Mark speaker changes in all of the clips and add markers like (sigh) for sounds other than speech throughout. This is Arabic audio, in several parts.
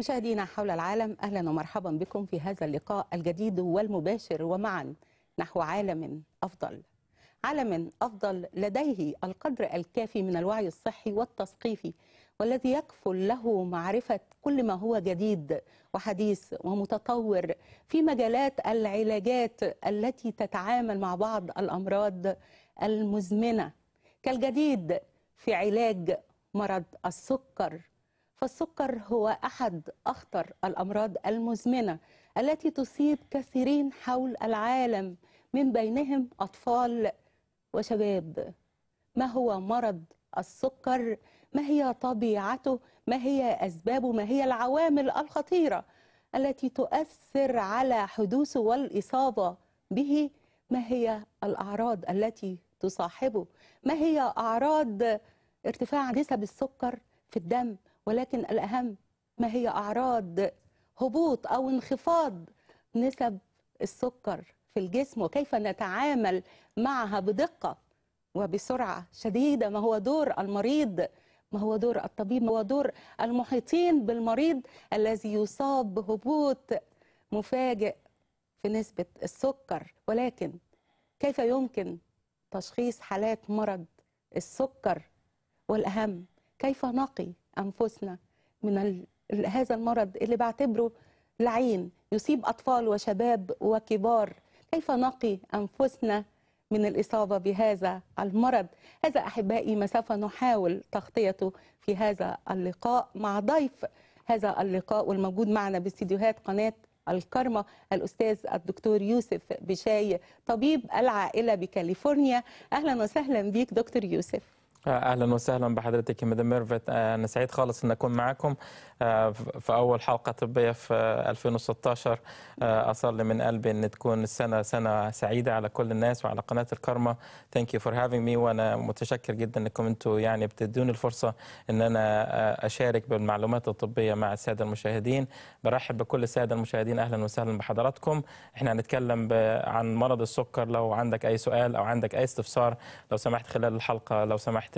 Speaker 1: مشاهدينا حول العالم اهلا ومرحبا بكم في هذا اللقاء الجديد والمباشر ومعا نحو عالم افضل. عالم افضل لديه القدر الكافي من الوعي الصحي والتثقيفي والذي يكفل له معرفه كل ما هو جديد وحديث ومتطور في مجالات العلاجات التي تتعامل مع بعض الامراض المزمنه كالجديد في علاج مرض السكر فالسكر هو أحد أخطر الأمراض المزمنة التي تصيب كثيرين حول العالم من بينهم أطفال وشباب ما هو مرض السكر ما هي طبيعته ما هي أسبابه ما هي العوامل الخطيرة التي تؤثر على حدوثه والإصابة به ما هي الأعراض التي تصاحبه ما هي أعراض ارتفاع نسب السكر في الدم ولكن الأهم ما هي أعراض هبوط أو انخفاض نسب السكر في الجسم وكيف نتعامل معها بدقة وبسرعة شديدة ما هو دور المريض ما هو دور الطبيب ما هو دور المحيطين بالمريض الذي يصاب بهبوط مفاجئ في نسبة السكر ولكن كيف يمكن تشخيص حالات مرض السكر والأهم كيف نقي أنفسنا من هذا المرض اللي بعتبره لعين يصيب أطفال وشباب وكبار كيف نقي أنفسنا من الإصابة بهذا المرض هذا أحبائي ما سوف نحاول تغطيته في هذا اللقاء مع ضيف هذا اللقاء والموجود معنا باستديوهات قناة الكرمة الأستاذ الدكتور يوسف بشاي طبيب العائلة بكاليفورنيا أهلا وسهلا بيك دكتور يوسف
Speaker 2: اهلا وسهلا بحضرتك مدام ميرفت آه، انا سعيد خالص ان اكون معاكم آه، في اول حلقه طبيه في 2016 آه، اصر لي من قلبي ان تكون السنه سنه سعيده على كل الناس وعلى قناه الكرمة ثانك يو فور هافينج مي وانا متشكر جدا انكم انتم يعني بتدوني الفرصه ان انا اشارك بالمعلومات الطبيه مع الساده المشاهدين برحب بكل الساده المشاهدين اهلا وسهلا بحضراتكم احنا هنتكلم عن مرض السكر لو عندك اي سؤال او عندك اي استفسار لو سمحت خلال الحلقه لو سمحت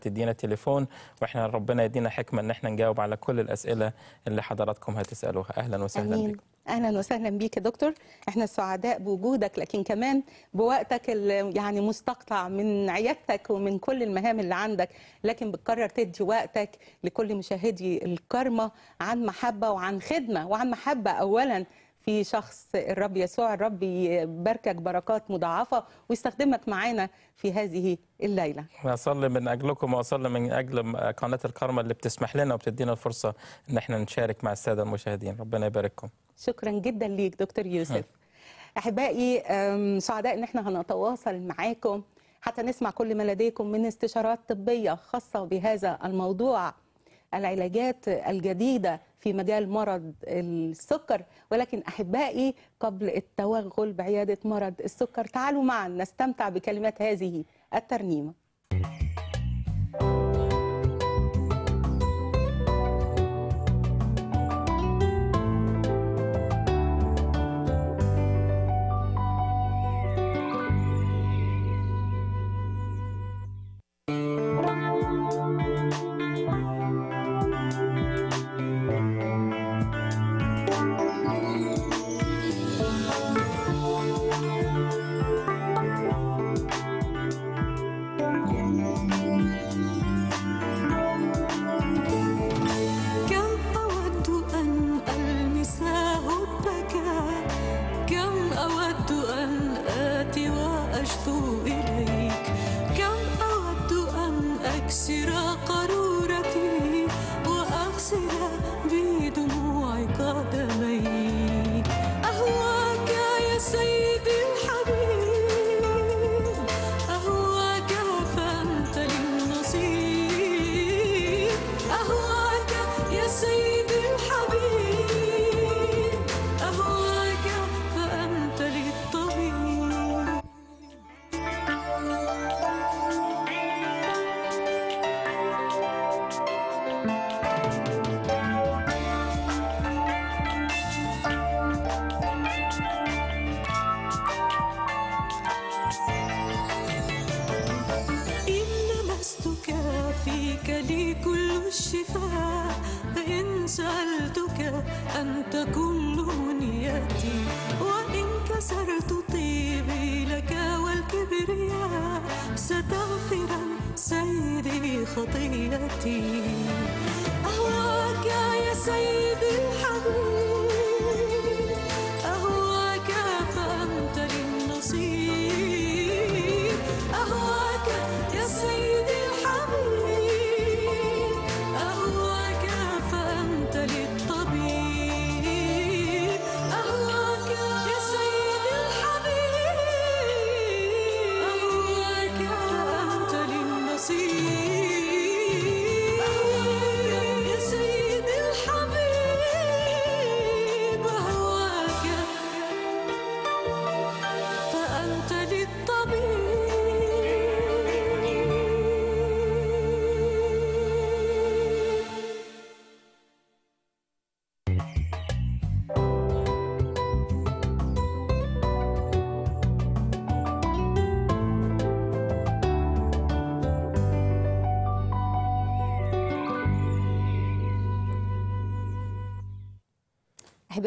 Speaker 2: تدينا تليفون واحنا ربنا يدينا حكمه ان احنا نجاوب على كل الاسئله اللي حضراتكم هتسالوها اهلا وسهلا أمين. بكم
Speaker 1: اهلا وسهلا بيك يا دكتور احنا سعداء بوجودك لكن كمان بوقتك اللي يعني مستقطع من عيادتك ومن كل المهام اللي عندك لكن بتقرر تدي وقتك لكل مشاهدي الكرمه عن محبه وعن خدمه وعن محبه اولا في شخص الرب يسوع الرب يباركك بركات مضاعفه ويستخدمك معانا في هذه الليله.
Speaker 2: اصلي من اجلكم واصلي من اجل قناه الكرمة اللي بتسمح لنا وبتدينا الفرصه ان احنا نشارك مع الساده المشاهدين، ربنا يبارككم.
Speaker 1: شكرا جدا ليك دكتور يوسف. احبائي سعداء ان احنا هنتواصل معاكم حتى نسمع كل ما لديكم من استشارات طبيه خاصه بهذا الموضوع. العلاجات الجديدة في مجال مرض السكر ولكن أحبائي قبل التوغل بعيادة مرض السكر تعالوا معا نستمتع بكلمات هذه الترنيمة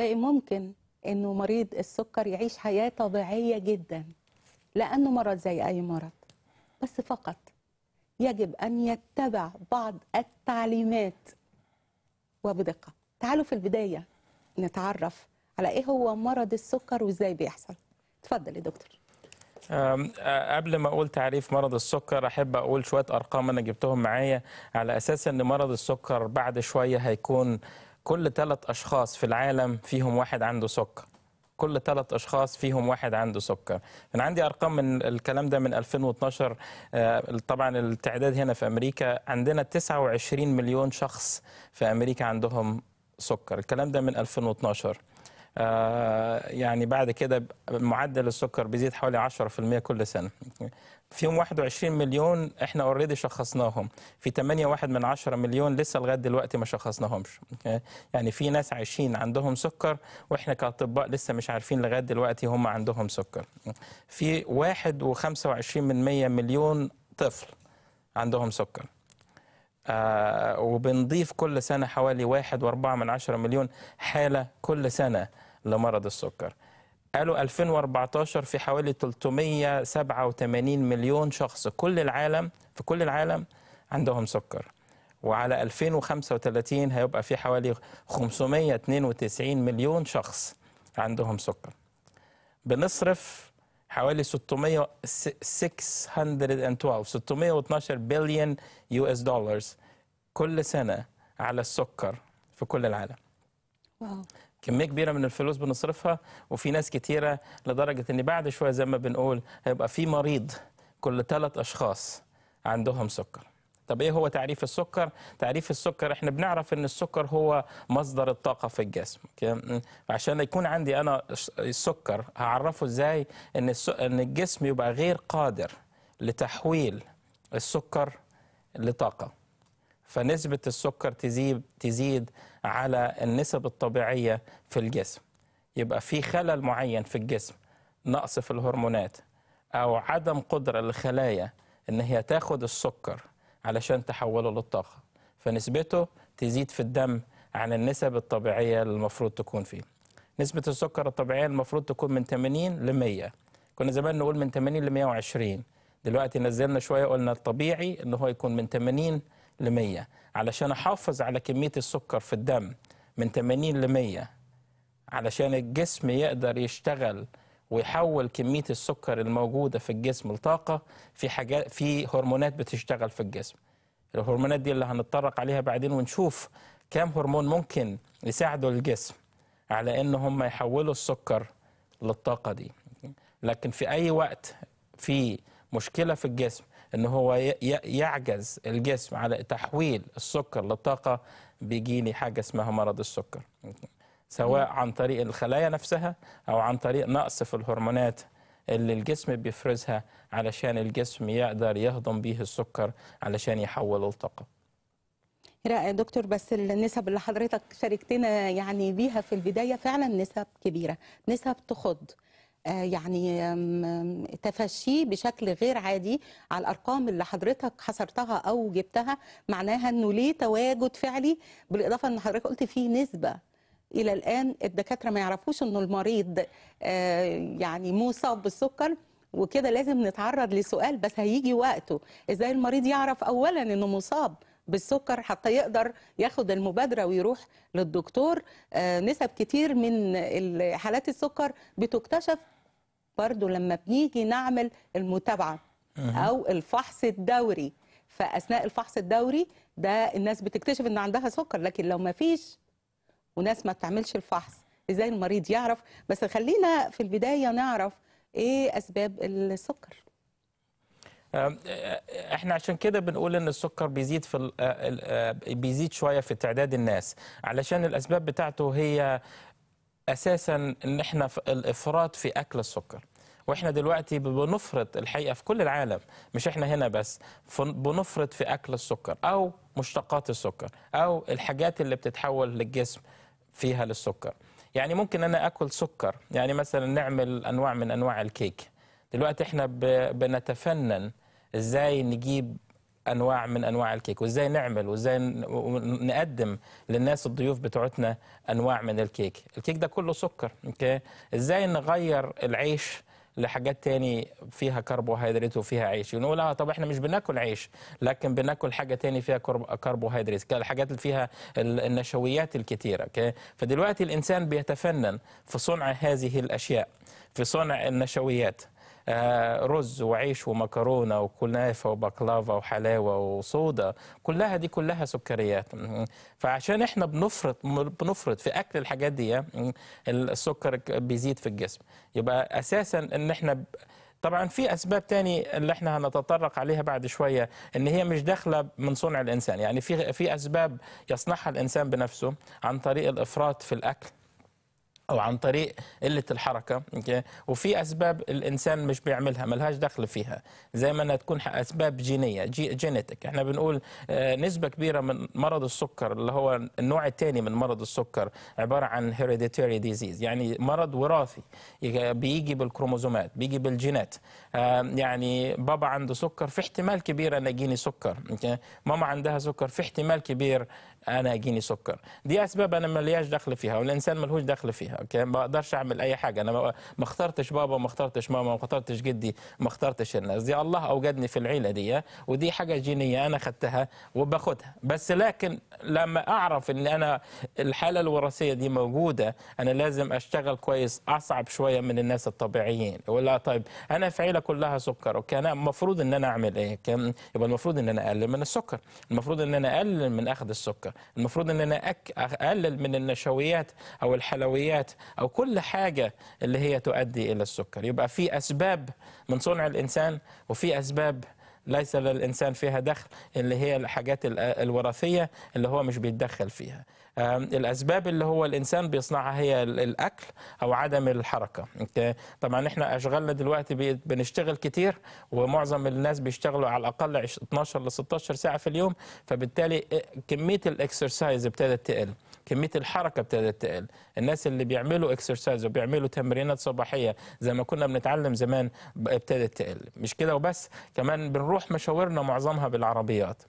Speaker 1: تلاقي ممكن انه مريض السكر يعيش حياه طبيعيه جدا لانه مرض زي اي مرض بس فقط يجب ان يتبع بعض التعليمات وبدقه تعالوا في البدايه نتعرف على ايه هو مرض السكر وازاي بيحصل اتفضل يا دكتور
Speaker 2: قبل ما اقول تعريف مرض السكر احب اقول شويه ارقام انا جبتهم معايا على اساس ان مرض السكر بعد شويه هيكون كل ثلاث أشخاص في العالم فيهم واحد عنده سكر كل ثلاث اشخاص فيهم واحد عنده سكر انا عندي ارقام من الكلام ده من 2012 آه، طبعا التعداد هنا في امريكا عندنا 29 مليون شخص في امريكا عندهم سكر الكلام ده من 2012 آه، يعني بعد كده معدل السكر بيزيد حوالي 10% كل سنه فيهم 21 مليون احنا اوريدي شخصناهم في 8 واحد من 10 مليون لسه لغايه دلوقتي ما شخصناهمش يعني-, يعني في ناس عايشين عندهم سكر واحنا كاطباء لسه مش عارفين لغايه دلوقتي هم عندهم سكر في 1.25 من 100 مليون طفل عندهم سكر آه، وبنضيف كل سنة حوالي واحد واربعة من عشرة مليون حالة كل سنة لمرض السكر قالوا 2014 في حوالي 387 مليون شخص كل العالم في كل العالم عندهم سكر وعلى 2035 هيبقى في حوالي 592 مليون شخص عندهم سكر بنصرف حوالي 600 612 612 بليون يو اس دولارز كل سنه على السكر في كل العالم واو. كميه كبيره من الفلوس بنصرفها وفي ناس كتيره لدرجه ان بعد شويه زي ما بنقول هيبقى في مريض كل ثلاث اشخاص عندهم سكر طب ايه هو تعريف السكر تعريف السكر احنا بنعرف ان السكر هو مصدر الطاقه في الجسم عشان يكون عندي انا السكر هعرفه ازاي ان ان الجسم يبقى غير قادر لتحويل السكر لطاقه فنسبه السكر تزيد تزيد على النسب الطبيعيه في الجسم يبقى في خلل معين في الجسم نقص في الهرمونات او عدم قدره للخلايا ان هي تاخد السكر علشان تحوله للطاقة فنسبته تزيد في الدم عن النسب الطبيعية اللي المفروض تكون فيه نسبة السكر الطبيعية المفروض تكون من 80 ل 100 كنا زمان نقول من 80 ل 120 دلوقتي نزلنا شوية قلنا الطبيعي ان هو يكون من 80 ل 100 علشان احافظ على كمية السكر في الدم من 80 ل 100 علشان الجسم يقدر يشتغل ويحول كميه السكر الموجوده في الجسم لطاقه في حاجات في هرمونات بتشتغل في الجسم الهرمونات دي اللي هنتطرق عليها بعدين ونشوف كم هرمون ممكن يساعدوا الجسم على ان هم يحولوا السكر للطاقه دي لكن في اي وقت في مشكله في الجسم ان هو يعجز الجسم على تحويل السكر للطاقه بيجي لي حاجه اسمها مرض السكر سواء عن طريق الخلايا نفسها أو عن طريق نقص في الهرمونات اللي الجسم بيفرزها علشان الجسم يقدر يهضم بيه السكر علشان يحوله لطاقة
Speaker 1: رائع يا دكتور بس النسب اللي حضرتك شاركتنا يعني بيها في البداية فعلا نسب كبيرة نسب تخض آه، يعني تفشيه بشكل غير عادي على الارقام اللي حضرتك حصرتها او جبتها معناها انه ليه تواجد فعلي بالاضافه ان حضرتك قلت في نسبه الى الان الدكاتره ما يعرفوش انه المريض آه، يعني مصاب بالسكر وكده لازم نتعرض لسؤال بس هيجي وقته ازاي المريض يعرف اولا انه مصاب بالسكر حتى يقدر ياخد المبادره ويروح للدكتور آه، نسب كتير من حالات السكر بتكتشف برضو لما بنيجي نعمل المتابعه او الفحص الدوري فاثناء الفحص الدوري ده الناس بتكتشف ان عندها سكر لكن لو ما فيش وناس ما بتعملش الفحص ازاي المريض يعرف بس خلينا في البدايه نعرف ايه اسباب السكر
Speaker 2: أه، احنا عشان كده بنقول ان السكر بيزيد في أه، أه، بيزيد شويه في تعداد الناس علشان الاسباب بتاعته هي اساسا ان احنا الافراط في اكل السكر واحنا دلوقتي بنفرط الحقيقه في كل العالم مش احنا هنا بس بنفرط في اكل السكر او مشتقات السكر او الحاجات اللي بتتحول للجسم فيها للسكر يعني ممكن انا اكل سكر يعني مثلا نعمل انواع من انواع الكيك دلوقتي احنا بنتفنن ازاي نجيب انواع من انواع الكيك وازاي نعمل وازاي نقدم للناس الضيوف بتوعتنا انواع من الكيك الكيك ده كله سكر اوكي ازاي نغير العيش لحاجات تاني فيها كربوهيدرات وفيها عيش يقولوا لها طب احنا مش بناكل عيش لكن بناكل حاجه تاني فيها كربوهيدرات الحاجات اللي فيها النشويات الكتيره فدلوقتي الانسان بيتفنن في صنع هذه الاشياء في صنع النشويات آه، رز وعيش ومكرونه وكنافه وبقلاوه وحلاوه وصودا كلها دي كلها سكريات فعشان احنا بنفرط بنفرط في اكل الحاجات دي آه، السكر بيزيد في الجسم يبقى اساسا ان احنا طبعا في اسباب تاني اللي احنا هنتطرق عليها بعد شويه ان هي مش داخله من صنع الانسان يعني في في اسباب يصنعها الانسان بنفسه عن طريق الافراط في الاكل او عن طريق قله الحركه وفي اسباب الانسان مش بيعملها ملهاش دخل فيها زي ما انها تكون اسباب جينيه جي جينيتك احنا بنقول آه، نسبه كبيره من مرض السكر اللي هو النوع الثاني من مرض السكر عباره عن هيريديتاري ديزيز يعني مرض وراثي بيجي بالكروموزومات بيجي بالجينات يعني بابا عنده سكر في احتمال كبير انا يجيني سكر ماما عندها سكر في احتمال كبير انا يجيني سكر دي اسباب انا ملياش دخل فيها والانسان ملهوش دخل فيها اوكي ما اقدرش اعمل اي حاجه انا ما اخترتش بابا ما اخترتش ماما ما اخترتش جدي ما اخترتش الناس دي الله اوجدني في العيله دي ودي حاجه جينيه انا خدتها وباخدها بس لكن لما اعرف ان انا الحاله الوراثيه دي موجوده انا لازم اشتغل كويس اصعب شويه من الناس الطبيعيين ولا طيب انا في عيله كلها سكر اوكي انا المفروض ان انا اعمل ايه كان يبقى المفروض ان انا اقلل من السكر المفروض ان انا اقلل من اخذ السكر العشاء المفروض ان انا اقلل من النشويات او الحلويات او كل حاجه اللي هي تؤدي الى السكر يبقى في اسباب من صنع الانسان وفي اسباب ليس للإنسان فيها دخل اللي هي الحاجات الوراثية اللي هو مش بيتدخل فيها الاسباب اللي هو الانسان بيصنعها هي الاكل او عدم الحركه طبعا احنا اشغالنا دلوقتي بنشتغل كتير ومعظم الناس بيشتغلوا على الاقل 12 ل 16 ساعه في اليوم فبالتالي آه، كميه الاكسرسايز ابتدت تقل كميه الحركه ابتدت تقل الناس اللي بيعملوا اكسرسايز وبيعملوا تمرينات صباحيه زي ما كنا بنتعلم زمان ابتدت تقل مش كده وبس كمان بنروح مشاورنا معظمها بالعربيات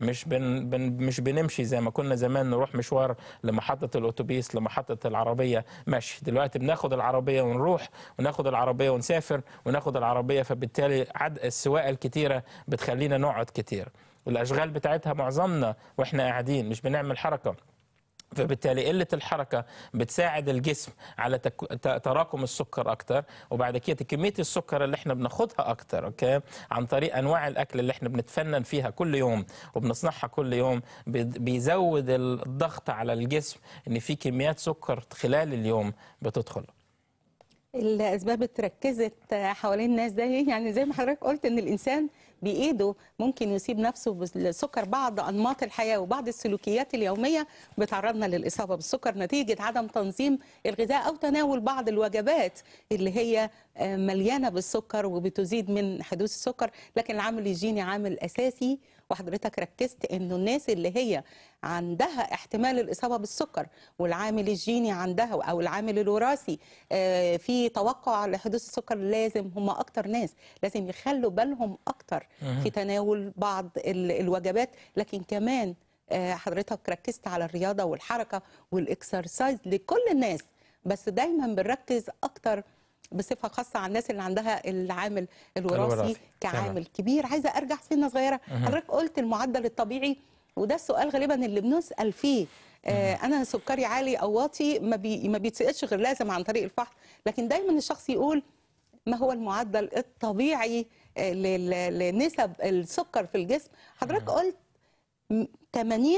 Speaker 2: مش بن بن مش بنمشي زي ما كنا زمان نروح مشوار لمحطه الاتوبيس لمحطه العربيه ماشي دلوقتي بناخد العربيه ونروح وناخد العربيه ونسافر وناخد العربيه فبالتالي عد السواقه الكتيره بتخلينا نقعد كتير والاشغال بتاعتها معظمنا واحنا قاعدين مش بنعمل حركه فبالتالي قله الحركه بتساعد الجسم على تراكم السكر اكتر وبعد كده كميه السكر اللي احنا بناخدها اكتر اوكي عن طريق انواع الاكل اللي احنا بنتفنن فيها كل يوم وبنصنعها كل يوم بيزود الضغط على الجسم ان في كميات سكر خلال اليوم بتدخل
Speaker 1: الاسباب اتركزت حوالين الناس ده إيه؟ يعني زي ما حضرتك قلت ان الانسان بايده ممكن يصيب نفسه بالسكر بعض انماط الحياه وبعض السلوكيات اليوميه بتعرضنا للاصابه بالسكر نتيجه عدم تنظيم الغذاء او تناول بعض الوجبات اللي هي آه، مليانه بالسكر وبتزيد من حدوث السكر لكن العامل الجيني عامل اساسي وحضرتك ركزت انه الناس اللي هي عندها احتمال الاصابه بالسكر والعامل الجيني عندها او العامل الوراثي آه، في توقع لحدوث السكر لازم هم اكتر ناس لازم يخلوا بالهم اكتر في تناول بعض الوجبات لكن كمان آه، حضرتك ركزت على الرياضه والحركه والاكسرسايز لكل الناس بس دايما بنركز اكتر بصفه خاصه على الناس اللي عندها العامل الوراثي, الوراثي. كعامل تمام. كبير عايزه ارجع سنه صغيره حضرتك قلت المعدل الطبيعي وده السؤال غالبا اللي بنسال فيه آه، انا سكري عالي او واطي ما بي ما بيتسقطش غير لازم عن طريق الفحص لكن دايما الشخص يقول ما هو المعدل الطبيعي آه، لنسب السكر في الجسم حضرتك قلت 80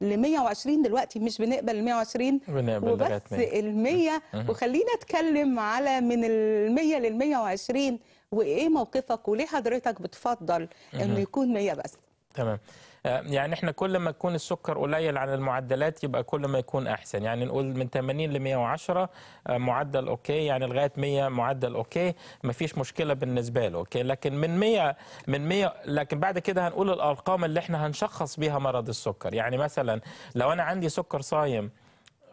Speaker 1: ل 120 دلوقتي مش بنقبل ال 120 وبس ال 100 وخلينا اتكلم على من ال 100 لل 120 وايه موقفك وليه حضرتك بتفضل انه يكون 100 بس
Speaker 2: تمام آه، يعني احنا كل ما يكون السكر قليل عن المعدلات يبقى كل ما يكون احسن يعني نقول من 80 ل 110 آه، معدل اوكي يعني لغايه 100 معدل اوكي ما فيش مشكله بالنسبه له اوكي لكن من 100 من 100 لكن بعد كده هنقول الارقام اللي احنا هنشخص بيها مرض السكر يعني مثلا لو انا عندي سكر صايم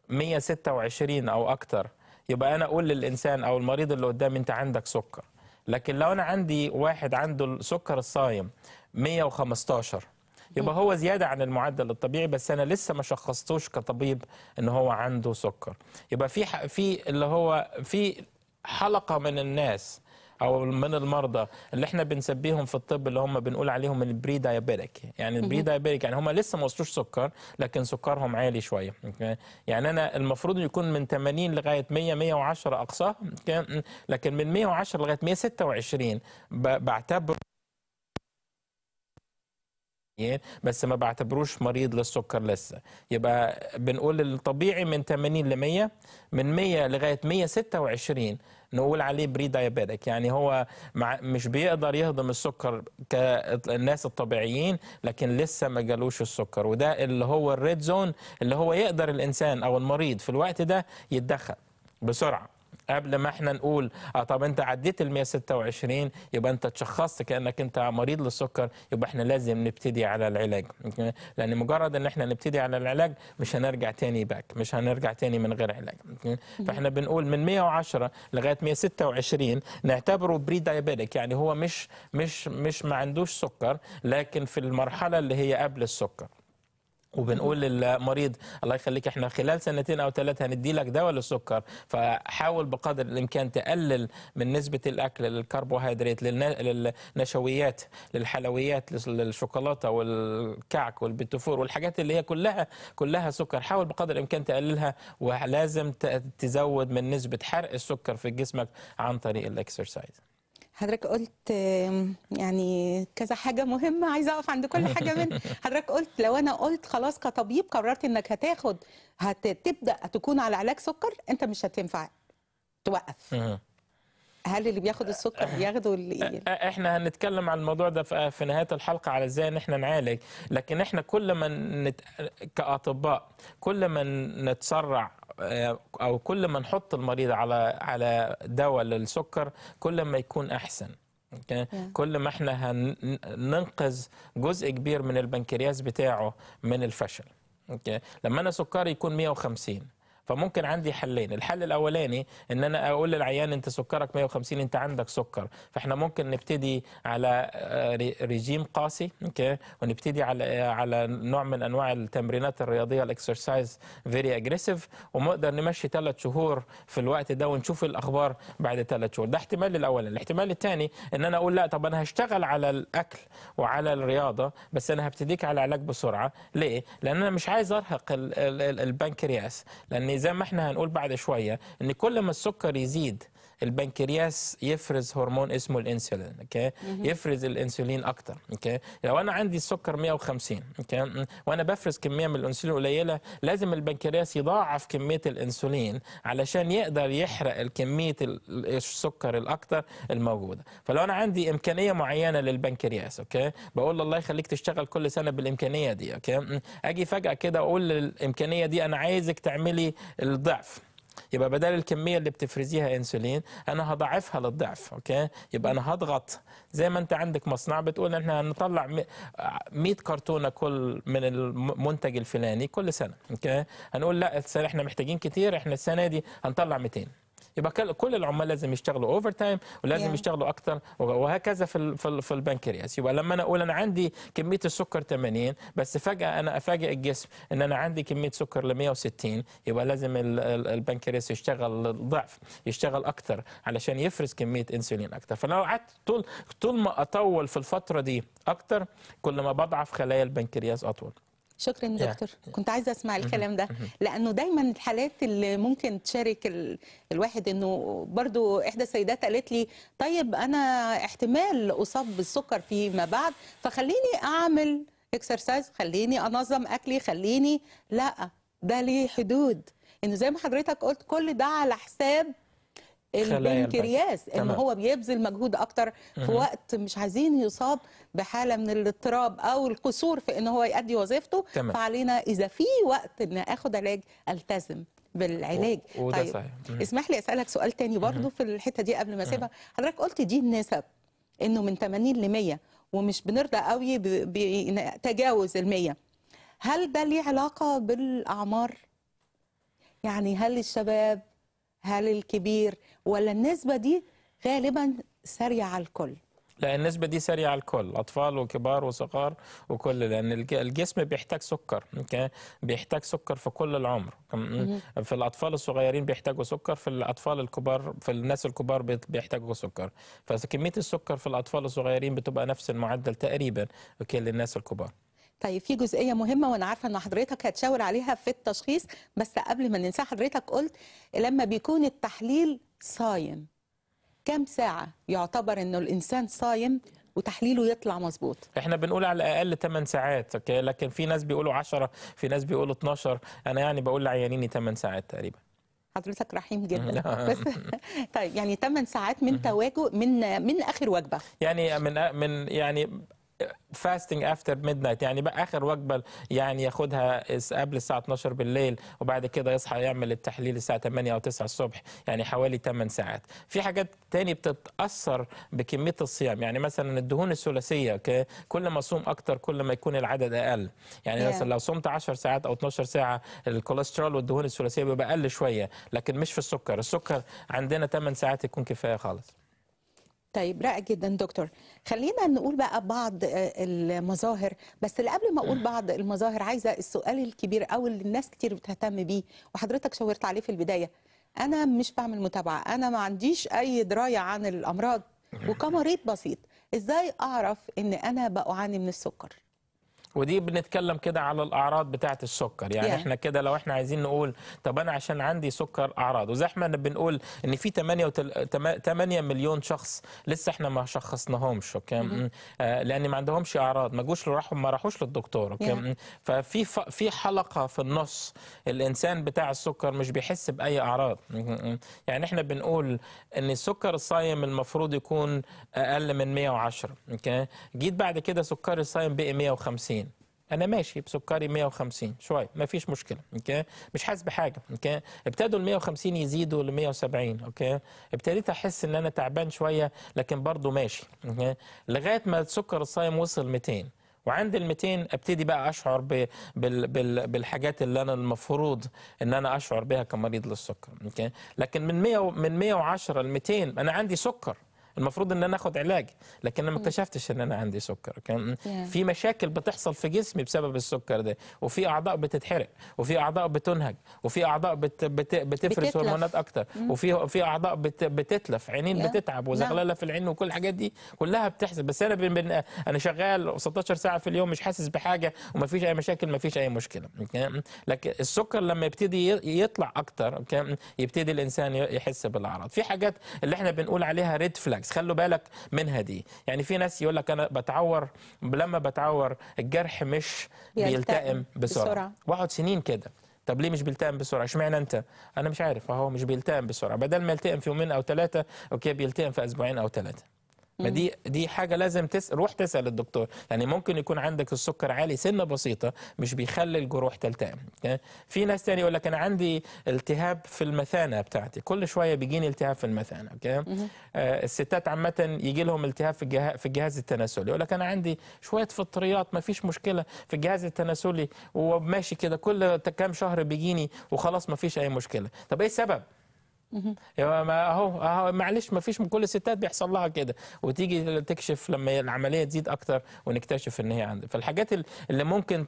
Speaker 2: 126 او اكتر يبقى انا اقول للانسان او المريض اللي قدامي انت عندك سكر لكن لو انا عندي واحد عنده السكر الصايم 115 يبقى هو زياده عن المعدل الطبيعي بس انا لسه ما شخصتوش كطبيب ان هو عنده سكر يبقى في في اللي هو في حلقه من الناس او من المرضى اللي احنا بنسميهم في الطب اللي هم بنقول عليهم البري دايابيتك يعني البري دايابيتك يعني هم لسه ما وصلوش سكر لكن سكرهم عالي شويه يعني انا المفروض يكون من 80 لغايه 100 110 اقصى لكن من 110 لغايه 126 بعتبر يعني بس ما بعتبروش مريض للسكر لسه يبقى بنقول الطبيعي من 80 ل 100 من 100 لغايه 126 نقول عليه بري دايابيتك يعني هو مع مش بيقدر يهضم السكر كالناس الطبيعيين لكن لسه ما جالوش السكر وده اللي هو الريد زون اللي هو يقدر الانسان او المريض في الوقت ده يتدخل بسرعه قبل ما احنا نقول اه طب انت عديت ال 126 يبقى انت اتشخصت كانك انت مريض للسكر يبقى احنا لازم نبتدي على العلاج لان مجرد ان احنا نبتدي على العلاج مش هنرجع تاني باك مش هنرجع تاني من غير علاج فاحنا بنقول من 110 لغايه 126 نعتبره بري دايبيتك يعني هو مش مش مش ما عندوش سكر لكن في المرحله اللي هي قبل السكر وبنقول للمريض الله يخليك احنا خلال سنتين او ثلاثه هندي لك دواء للسكر فحاول بقدر الامكان تقلل من نسبه الاكل للكربوهيدرات للنشويات للحلويات للشوكولاته والكعك والبتفور والحاجات اللي هي كلها كلها سكر حاول بقدر الامكان تقللها ولازم تزود من نسبه حرق السكر في جسمك عن طريق الاكسرسايز
Speaker 1: حضرتك قلت يعني كذا حاجه مهمه عايزه اقف عند كل حاجه من (laughs) حضرتك قلت لو انا قلت خلاص كطبيب قررت انك هتاخد هتبدا تكون على علاج سكر انت مش هتنفع توقف هل اللي بياخد
Speaker 2: السكر بياخده احنا هنتكلم عن الموضوع ده في نهايه الحلقه على ازاي ان احنا نعالج لكن احنا كل ما نت... كاطباء كل ما نتسرع آه، او كل ما نحط المريض على على دواء للسكر كل ما يكون احسن كل ما احنا هننقذ جزء كبير من البنكرياس بتاعه من الفشل لما انا سكري يكون 150 فممكن عندي حلين الحل الاولاني ان انا اقول للعيان انت سكرك 150 انت عندك سكر فاحنا ممكن نبتدي على آه، ريجيم قاسي اوكي ونبتدي على آه، على نوع من انواع التمرينات الرياضيه الاكسرسايز فيري اجريسيف ونقدر نمشي ثلاث شهور في الوقت ده ونشوف الاخبار بعد ثلاث شهور ده احتمال الاول الاحتمال الثاني ان انا اقول لا طب انا هشتغل على الاكل وعلى الرياضه بس انا هبتديك على علاج بسرعه ليه لان انا مش عايز ارهق البنكرياس لان يعني زي ما احنا هنقول بعد شويه ان كل ما السكر يزيد البنكرياس يفرز هرمون اسمه الانسولين اوكي يفرز الانسولين اكتر اوكي لو انا عندي السكر 150 اوكي وانا بفرز كميه من الانسولين قليله لازم البنكرياس يضاعف كميه الانسولين علشان يقدر يحرق الكميه السكر الاكتر الموجوده فلو انا عندي امكانيه معينه للبنكرياس اوكي بقول الله يخليك تشتغل كل سنه بالامكانيه دي اوكي اجي فجاه كده اقول الامكانيه دي انا عايزك تعملي الضعف يبقى بدل الكميه اللي بتفرزيها انسولين انا هضعفها للضعف اوكي يبقى انا هضغط زي ما انت عندك مصنع بتقول احنا هنطلع 100 كرتونه كل من المنتج الفلاني كل سنه اوكي هنقول لا احنا محتاجين كتير احنا السنه دي هنطلع 200 يبقى كل العمال لازم يشتغلوا اوفر تايم ولازم yeah. يشتغلوا اكثر وهكذا في في البنكرياس يبقى لما انا اقول انا عندي كميه السكر 80 بس فجاه انا افاجئ الجسم ان انا عندي كميه سكر ل 160 يبقى لازم البنكرياس يشتغل ضعف يشتغل اكثر علشان يفرز كميه انسولين اكثر فلو قعدت طول طول ما اطول في الفتره دي اكتر كل ما بضعف خلايا البنكرياس اطول
Speaker 1: شكرا دكتور كنت عايزه اسمع الكلام ده لانه دايما الحالات اللي ممكن تشارك ال... الواحد انه برضو احدى السيدات قالت لي طيب انا احتمال اصاب بالسكر فيما بعد فخليني اعمل اكسرسايز خليني انظم اكلي خليني لا ده ليه حدود انه زي ما حضرتك قلت كل ده على حساب
Speaker 3: البنكرياس ان هو
Speaker 1: بيبذل مجهود اكتر في وقت مش عايزين يصاب بحاله من الاضطراب او القصور في ان هو يؤدي وظيفته تمام. فعلينا اذا في وقت ان اخد علاج التزم بالعلاج و... وده طيب صحيح. اسمح لي اسالك سؤال تاني برضه في الحته دي قبل ما اسيبها حضرتك قلت دي النسب انه من 80 ل 100 ومش بنرضى قوي بتجاوز ال 100 هل ده ليه علاقه بالاعمار يعني هل الشباب هل الكبير ولا النسبة دي غالبا سريعة على الكل
Speaker 2: لا النسبة دي سريعة على الكل أطفال وكبار وصغار وكل لأن الجسم بيحتاج سكر بيحتاج سكر في كل العمر في الأطفال الصغيرين بيحتاجوا سكر في الأطفال الكبار في الناس الكبار بيحتاجوا سكر فكمية السكر في الأطفال الصغيرين بتبقى نفس المعدل تقريبا كل الناس الكبار
Speaker 1: طيب في جزئيه مهمه وانا عارفه ان حضرتك هتشاور عليها في التشخيص بس قبل ما ننسى حضرتك قلت لما بيكون التحليل صايم كم ساعه يعتبر انه الانسان صايم وتحليله يطلع مظبوط
Speaker 2: احنا بنقول على الاقل 8 ساعات اوكي لكن في ناس بيقولوا 10 في ناس بيقولوا 12 انا يعني بقول لعيانيني 8 ساعات تقريبا
Speaker 1: حضرتك رحيم جدا (laughs) بس طيب يعني 8 ساعات من تواجد من من اخر وجبه
Speaker 2: يعني من من يعني فاستنج افتر ميد نايت يعني بقى اخر وجبه يعني ياخدها قبل الساعه 12 بالليل وبعد كده يصحى يعمل التحليل الساعه 8 او 9 الصبح يعني حوالي 8 ساعات في حاجات تاني بتتاثر بكميه الصيام يعني مثلا الدهون الثلاثيه كل ما اصوم اكتر كل ما يكون العدد اقل يعني yeah. مثلا لو صمت 10 ساعات او 12 ساعه الكوليسترول والدهون الثلاثيه بيبقى اقل شويه لكن مش في السكر السكر عندنا 8 ساعات يكون كفايه خالص
Speaker 1: طيب رائع جدا دكتور خلينا نقول بقى بعض آه، المظاهر بس اللي قبل ما اقول بعض المظاهر عايزه السؤال الكبير قوي اللي الناس كتير بتهتم بيه وحضرتك شاورت عليه في البدايه انا مش بعمل متابعه انا ما عنديش اي درايه عن الامراض وكمريض بسيط ازاي اعرف ان انا بعاني من السكر
Speaker 2: ودي بنتكلم كده على الاعراض بتاعه السكر يعني yeah. احنا كده لو احنا عايزين نقول طب انا عشان عندي سكر اعراض وزي ما بنقول ان في 8 8 مليون شخص لسه احنا ما شخصناهمش اوكي mm -hmm. لان ما عندهمش اعراض ما جوش راحوا ما راحوش للدكتور اوكي yeah. ففي ف... في حلقه في النص الانسان بتاع السكر مش بيحس باي اعراض يعني احنا بنقول ان السكر الصايم المفروض يكون اقل من 110 اوكي جيت بعد كده سكري الصايم بقي 150 انا ماشي بسكري 150 شويه ما فيش مشكله اوكي مش حاسس بحاجه اوكي ابتدوا ال 150 يزيدوا ل 170 اوكي ابتديت احس ان انا تعبان شويه لكن برضه ماشي أوكي؟ لغايه ما السكر الصايم وصل 200 وعند ال 200 ابتدي بقى اشعر بـ بال... بال... بالحاجات اللي انا المفروض ان انا اشعر بها كمريض للسكر اوكي لكن من 100 من 110 ل 200 انا عندي سكر المفروض ان انا اخد علاج لكن انا ما اكتشفتش ان انا عندي سكر كان في مشاكل بتحصل في جسمي بسبب السكر ده وفي اعضاء بتتحرق وفي اعضاء بتنهج وفي اعضاء بت بت بتفرز هرمونات اكتر وفي في اعضاء بت بتتلف عينين yeah. بتتعب وزغلله نعم. في العين وكل الحاجات دي كلها بتحصل بس انا بن بن انا شغال 16 ساعه في اليوم مش حاسس بحاجه وما فيش اي مشاكل ما فيش اي مشكله لكن السكر لما يبتدي يطلع اكتر يبتدي الانسان يحس بالاعراض في حاجات اللي احنا بنقول عليها ريد فلاج العكس خلوا بالك منها دي يعني في ناس يقول لك انا بتعور لما بتعور الجرح مش بيلتئم بسرعه, بسرعة. واقعد سنين كده طب ليه مش بيلتئم بسرعه اشمعنى انت انا مش عارف اهو مش بيلتئم بسرعه بدل ما يلتئم في يومين او ثلاثه اوكي بيلتئم في اسبوعين او ثلاثه ما دي دي حاجه لازم تس... روح تسال الدكتور يعني ممكن يكون عندك السكر عالي سنه بسيطه مش بيخلي الجروح تلتئم في ناس تاني يقول لك انا عندي التهاب في المثانه بتاعتي كل شويه بيجيني التهاب في المثانه اوكي آه، الستات عامه يجي لهم التهاب في الجهاز في الجهاز التناسلي يقول لك انا عندي شويه فطريات ما فيش مشكله في الجهاز التناسلي وماشي كده كل كام شهر بيجيني وخلاص ما فيش اي مشكله طب ايه السبب اهو اهو معلش ما فيش من كل الستات بيحصل لها كده وتيجي تكشف لما العمليه تزيد اكتر ونكتشف ان هي عندها فالحاجات اللي ممكن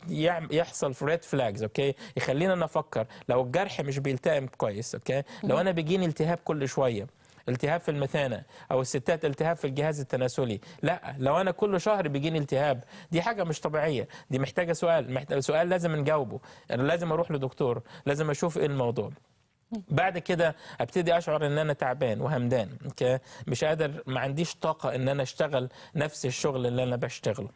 Speaker 2: يحصل في ريد فلاجز اوكي يخلينا نفكر لو الجرح مش بيلتئم كويس اوكي لو انا بيجيني التهاب كل شويه التهاب في المثانه او الستات التهاب في الجهاز التناسلي لا لو انا كل شهر بيجيني التهاب دي حاجه مش طبيعيه دي محتاجه سؤال محتاجة سؤال لازم نجاوبه انا لازم اروح لدكتور لازم اشوف ايه الموضوع بعد كده ابتدي اشعر ان انا تعبان وهمدان مش قادر ما عنديش طاقه ان انا اشتغل نفس الشغل اللي انا بشتغله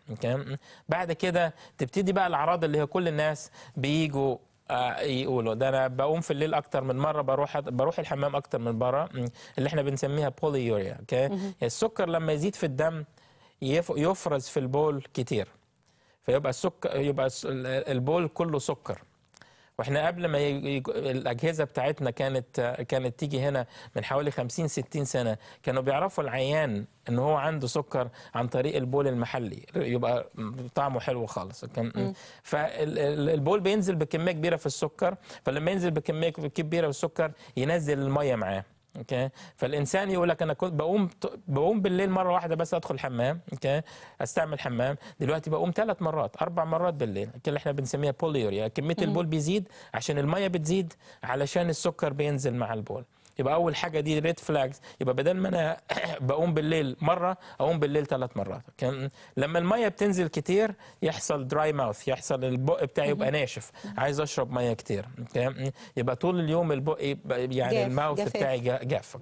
Speaker 2: بعد كده تبتدي بقى الاعراض اللي هي كل الناس بيجوا آه، يقولوا ده انا بقوم في الليل اكتر من مره بروح بروح الحمام اكتر من مره اللي احنا بنسميها بوليوريا اوكي السكر لما يزيد في الدم يفرز في البول كتير فيبقى السكر يبقى البول كله سكر واحنا قبل ما الاجهزه بتاعتنا كانت كانت تيجي هنا من حوالي 50 60 سنه كانوا بيعرفوا العيان ان هو عنده سكر عن طريق البول المحلي يبقى طعمه حلو خالص كان فالبول بينزل بكميه كبيره في السكر فلما ينزل بكميه كبيره في السكر ينزل الميه معاه اوكي فالانسان يقول لك انا كنت بقوم بقوم بالليل مره واحده بس ادخل الحمام اوكي استعمل حمام دلوقتي بقوم ثلاث مرات اربع مرات بالليل اللي احنا بنسميها بوليوريا كميه البول بيزيد عشان الميه بتزيد علشان السكر بينزل مع البول يبقى اول حاجه دي ريد فلاجز يبقى بدل ما انا (clears throat) بقوم بالليل مره اقوم بالليل ثلاث مرات كان لما الميه بتنزل كتير يحصل دراي ماوث يحصل البق بتاعي يبقى ناشف عايز اشرب ميه كتير يبقى طول اليوم البق يعني الماوث بتاعي جاف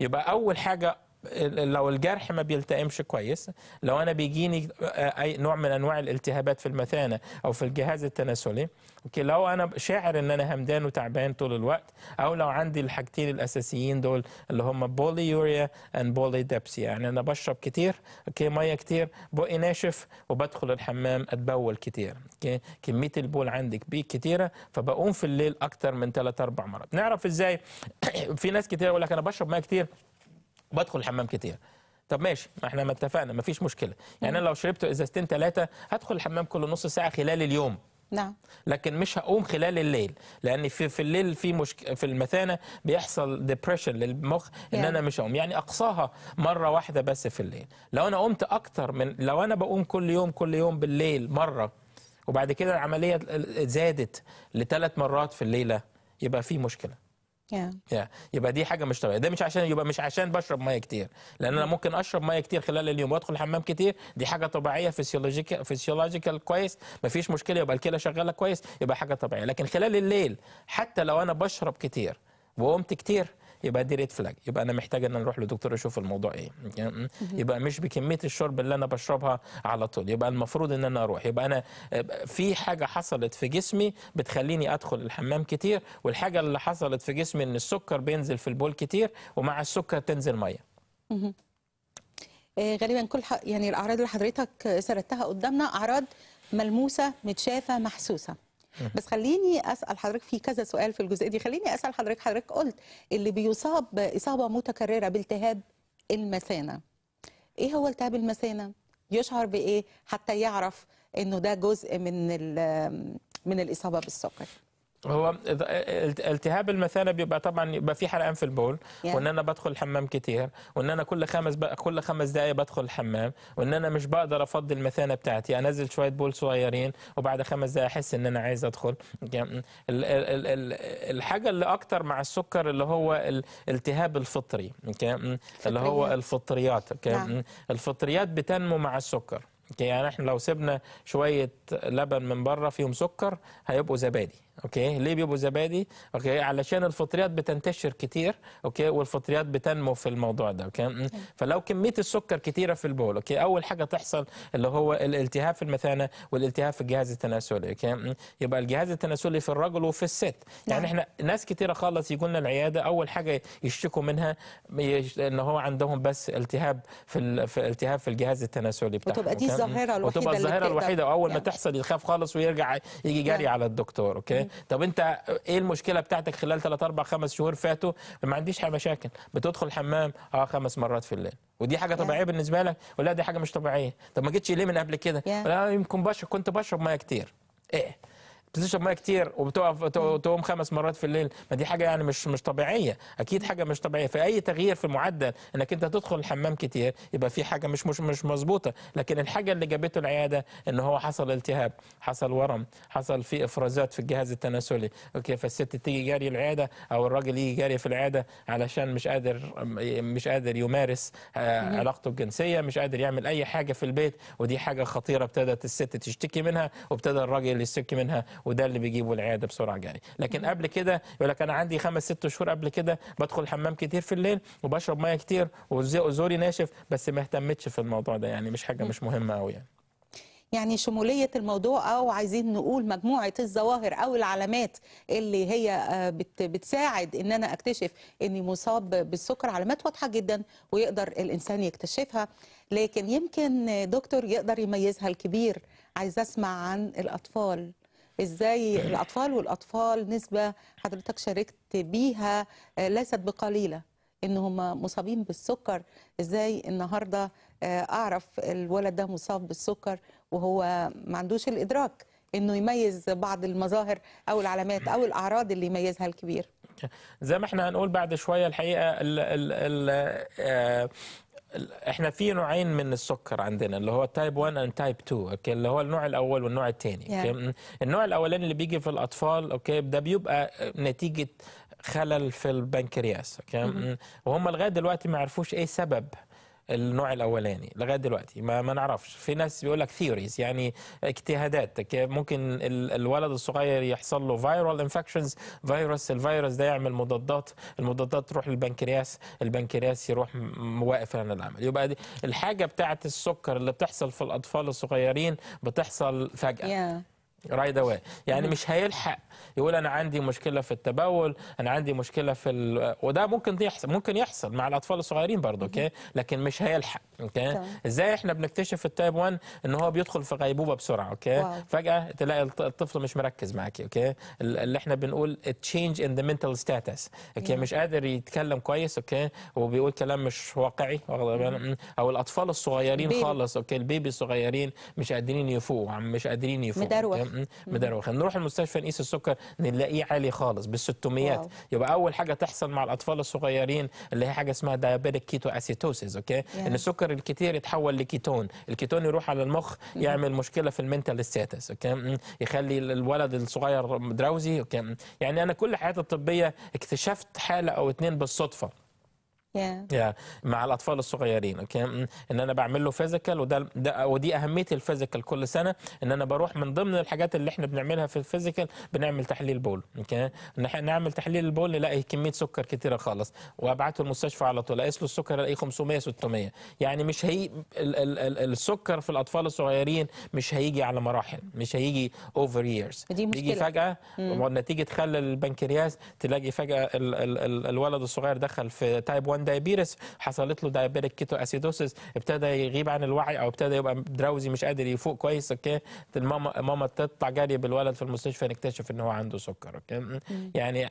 Speaker 2: يبقى اول حاجه لو الجرح ما بيلتئمش كويس لو انا بيجيني آه، اي نوع من انواع الالتهابات في المثانه او في الجهاز التناسلي اوكي لو انا شاعر ان انا همدان وتعبان طول الوقت او لو عندي الحاجتين الاساسيين دول اللي هم بولي يوريا اند بولي ديبسيا يعني انا بشرب كتير اوكي ميه كتير بقي ناشف وبدخل الحمام اتبول كتير اوكي كميه البول عندي كبير كتيره فبقوم في الليل اكتر من 3 4 مرات نعرف ازاي (clears throat) في ناس كتير يقول لك انا بشرب ميه كتير وبدخل الحمام كتير طب ماشي ما احنا ما اتفقنا ما فيش مشكله يعني انا لو شربت ازازتين ثلاثه هدخل الحمام كل نص ساعه خلال اليوم نعم لكن مش هقوم خلال الليل لان في في الليل في مشك... في المثانه بيحصل ديبريشن للمخ ان يعني. انا مش هقوم يعني اقصاها مره واحده بس في الليل لو انا قمت اكتر من لو انا بقوم كل يوم كل يوم بالليل مره وبعد كده العمليه زادت لثلاث مرات في الليله يبقى في مشكله yeah. yeah. يبقى دي حاجه مش طبيعيه ده مش عشان يبقى مش عشان بشرب ميه كتير لان انا ممكن اشرب ميه كتير خلال اليوم وادخل الحمام كتير دي حاجه طبيعيه فيسيولوجيكال فيسيولوجيكال كويس مفيش مشكله يبقى الكلى شغاله كويس يبقى حاجه طبيعيه لكن خلال الليل حتى لو انا بشرب كتير وقمت كتير يبقى دي ريد فلاج يبقى انا محتاج ان اروح لدكتور اشوف الموضوع ايه يبقى مش بكميه الشرب اللي انا بشربها على طول يبقى المفروض ان انا اروح يبقى انا في حاجه حصلت في جسمي بتخليني ادخل الحمام كتير والحاجه اللي حصلت في جسمي ان السكر بينزل في البول كتير ومع السكر تنزل ميه
Speaker 1: آه، غالبا كل يعني الاعراض اللي حضرتك سردتها قدامنا اعراض ملموسه متشافه محسوسه بس خليني اسال حضرتك في كذا سؤال في الجزئيه دي خليني اسال حضرتك حضرتك قلت اللي بيصاب اصابه متكرره بالتهاب المثانه ايه هو التهاب المثانه يشعر بايه حتى يعرف انه ده جزء من من الاصابه بالسكر
Speaker 2: هو التهاب المثانه بيبقى طبعا يبقى في حرقان في البول yeah. وان انا بدخل الحمام كتير وان انا كل خمس ب... كل خمس دقائق بدخل الحمام وان انا مش بقدر افضي المثانه بتاعتي انزل شويه بول صغيرين وبعد خمس دقائق احس ان انا عايز ادخل يعني ال... ال... ال... الحاجه اللي اكتر مع السكر اللي هو الالتهاب الفطري اللي هو الفطريات yeah. نعم. الفطريات بتنمو مع السكر يعني احنا لو سيبنا شويه لبن من بره فيهم سكر هيبقوا زبادي اوكي ليه بيبقوا زبادي اوكي علشان الفطريات بتنتشر كتير اوكي والفطريات بتنمو في الموضوع ده اوكي فلو كميه السكر كتيره في البول اوكي اول حاجه تحصل اللي هو الالتهاب في المثانه والالتهاب في الجهاز التناسلي اوكي يبقى الجهاز التناسلي في الرجل وفي الست يعني نعم. احنا ناس كتيره خالص يجوا لنا العياده اول حاجه يشتكوا منها ان هو عندهم بس التهاب في, ال... في التهاب في الجهاز التناسلي بتاعهم وتبقى دي الظاهره الوحيده وتبقى الظاهره الوحيده واول ما يعني. تحصل يخاف خالص ويرجع يجي جري نعم. على الدكتور اوكي طب انت ايه المشكله بتاعتك خلال 3 4 5 شهور فاتوا ما عنديش حاجه مشاكل بتدخل الحمام اه خمس مرات في الليل ودي حاجه yeah. طبيعيه بالنسبه لك ولا دي حاجه مش طبيعيه طب ما جيتش ليه من قبل كده yeah. لا يمكن بشرب كنت بشرب ميه كتير ايه بتشرب ميه كتير وبتقف تقوم خمس مرات في الليل ما دي حاجه يعني مش مش طبيعيه اكيد حاجه مش طبيعيه فاي تغيير في معدل انك انت تدخل الحمام كتير يبقى في حاجه مش مش مش مظبوطه لكن الحاجه اللي جابته العياده ان هو حصل التهاب حصل ورم حصل في افرازات في الجهاز التناسلي اوكي فالست تيجي جاري العياده او الراجل يجي جاري في العياده علشان مش قادر مش قادر يمارس آه، علاقته الجنسيه مش قادر يعمل اي حاجه في البيت ودي حاجه خطيره ابتدت الست تشتكي منها وابتدى الراجل يشتكي منها وده اللي بيجيبه العياده بسرعه جاي لكن قبل كده يقول لك انا عندي خمس ست شهور قبل كده بدخل الحمام كتير في الليل وبشرب ميه كتير وزوري ناشف بس ما اهتمتش في الموضوع ده يعني مش حاجه مش مهمه قوي يعني
Speaker 1: يعني شمولية الموضوع أو عايزين نقول مجموعة الظواهر أو العلامات اللي هي آه، بتساعد إن أنا أكتشف إني مصاب بالسكر علامات واضحة جدا ويقدر الإنسان يكتشفها لكن يمكن دكتور يقدر يميزها الكبير عايز أسمع عن الأطفال ازاي (coughs) الاطفال والاطفال نسبه حضرتك شاركت بيها آه، ليست بقليله ان هم مصابين بالسكر ازاي النهارده آه، اعرف الولد ده مصاب بالسكر وهو ما عندوش الادراك انه يميز بعض المظاهر او العلامات او (coughs) الاعراض اللي يميزها الكبير
Speaker 2: زي ما احنا هنقول بعد شويه الحقيقه ال ال ال آه، احنا في نوعين من السكر عندنا اللي هو تايب 1 اند تايب 2 اوكي اللي هو النوع الاول والنوع الثاني yeah. النوع الاولاني اللي بيجي في الاطفال اوكي ده بيبقى نتيجه خلل في البنكرياس اوكي mm-hmm. وهم لغايه دلوقتي ما عرفوش ايه سبب النوع الاولاني لغايه دلوقتي ما, ما نعرفش في ناس بيقول لك ثيوريز يعني اجتهادات ممكن الولد الصغير يحصل له فايرال انفكشنز فيروس الفيروس ده يعمل مضادات المضادات تروح للبنكرياس البنكرياس يروح واقف عن العمل يبقى دي الحاجه بتاعه السكر اللي بتحصل في الاطفال الصغيرين بتحصل فجاه yeah. رايد واي يعني مش هيلحق يقول انا عندي مشكله في التبول انا عندي مشكله في ال... وده ممكن يحصل ممكن يحصل مع الاطفال الصغيرين برضه اوكي لكن مش هيلحق اوكي ازاي احنا بنكتشف التايب 1 ان هو بيدخل في غيبوبه بسرعه اوكي فجاه تلاقي الطفل مش مركز معاكي اوكي اللي احنا بنقول تشينج ان ذا منتال ستاتس اوكي مش قادر يتكلم كويس اوكي وبيقول كلام مش واقعي او الاطفال الصغيرين خالص اوكي البيبي الصغيرين مش قادرين يفوقوا مش قادرين يفوقوا مدروخه نروح المستشفى نقيس السكر نلاقيه عالي خالص بالستميات يبقى اول حاجه تحصل مع الاطفال الصغيرين اللي هي حاجه اسمها دايابيتيك كيتو اسيتوسيس اوكي ان السكر الكتير يتحول لكيتون الكيتون يروح على المخ يعمل مشكله في المنتال ستاتس اوكي يخلي الولد الصغير دروزي اوكي يعني انا كل حياتي الطبيه اكتشفت حاله او اثنين بالصدفه يا yeah. مع الاطفال الصغيرين اوكي ان انا بعمل له فيزيكال وده ده ودي اهميه الفيزيكال كل سنه ان انا بروح من ضمن الحاجات اللي احنا بنعملها في الفيزيكال بنعمل تحليل بول اوكي نعمل تحليل البول نلاقي كميه سكر كتيره خالص وابعته المستشفى على طول اقيس له السكر الاقي 500 600 يعني مش هي السكر في الاطفال الصغيرين مش هيجي على مراحل مش هيجي اوفر ييرز بيجي فجاه والنتيجه تخلي خلل البنكرياس تلاقي فجاه ال ال ال الولد الصغير دخل في تايب 1 1 دايبيرس حصلت له دايبيريك كيتو اسيدوسيس ابتدى يغيب عن الوعي او ابتدى يبقى دراوزي مش قادر يفوق كويس اوكي الماما ماما تطلع جاريه بالولد في المستشفى نكتشف ان هو عنده سكر اوكي يعني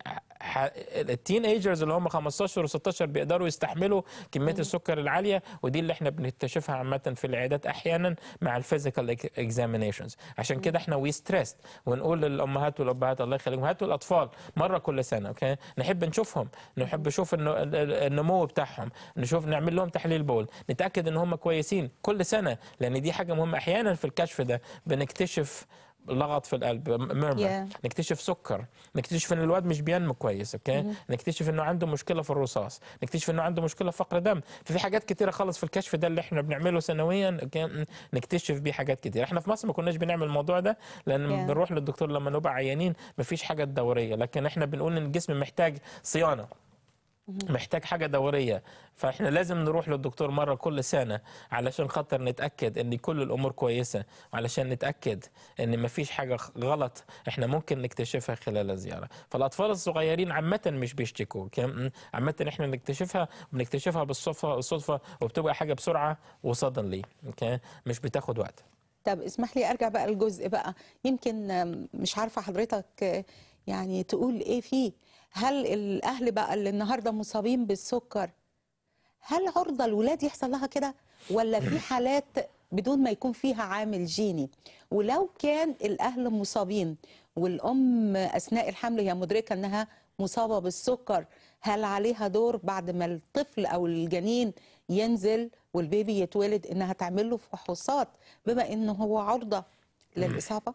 Speaker 2: التين ايجرز اللي هم 15 و16 بيقدروا يستحملوا كميه السكر العاليه ودي اللي احنا بنكتشفها عامه في العيادات احيانا مع الفيزيكال اكزامينيشنز عشان كده احنا وي ستريسد ونقول للامهات والابهات الله يخليهم هاتوا الاطفال مره كل سنه اوكي نحب نشوفهم نحب نشوف النمو النمو بتاعهم نشوف نعمل لهم تحليل بول نتاكد ان هم كويسين كل سنه لان دي حاجه مهمه احيانا في الكشف ده بنكتشف لغط في القلب ميرمر yeah. نكتشف سكر نكتشف ان الواد مش بينمو كويس اوكي mm-hmm. نكتشف انه عنده مشكله في الرصاص نكتشف انه عنده مشكله في فقر دم ففي حاجات كتيره خالص في الكشف ده اللي احنا بنعمله سنويا okay. نكتشف بيه حاجات كتير احنا في مصر ما كناش بنعمل الموضوع ده لان yeah. بنروح للدكتور لما نبقى عيانين مفيش حاجه دوريه لكن احنا بنقول ان الجسم محتاج صيانه محتاج حاجة دورية فاحنا لازم نروح للدكتور مرة كل سنة علشان خاطر نتأكد ان كل الامور كويسة علشان نتأكد ان مفيش حاجة غلط احنا ممكن نكتشفها خلال الزيارة فالاطفال الصغيرين عامة مش بيشتكوا عامة احنا نكتشفها بنكتشفها بالصدفة الصدفة وبتبقى حاجة بسرعة لي مش بتاخد وقت
Speaker 1: طب اسمح لي ارجع بقى الجزء بقى يمكن مش عارفة حضرتك يعني تقول ايه فيه هل الاهل بقى اللي النهارده مصابين بالسكر هل عرضه الولاد يحصل لها كده ولا في (clears throat) حالات بدون ما يكون فيها عامل جيني ولو كان الاهل مصابين والام اثناء الحمل هي مدركه انها مصابه بالسكر هل عليها دور بعد ما الطفل او الجنين ينزل والبيبي يتولد انها تعمل له فحوصات بما انه هو عرضه (clears throat) للاصابه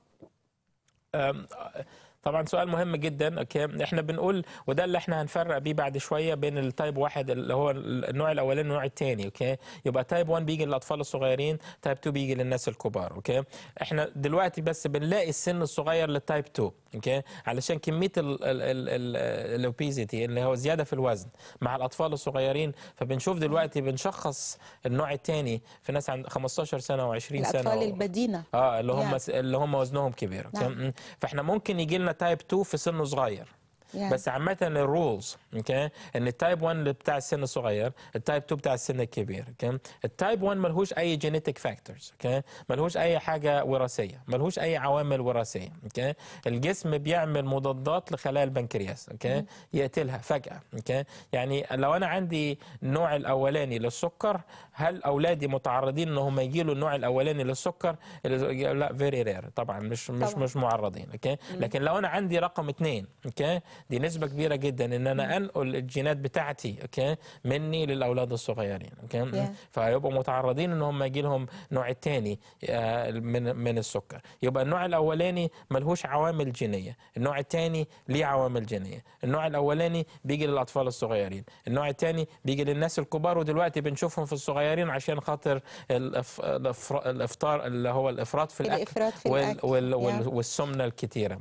Speaker 2: طبعا سؤال مهم جدا اوكي احنا بنقول وده اللي احنا هنفرق بيه بعد شويه بين التايب واحد اللي هو النوع الاولاني والنوع الثاني اوكي يبقى تايب 1 بيجي للاطفال الصغيرين تايب 2 بيجي للناس الكبار اوكي احنا دلوقتي بس بنلاقي السن الصغير للتايب 2 اوكي علشان كميه الاوبيزيتي اللي هو زياده في الوزن مع الاطفال الصغيرين فبنشوف دلوقتي بنشخص النوع الثاني في ناس عند 15 سنه و20 سنه الاطفال
Speaker 1: البدينه اه اللي هم يعني.
Speaker 2: اللي هم وزنهم كبير نعم. فاحنا ممكن يجي لنا تايب 2 في سن صغير يعني. بس عامه الرولز اوكي ان التايب 1 بتاع السن الصغير التايب 2 بتاع السن الكبير اوكي التايب 1 ملهوش اي جينيتك فاكتورز اوكي ملهوش اي حاجه وراثيه ملهوش اي عوامل وراثيه اوكي الجسم بيعمل مضادات لخلايا البنكرياس اوكي يقتلها فجاه اوكي يعني لو انا عندي النوع الاولاني للسكر هل اولادي متعرضين ان هم يجي له النوع الاولاني للسكر لا فيري رير طبعا مش مش طبعا. مش معرضين اوكي لكن لو انا عندي رقم اثنين اوكي دي نسبه كبيره جدا ان انا تنقل الجينات بتاعتي اوكي مني للاولاد الصغيرين اوكي فيبقوا متعرضين ان هم يجي لهم نوع ثاني آه، من من السكر يبقى النوع الاولاني ملهوش عوامل جينيه النوع الثاني ليه عوامل جينيه النوع الاولاني بيجي للاطفال الصغيرين النوع الثاني بيجي للناس الكبار ودلوقتي بنشوفهم في الصغيرين عشان خاطر الأف... الأف... الافطار اللي هو الافراط في الاكل,
Speaker 1: الإفراط في الأكل.
Speaker 2: وال... وال... وال... والسمنه الكتيره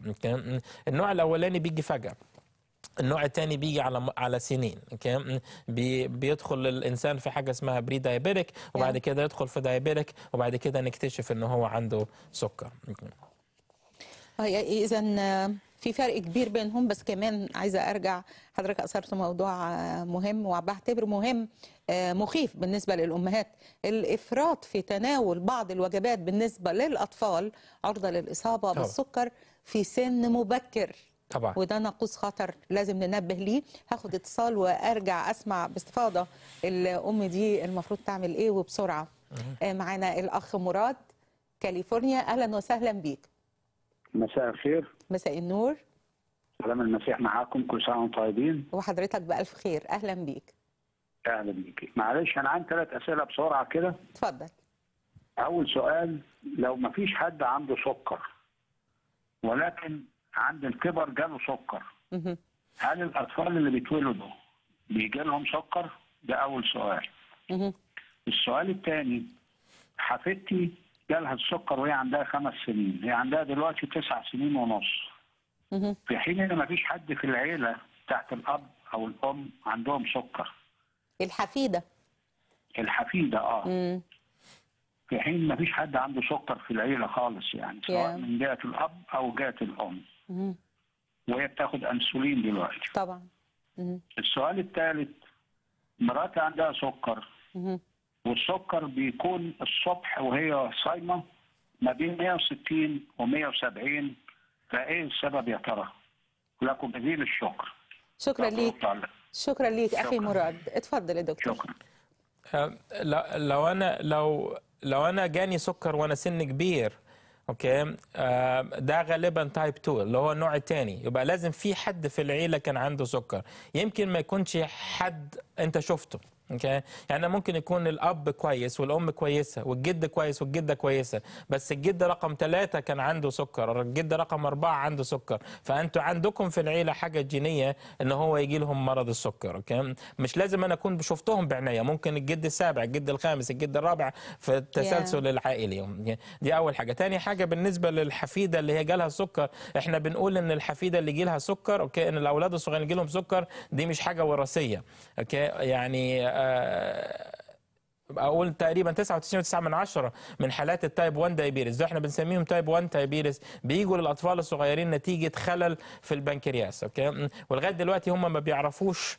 Speaker 2: النوع الاولاني بيجي فجاه النوع الثاني بيجي على على سنين بي بيدخل الانسان في حاجه اسمها بري دايبيريك وبعد نعم. كده يدخل في دايبيريك وبعد كده نكتشف ان هو عنده سكر
Speaker 1: آه، اذا في فرق كبير بينهم بس كمان عايزه ارجع حضرتك اثرت موضوع آه، مهم وبعتبره مهم آه، مخيف بالنسبه للامهات الافراط في تناول بعض الوجبات بالنسبه للاطفال عرضه للاصابه طبعا. بالسكر في سن مبكر طبعا وده ناقوس خطر لازم ننبه ليه هاخد اتصال وارجع اسمع باستفاضه الام دي المفروض تعمل ايه وبسرعه آه، معانا الاخ مراد كاليفورنيا اهلا وسهلا بيك
Speaker 4: مساء الخير مساء النور سلام المسيح معاكم كل سنه وانتم طيبين
Speaker 1: وحضرتك بالف خير اهلا بيك
Speaker 4: اهلا بيك معلش انا عندي ثلاث اسئله بسرعه كده اتفضل اول سؤال لو ما فيش حد عنده سكر ولكن عند الكبر جاله سكر هل الاطفال اللي بيتولدوا بيجي لهم سكر ده اول سؤال السؤال الثاني حفيدتي جالها السكر وهي عندها خمس سنين هي عندها دلوقتي تسع سنين ونص في حين ان ما فيش حد في العيله تحت الاب او الام عندهم سكر الحفيده الحفيده اه مم. في حين ما فيش حد عنده سكر في العيله خالص يعني سواء yeah. من جهه الاب او جهه الام وهي بتاخد انسولين دلوقتي
Speaker 1: طبعا مم.
Speaker 4: السؤال الثالث مراتي عندها سكر مم. والسكر بيكون الصبح وهي صايمه ما بين 160 و 170 فايه السبب يا ترى؟ لكم جزيل الشكر شكرا ليك
Speaker 1: شكرا ليك اخي مراد اتفضل يا دكتور
Speaker 2: شكرا لو انا لو لو انا جاني سكر وانا سن كبير اوكي آه، ده غالبا تايب 2 اللي هو النوع الثاني يبقى لازم في حد في العيله كان عنده سكر يمكن ما يكونش حد انت شفته اوكي يعني ممكن يكون الاب كويس والام كويسه والجد كويس والجده كويسه بس الجد رقم ثلاثة كان عنده سكر الجد رقم أربعة عنده سكر فانتوا عندكم في العيله حاجه جينيه ان هو يجي لهم مرض السكر اوكي مش لازم انا اكون شفتهم بعنايه ممكن الجد السابع الجد الخامس الجد الرابع في التسلسل yeah. العائلي دي اول حاجه ثاني حاجه بالنسبه للحفيده اللي هي جالها سكر احنا بنقول ان الحفيده اللي جيلها سكر اوكي ان الاولاد الصغيرين جيلهم سكر دي مش حاجه وراثيه اوكي يعني آه، آه، اقول تقريبا 99.9 من عشرة من حالات التايب 1 دايبيريز ده احنا بنسميهم تايب 1 دايبيريز بيجوا للاطفال الصغيرين نتيجه خلل في البنكرياس اوكي ولغايه دلوقتي هم ما بيعرفوش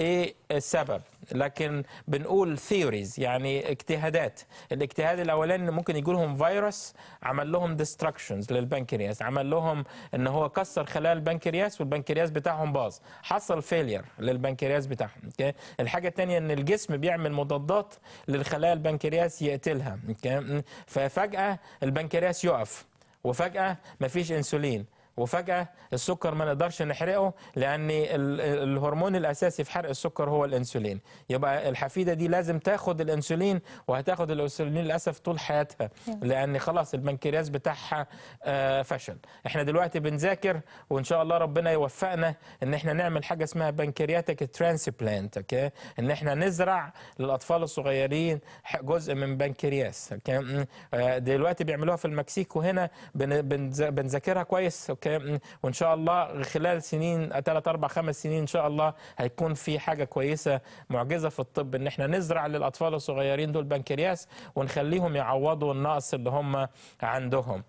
Speaker 2: ايه السبب لكن بنقول ثيوريز يعني اجتهادات الاجتهاد الاولاني ممكن يقول لهم فيروس عمل لهم ديستركشنز للبنكرياس عمل لهم ان هو كسر خلايا البنكرياس والبنكرياس بتاعهم باظ حصل فيلير للبنكرياس بتاعهم اوكي الحاجه الثانيه ان الجسم بيعمل مضادات للخلايا البنكرياس يقتلها اوكي ففجاه البنكرياس يقف وفجاه مفيش انسولين وفجأة السكر ما نقدرش نحرقه لأن الهرمون الأساسي في حرق السكر هو الأنسولين يبقى الحفيدة دي لازم تاخد الأنسولين وهتاخد الأنسولين للأسف طول حياتها أيوة. لأن خلاص البنكرياس بتاعها آه، فشل احنا دلوقتي بنذاكر وإن شاء الله ربنا يوفقنا إن احنا نعمل حاجة اسمها بنكرياتك ترانسبلانت اوكي إن احنا نزرع للأطفال الصغيرين جزء من بنكرياس آه، دلوقتي بيعملوها في المكسيك وهنا بنذاكرها كويس اوكي وان شاء الله خلال سنين ثلاث اربع خمس سنين ان شاء الله هيكون في حاجه كويسه معجزه في الطب ان احنا نزرع للاطفال الصغيرين دول بنكرياس ونخليهم يعوضوا النقص اللي هم عندهم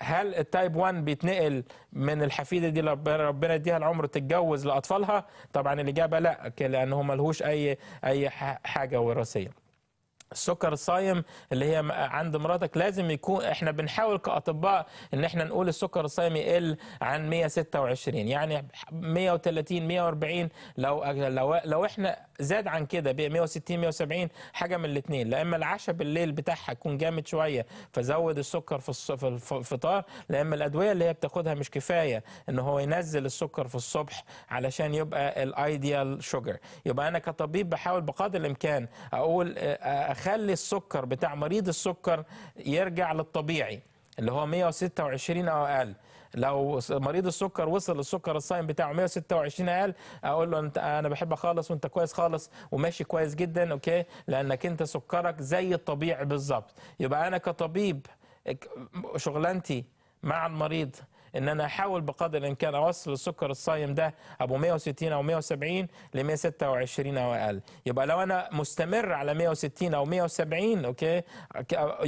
Speaker 2: هل التايب 1 بيتنقل من الحفيده دي ربنا يديها العمر تتجوز لاطفالها طبعا الاجابه لا لانه لهوش اي اي حاجه وراثيه السكر الصايم اللي هي عند مراتك لازم يكون احنا بنحاول كاطباء ان احنا نقول السكر الصايم يقل عن 126 يعني 130 140 لو لو لو احنا زاد عن كده بقى 160 170 حاجه من الاثنين لا اما العشاء بالليل بتاعها يكون جامد شويه فزود السكر في الفطار لا اما الادويه اللي هي بتاخدها مش كفايه ان هو ينزل السكر في الصبح علشان يبقى الايديال شوجر يبقى انا كطبيب بحاول بقدر الامكان اقول اخلي السكر بتاع مريض السكر يرجع للطبيعي اللي هو 126 او اقل لو مريض السكر وصل للسكر الصايم بتاعه 126 قال اقول له انت انا بحبك خالص وانت كويس خالص وماشي كويس جدا اوكي لانك انت سكرك زي الطبيعي بالظبط يبقى انا كطبيب شغلانتي مع المريض ان انا احاول بقدر الامكان اوصل السكر الصايم ده ابو 160 او 170 ل 126 او اقل يبقى لو انا مستمر على 160 او 170 اوكي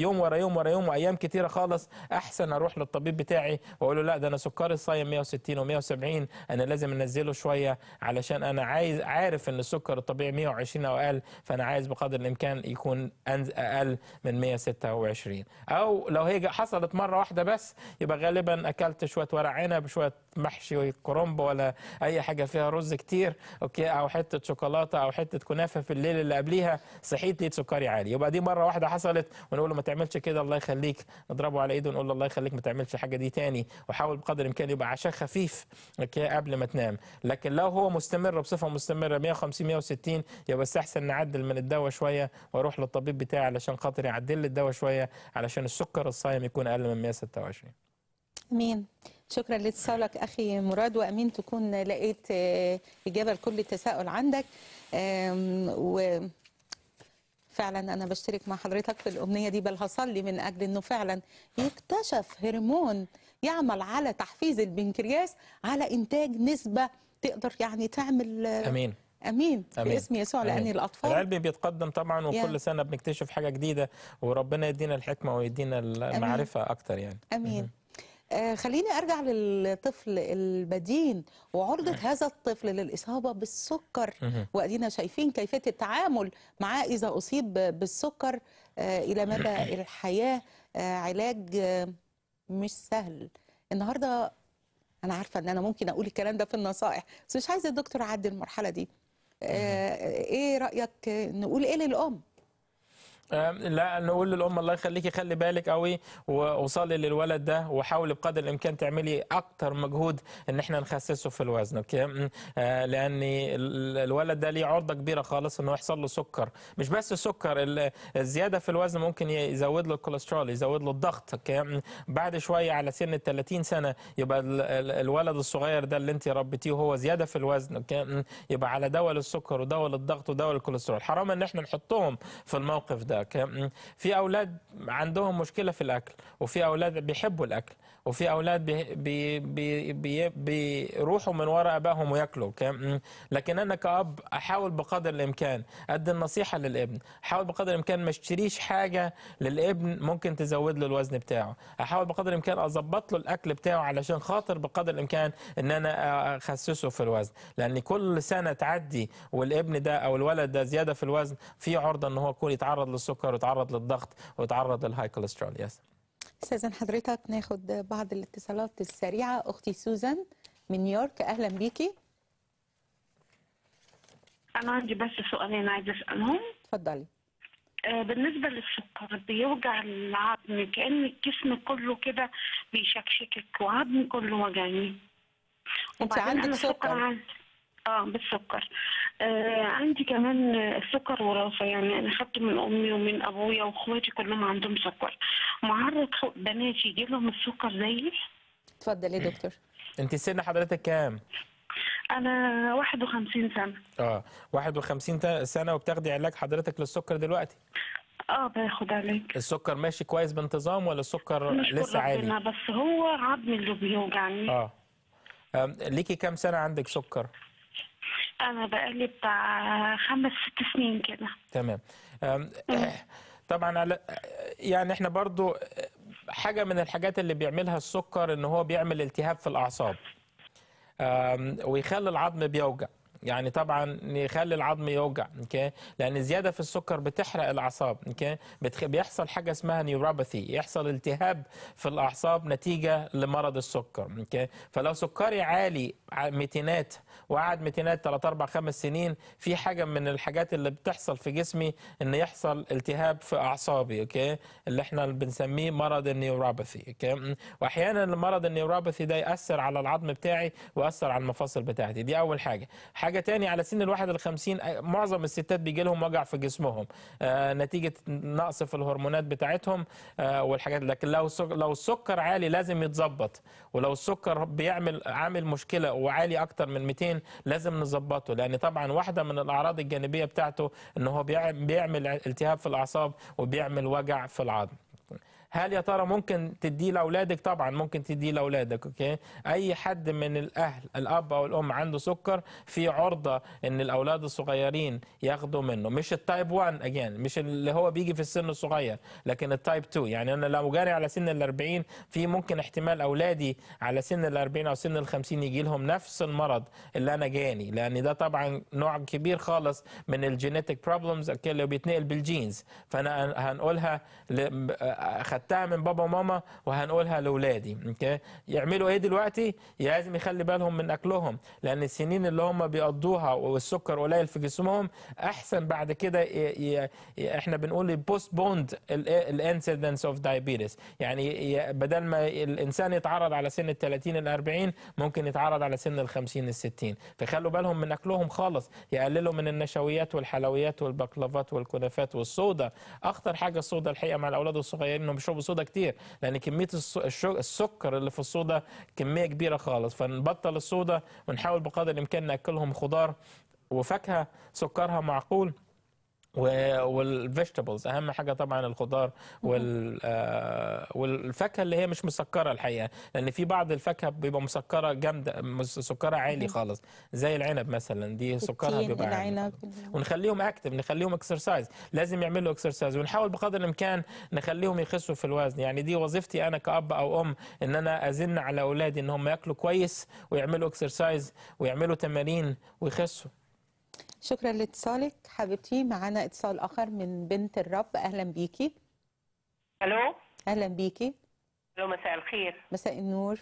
Speaker 2: يوم ورا يوم ورا يوم وايام كتيره خالص احسن اروح للطبيب بتاعي واقول له لا ده انا سكري الصايم 160 و170 انا لازم انزله شويه علشان انا عايز عارف ان السكر الطبيعي 120 او اقل فانا عايز بقدر الامكان يكون اقل من 126 او لو هي حصلت مره واحده بس يبقى غالبا اكلت شويه ورق عنب شويه محشي كرنب ولا اي حاجه فيها رز كتير اوكي او حته شوكولاته او حته كنافه في الليل اللي قبليها صحيت لقيت سكري عالي يبقى دي مره واحده حصلت ونقول له ما تعملش كده الله يخليك نضربه على ايده ونقول له الله يخليك ما تعملش الحاجه دي تاني وحاول بقدر الامكان يبقى عشاء خفيف اوكي قبل ما تنام لكن لو هو مستمر بصفه مستمره 150 160 يبقى استحسن نعدل من الدواء شويه واروح للطبيب بتاعي علشان خاطر يعدل لي الدواء شويه علشان السكر الصايم يكون اقل من 126
Speaker 1: امين شكرا لاتصالك اخي مراد وامين تكون لقيت آه، اجابه لكل تساؤل عندك و فعلا انا بشترك مع حضرتك في الامنيه دي بل هصلي من اجل انه فعلا يكتشف هرمون يعمل على تحفيز البنكرياس على انتاج نسبه تقدر يعني تعمل آه، امين امين, باسم يسوع لاني الاطفال العلم
Speaker 2: بيتقدم طبعا وكل يا. سنه بنكتشف حاجه جديده وربنا يدينا الحكمه ويدينا المعرفه أمين. اكتر يعني
Speaker 1: امين أمم. آه، خليني ارجع للطفل البدين وعرضه هذا الطفل للاصابه بالسكر وادينا شايفين كيفيه التعامل معاه اذا اصيب بالسكر آه، الى مدى الحياه آه، علاج مش سهل النهارده انا عارفه ان انا ممكن اقول الكلام ده في النصائح بس مش عايزه الدكتور عدي المرحله دي ايه رايك نقول ايه للام
Speaker 2: لا نقول للام الله يخليكي خلي بالك قوي وصلي للولد ده وحاولي بقدر الامكان تعملي اكتر مجهود ان احنا نخسسه في الوزن اوكي آه، لان الولد ده ليه عرضه كبيره خالص انه يحصل له سكر مش بس السكر الزياده في الوزن ممكن يزود له الكوليسترول يزود له الضغط اوكي بعد شويه على سن ال 30 سنه يبقى الولد الصغير ده اللي انت ربيتيه هو زياده في الوزن اوكي يبقى على دواء للسكر ودواء للضغط ودواء للكوليسترول حرام ان احنا نحطهم في الموقف ده اولادك في اولاد عندهم مشكله في الاكل وفي اولاد بيحبوا الاكل وفي اولاد بيروحوا بي بي بي من وراء ابائهم وياكلوا لكن انا كاب احاول بقدر الامكان ادي النصيحه للابن احاول بقدر الامكان ما اشتريش حاجه للابن ممكن تزود له الوزن بتاعه احاول بقدر الامكان اظبط له الاكل بتاعه علشان خاطر بقدر الامكان ان انا اخسسه في الوزن لان كل سنه تعدي والابن ده او الولد ده زياده في الوزن في عرضه ان هو يكون يتعرض السكر وتعرض للضغط وتعرض للهاي كوليسترول يس
Speaker 1: استاذن حضرتك ناخد بعض الاتصالات السريعه اختي سوزان من نيويورك اهلا بيكي
Speaker 5: انا عندي بس سؤالين عايزه اسالهم اتفضلي آه، بالنسبه للسكر بيوجع العظم كان الجسم كله كده بيشكشكك وعظم كله وجعني انت عندك سكر, سكر عندي. اه بالسكر آه عندي كمان السكر وراثه يعني انا خدت من امي ومن ابويا واخواتي كلهم عندهم سكر معرض بناتي يجي لهم السكر زيي اتفضلي يا دكتور
Speaker 2: انت سن حضرتك كام
Speaker 5: انا 51 سنه
Speaker 2: اه 51 سنه وبتاخدي علاج حضرتك للسكر دلوقتي
Speaker 5: اه باخد
Speaker 2: عليك السكر ماشي كويس بانتظام ولا السكر لسه عالي
Speaker 5: بس هو عظمي اللي بيوجعني
Speaker 2: آه. اه ليكي كام سنه عندك سكر
Speaker 5: انا بقالي
Speaker 4: بتاع خمس ست سنين كده
Speaker 2: تمام طبعا يعني احنا برضو حاجه من الحاجات اللي بيعملها السكر ان هو بيعمل التهاب في الاعصاب ويخلي العظم بيوجع يعني طبعا يخلي العظم يوجع اوكي لان زياده في السكر بتحرق الاعصاب اوكي بيحصل حاجه اسمها نيوروباثي يحصل التهاب في الاعصاب نتيجه لمرض السكر اوكي فلو سكري عالي ميتينات وقعد ميتينات 3 4 5 سنين في حاجه من الحاجات اللي بتحصل في جسمي ان يحصل التهاب في اعصابي اوكي اللي احنا بنسميه مرض النيوروباثي اوكي واحيانا المرض النيوروباثي ده ياثر على العظم بتاعي وياثر على المفاصل بتاعتي دي اول حاجه حاجه حاجه تاني على سن ال 51 معظم الستات بيجي لهم وجع في جسمهم آه، نتيجه نقص في الهرمونات بتاعتهم آه، والحاجات لكن لو لو السكر عالي لازم يتظبط ولو السكر بيعمل عامل مشكله وعالي اكتر من 200 لازم نظبطه لان طبعا واحده من الاعراض الجانبيه بتاعته ان هو بيعمل التهاب في الاعصاب وبيعمل وجع في العظم هل يا ترى ممكن تديه لاولادك طبعا ممكن تديه لاولادك اوكي اي حد من الاهل الاب او الام عنده سكر في عرضه ان الاولاد الصغيرين ياخدوا منه مش التايب 1 اجين مش اللي هو بيجي في السن الصغير لكن التايب 2 يعني انا لو جاري على سن ال 40 في ممكن احتمال اولادي على سن ال 40 او سن ال 50 يجي لهم نفس المرض اللي انا جاني لان ده طبعا نوع كبير خالص من الجينيتك بروبلمز اللي بيتنقل بالجينز فانا هنقولها آه، خدت خدتها من بابا وماما وهنقولها لاولادي اوكي يعملوا ايه دلوقتي لازم يخلي بالهم من اكلهم لان السنين اللي هم بيقضوها والسكر قليل في جسمهم احسن بعد كده ي... ي... احنا بنقول البوست بوند الانسيدنس اوف دايابيتس يعني بدل ما الانسان يتعرض على سن ال 30 ال 40 ممكن يتعرض على سن ال 50 ال 60 فخلوا بالهم من اكلهم خالص يقللوا من النشويات والحلويات والبقلافات والكنافات والصودا اخطر حاجه الصودا الحقيقه مع الاولاد الصغيرين انهم نشرب صودا كتير لان كميه السكر اللي في الصودا كميه كبيره خالص فنبطل الصودا ونحاول بقدر الامكان ناكلهم خضار وفاكهه سكرها معقول والفيجيتابلز اهم حاجه طبعا الخضار وال آه، والفاكهه اللي هي مش مسكره الحقيقه لان في بعض الفاكهه بيبقى مسكره جامده سكرها عالي خالص زي العنب مثلا دي سكرها بيبقى عالي ونخليهم اكتف نخليهم اكسرسايز لازم يعملوا اكسرسايز ونحاول بقدر الامكان نخليهم يخسوا في الوزن يعني دي وظيفتي انا كاب او ام ان انا ازن على اولادي ان هم ياكلوا كويس ويعملوا اكسرسايز ويعملوا تمارين ويخسوا
Speaker 1: شكرا لاتصالك حبيبتي معانا اتصال اخر من بنت الرب اهلا بيكي الو اهلا بيكي
Speaker 5: الو مساء الخير
Speaker 1: مساء النور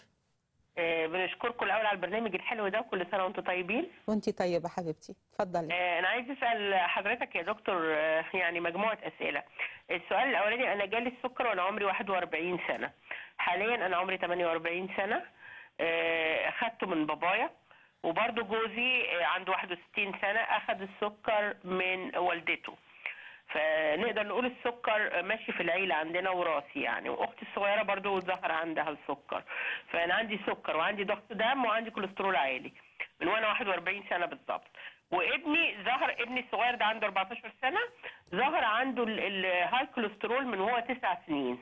Speaker 5: آه بنشكركم الاول على البرنامج الحلو ده كل سنه وانتم طيبين
Speaker 1: وانت طيبه حبيبتي
Speaker 5: اتفضلي آه انا عايز اسال حضرتك يا دكتور آه يعني مجموعه اسئله السؤال الاولاني انا جالي السكر وانا عمري 41 سنه حاليا انا عمري 48 سنه آه، اخذته من بابايا وبرضه جوزي آه، عنده 61 سنة أخذ السكر من والدته فنقدر نقول السكر ماشي في العيلة عندنا وراثي يعني وأختي الصغيرة برضو ظهر عندها السكر فأنا عندي سكر وعندي ضغط دم وعندي كوليسترول عالي من وأنا 41 سنة بالظبط وابني ظهر ابني الصغير ده عنده 14 سنة ظهر عنده الهاي كوليسترول من وهو 9 سنين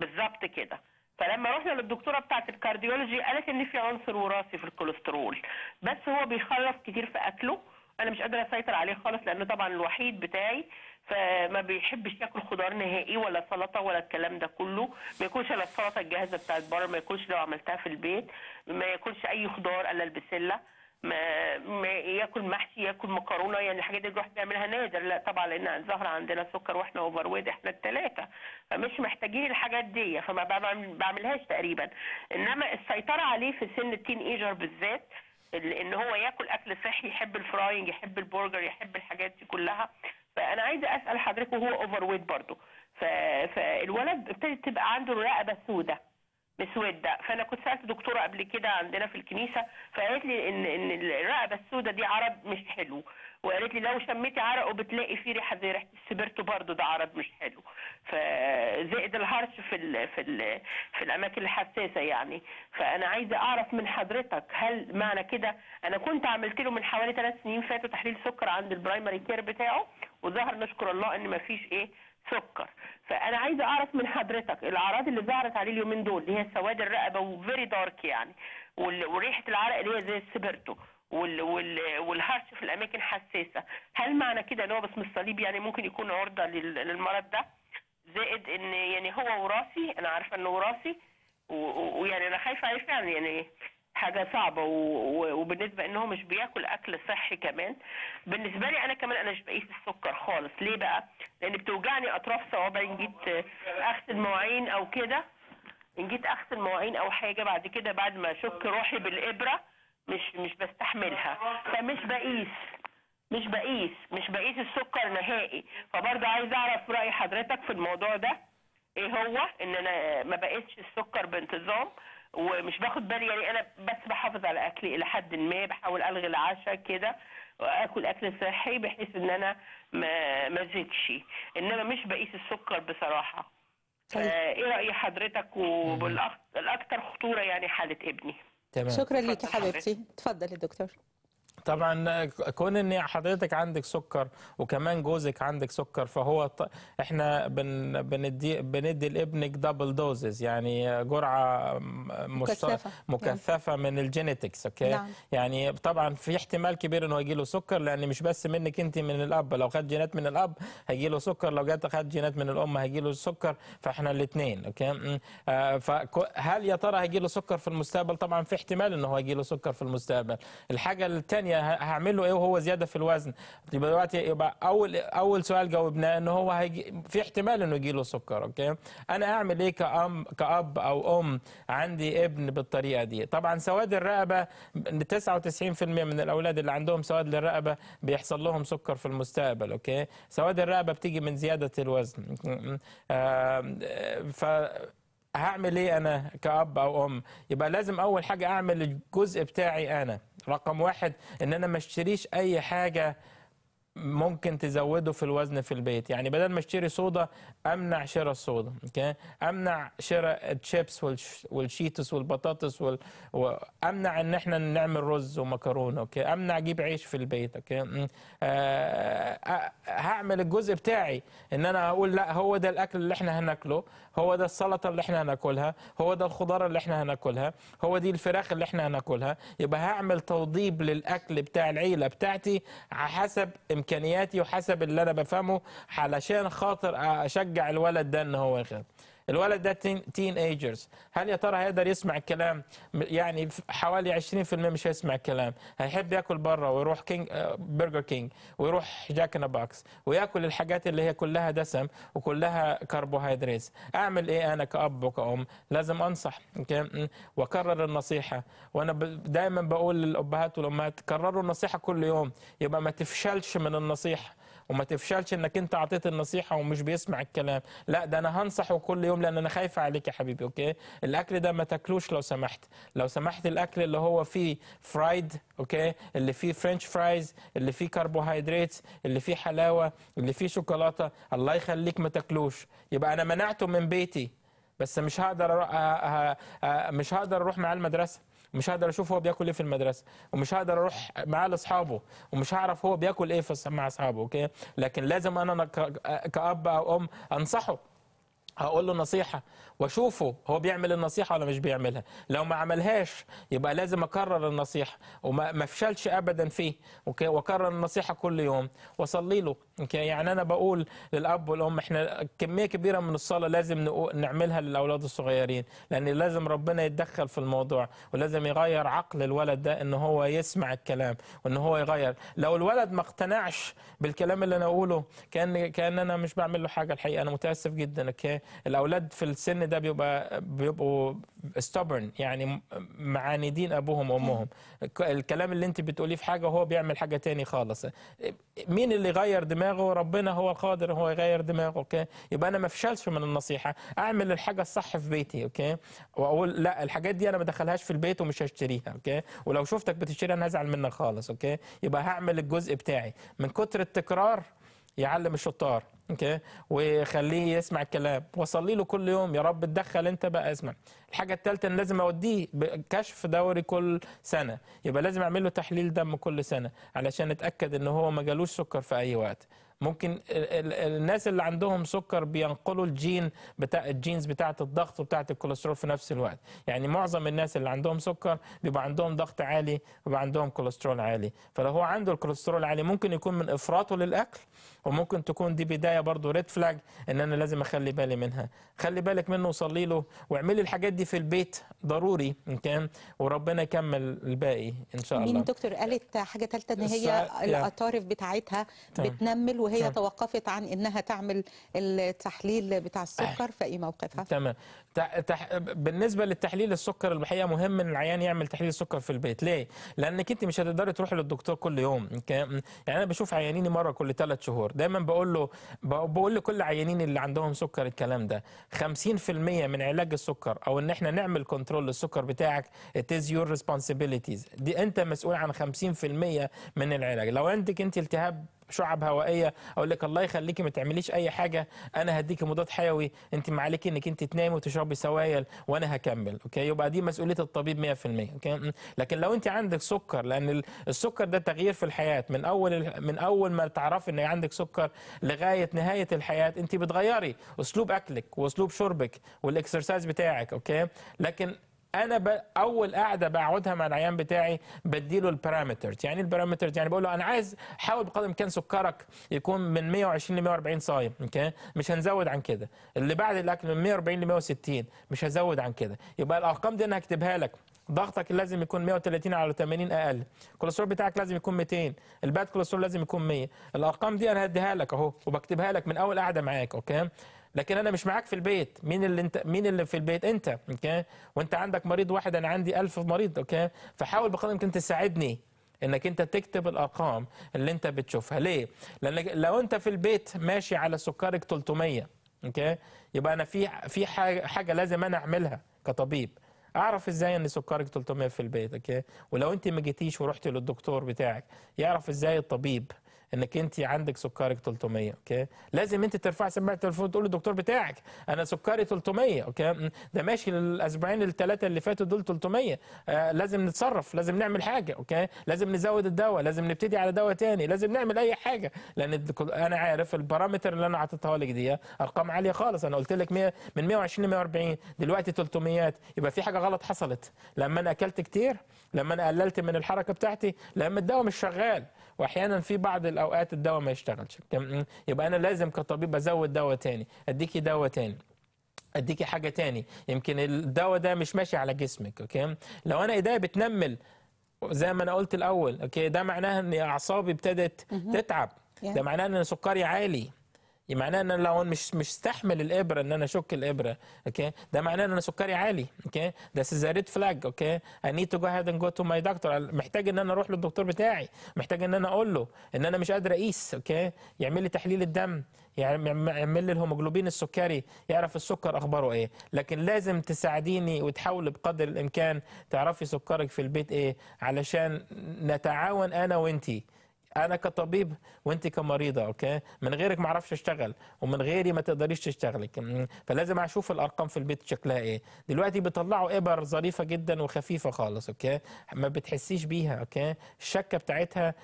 Speaker 5: بالظبط كده فلما رحنا للدكتوره بتاعه الكارديولوجي قالت ان في عنصر وراثي في الكوليسترول بس هو بيخلص كتير في اكله انا مش قادره اسيطر عليه خالص لانه طبعا الوحيد بتاعي فما بيحبش ياكل خضار نهائي ولا سلطه ولا الكلام ده كله ما ياكلش الا السلطه الجاهزه بتاعت بره ما ياكلش لو عملتها في البيت ما ياكلش اي خضار الا البسله ما, ما ياكل محشي ياكل مكرونه يعني الحاجات دي الواحد بيعملها نادر لا طبعا لان ظهر عندنا سكر واحنا اوفر ويت احنا الثلاثه فمش محتاجين الحاجات دي فما بعملهاش تقريبا انما السيطره عليه في سن التين ايجر بالذات ان هو ياكل اكل صحي يحب الفراينج يحب البرجر يحب الحاجات دي كلها فانا عايزه اسال حضرتك وهو اوفر ويت برضه فالولد ابتدت تبقى عنده الرقبه سوده مسوده فانا كنت سالت دكتوره قبل كده عندنا في الكنيسه فقالت لي ان ان الرقبه السوداء دي عرض مش حلو وقالت لي لو شميتي عرقه بتلاقي فيه ريحه زي ريحه السبرتو برضه ده عرض مش حلو فزائد الهرش في الـ في الـ في الاماكن الحساسه يعني فانا عايزه اعرف من حضرتك هل معنى كده انا كنت عملت له من حوالي ثلاث سنين فاتوا تحليل سكر عند البرايمري كير بتاعه وظهر نشكر الله ان ما فيش ايه سكر فانا عايزه اعرف من حضرتك الاعراض اللي ظهرت عليه اليومين دول اللي هي سواد الرقبه وفيري دارك يعني وريحه العرق اللي هي زي السبرتو وال وال والهرش في الاماكن حساسه هل معنى كده ان هو بسم الصليب يعني ممكن يكون عرضه للمرض ده زائد ان يعني هو وراثي انا عارفه انه وراثي ويعني انا خايفه عليه فعلا يعني حاجه صعبه وبالنسبه ان هو مش بياكل اكل صحي كمان بالنسبه لي انا كمان انا مش بقيس السكر خالص ليه بقى لان بتوجعني اطراف صوابعي ان جيت اغسل مواعين او كده ان جيت اغسل مواعين او حاجه بعد كده بعد ما اشك روحي بالابره مش مش بستحملها فمش بقيس مش بقيس مش بقيس السكر نهائي فبرضه عايز اعرف راي حضرتك في الموضوع ده ايه هو ان انا ما بقيسش السكر بانتظام ومش باخد بالي يعني انا بس بحافظ على اكلي الى حد ما بحاول الغي العشاء كده واكل اكل صحي بحيث ان انا ما ما زدش انما مش بقيس السكر بصراحه طيب. آه، ايه راي حضرتك وبالاكثر خطوره يعني حاله ابني تمام شكرا ليكي حبيبتي تفضلي دكتور
Speaker 2: طبعا كون ان حضرتك عندك سكر وكمان جوزك عندك سكر فهو ط... احنا بن... بندي بندي لابنك دبل دوزز يعني جرعه مشت... مكثفه نعم. مكثفه من الجينيتكس اوكي نعم. يعني طبعا في احتمال كبير انه يجي له سكر لان مش بس منك انت من الاب لو خد جينات من الاب هيجي له سكر لو جت خد جينات من الام هيجي له سكر فاحنا الاثنين اوكي آه، فهل يا ترى هيجي له سكر في المستقبل طبعا في احتمال انه هيجي له سكر في المستقبل الحاجه الثانيه ثانيه هعمل له ايه وهو زياده في الوزن يبقى دلوقتي يبقى اول اول سؤال جاوبناه ان هو هيجي في احتمال انه يجي له سكر اوكي انا اعمل ايه كأم كاب او ام عندي ابن بالطريقه دي طبعا سواد الرقبه 99% من الاولاد اللي عندهم سواد للرقبه بيحصل لهم سكر في المستقبل اوكي سواد الرقبه بتيجي من زياده الوزن آه، ف هعمل ايه انا كاب او ام يبقى لازم اول حاجه اعمل الجزء بتاعي انا رقم واحد ان انا ما اشتريش اي حاجه ممكن تزوده في الوزن في البيت يعني بدل ما اشتري صودا امنع شراء الصودا اوكي امنع شراء الشيبس والشيتس والبطاطس وال... امنع ان احنا نعمل رز ومكرونه اوكي امنع اجيب عيش في البيت اوكي أه... هعمل الجزء بتاعي ان انا اقول لا هو ده الاكل اللي احنا هناكله هو ده السلطه اللي احنا هناكلها هو ده الخضار اللي احنا هناكلها هو دي الفراخ اللي احنا هناكلها يبقى هعمل توضيب للاكل بتاع العيله بتاعتي حسب امكانياتي وحسب اللي انا بفهمه علشان خاطر اشجع الولد ده ان هو يخاف الولد ده تين, تين ايجرز هل يا ترى هيقدر يسمع الكلام يعني حوالي 20% مش هيسمع الكلام هيحب ياكل بره ويروح كينج آه، برجر كينج ويروح جاك ان باكس وياكل الحاجات اللي هي كلها دسم وكلها كربوهيدرات اعمل ايه انا كاب وكأم لازم انصح واكرر النصيحه وانا دايما بقول للابهات والامهات كرروا النصيحه كل يوم يبقى ما تفشلش من النصيحه وما تفشلش انك انت اعطيت النصيحه ومش بيسمع الكلام لا ده انا هنصحه كل يوم لان انا خايفه عليك يا حبيبي اوكي الاكل ده ما تاكلوش لو سمحت لو سمحت الاكل اللي هو فيه فرايد اوكي اللي فيه فرنش فرايز اللي فيه كربوهيدرات اللي فيه حلاوه اللي فيه شوكولاته الله يخليك ما تاكلوش يبقى انا منعته من بيتي بس مش هقدر مش هقدر اروح معاه المدرسه مش هقدر اشوف هو بياكل ايه في المدرسه ومش هقدر اروح معاه لاصحابه ومش هعرف هو بياكل ايه مع اصحابه اوكي لكن لازم انا كاب او ام انصحه هقول له نصيحه واشوفه هو بيعمل النصيحه ولا مش بيعملها لو ما عملهاش يبقى لازم اكرر النصيحه وما افشلش ابدا فيه اوكي واكرر النصيحه كل يوم واصلي له اوكي يعني انا بقول للاب والام احنا كميه كبيره من الصلاه لازم نعملها للاولاد الصغيرين لان لازم ربنا يتدخل في الموضوع ولازم يغير عقل الولد ده ان هو يسمع الكلام وان هو يغير لو الولد ما اقتنعش بالكلام اللي انا اقوله كان كان انا مش بعمل له حاجه الحقيقه انا متاسف جدا اوكي الاولاد في السن ده بيبقى بيبقوا ستوبرن يعني معاندين ابوهم وامهم الكلام اللي انت بتقوليه في حاجه هو بيعمل حاجه تاني خالص مين اللي غير دماغه ربنا هو القادر هو يغير دماغه اوكي يبقى انا ما افشلش من النصيحه اعمل الحاجه الصح في بيتي اوكي واقول لا الحاجات دي انا ما دخلهاش في البيت ومش هشتريها اوكي ولو شفتك بتشتريها انا هزعل منك خالص اوكي يبقى هعمل الجزء بتاعي من كتر التكرار يعلم الشطار اوكي وخليه يسمع الكلام وصلي له كل يوم يا رب اتدخل انت بقى اسمع الحاجه الثالثه ان لازم اوديه كشف دوري كل سنه يبقى لازم اعمل له تحليل دم كل سنه علشان اتاكد ان هو ما جالوش سكر في اي وقت ممكن الناس اللي عندهم سكر بينقلوا الجين بتاع الجينز بتاعه الضغط وبتاعه الكوليسترول في نفس الوقت يعني معظم الناس اللي عندهم سكر بيبقى عندهم ضغط عالي وبيبقى عندهم كوليسترول عالي فلو هو عنده الكوليسترول عالي ممكن يكون من افراطه للاكل وممكن تكون دي بدايه برضه ريد فلاج ان انا لازم اخلي بالي منها خلي بالك منه وصلي له واعملي الحاجات دي في البيت ضروري ان كان وربنا يكمل الباقي ان شاء الله مين
Speaker 1: دكتور قالت حاجه ثالثه ان هي الاطارف بتاعتها بتنمل وهي صح. توقفت عن انها تعمل التحليل بتاع السكر فاي موقفها؟
Speaker 2: تمام تح... بالنسبه للتحليل السكر الحقيقه مهم ان العيان يعمل تحليل السكر في البيت ليه لانك انت مش هتقدري تروحي للدكتور كل يوم يعني انا بشوف عيانيني مره كل ثلاث شهور دايما بقول له بقول لكل عيانين اللي عندهم سكر الكلام ده 50% من علاج السكر او ان احنا نعمل كنترول للسكر بتاعك it is your responsibilities دي انت مسؤول عن 50% من العلاج لو عندك انت التهاب شعب هوائيه اقول لك الله يخليكي ما تعمليش اي حاجه انا هديكي مضاد حيوي انت ما عليكي انك انت تنامي وتشربي اشربي سوائل وانا هكمل اوكي يبقى دي مسؤوليه الطبيب 100% اوكي لكن لو انت عندك سكر لان السكر ده تغيير في الحياه من اول من اول ما تعرفي ان عندك سكر لغايه نهايه الحياه انت بتغيري اسلوب اكلك واسلوب شربك والاكسرسايز بتاعك اوكي لكن انا ب... اول قاعده بقعدها مع العيان بتاعي بديله البارامترز يعني إيه البارامترز يعني بقول له انا عايز حاول بقدر الامكان سكرك يكون من 120 ل 140 صايم اوكي مش هنزود عن كده اللي بعد الاكل من 140 ل 160 مش هزود عن كده يبقى الارقام دي انا هكتبها لك ضغطك لازم يكون 130 على 80 اقل الكوليسترول بتاعك لازم يكون 200 الباد كوليسترول لازم يكون 100 الارقام دي انا هديها لك اهو وبكتبها لك من اول قاعده معاك اوكي لكن انا مش معاك في البيت مين اللي انت مين اللي في البيت انت اوكي وانت عندك مريض واحد انا عندي ألف مريض اوكي فحاول بقدر الامكان تساعدني انك انت تكتب الارقام اللي انت بتشوفها ليه لان لو انت في البيت ماشي على سكرك 300 اوكي يبقى انا في في حاجه لازم انا اعملها كطبيب اعرف ازاي ان سكرك 300 في البيت اوكي ولو انت ما جيتيش ورحتي للدكتور بتاعك يعرف ازاي الطبيب انك انت عندك سكرك 300 اوكي لازم انت ترفع سماعه التليفون تقول للدكتور بتاعك انا سكري 300 اوكي ده ماشي الاسبوعين الثلاثه اللي فاتوا دول 300 آه لازم نتصرف لازم نعمل حاجه اوكي لازم نزود الدواء لازم نبتدي على دواء تاني لازم نعمل اي حاجه لان انا عارف البارامتر اللي انا حاططها لك دي ارقام عاليه خالص انا قلت لك من 120 ل 140 دلوقتي 300 يبقى في حاجه غلط حصلت لما انا اكلت كتير لما انا قللت من الحركه بتاعتي لما الدواء مش شغال واحيانا في بعض الاوقات الدواء ما يشتغلش يبقى انا لازم كطبيب ازود دواء تاني اديكي دواء تاني اديكي حاجه تاني يمكن الدواء ده مش ماشي على جسمك اوكي لو انا ايديا بتنمل زي ما انا قلت الاول اوكي ده معناها ان اعصابي ابتدت تتعب ده معناه ان سكري عالي معناه ان انا لو مش مش الابره ان انا اشك الابره اوكي ده معناه ان انا سكري عالي اوكي ده از ريد فلاج اوكي اي نيد تو جو هيد اند جو تو ماي دكتور محتاج ان انا اروح للدكتور بتاعي محتاج ان انا اقول له ان انا مش قادر اقيس اوكي يعمل لي تحليل الدم يعمل لي الهيموجلوبين السكري يعرف السكر اخباره ايه لكن لازم تساعديني وتحاولي بقدر الامكان تعرفي سكرك في البيت ايه علشان نتعاون انا وانتي انا كطبيب وانت كمريضه اوكي من غيرك ما اعرفش اشتغل ومن غيري ما تقدريش تشتغلي فلازم اشوف الارقام في البيت شكلها ايه دلوقتي بيطلعوا ابر ظريفه جدا وخفيفه خالص اوكي ما بتحسيش بيها اوكي الشكه بتاعتها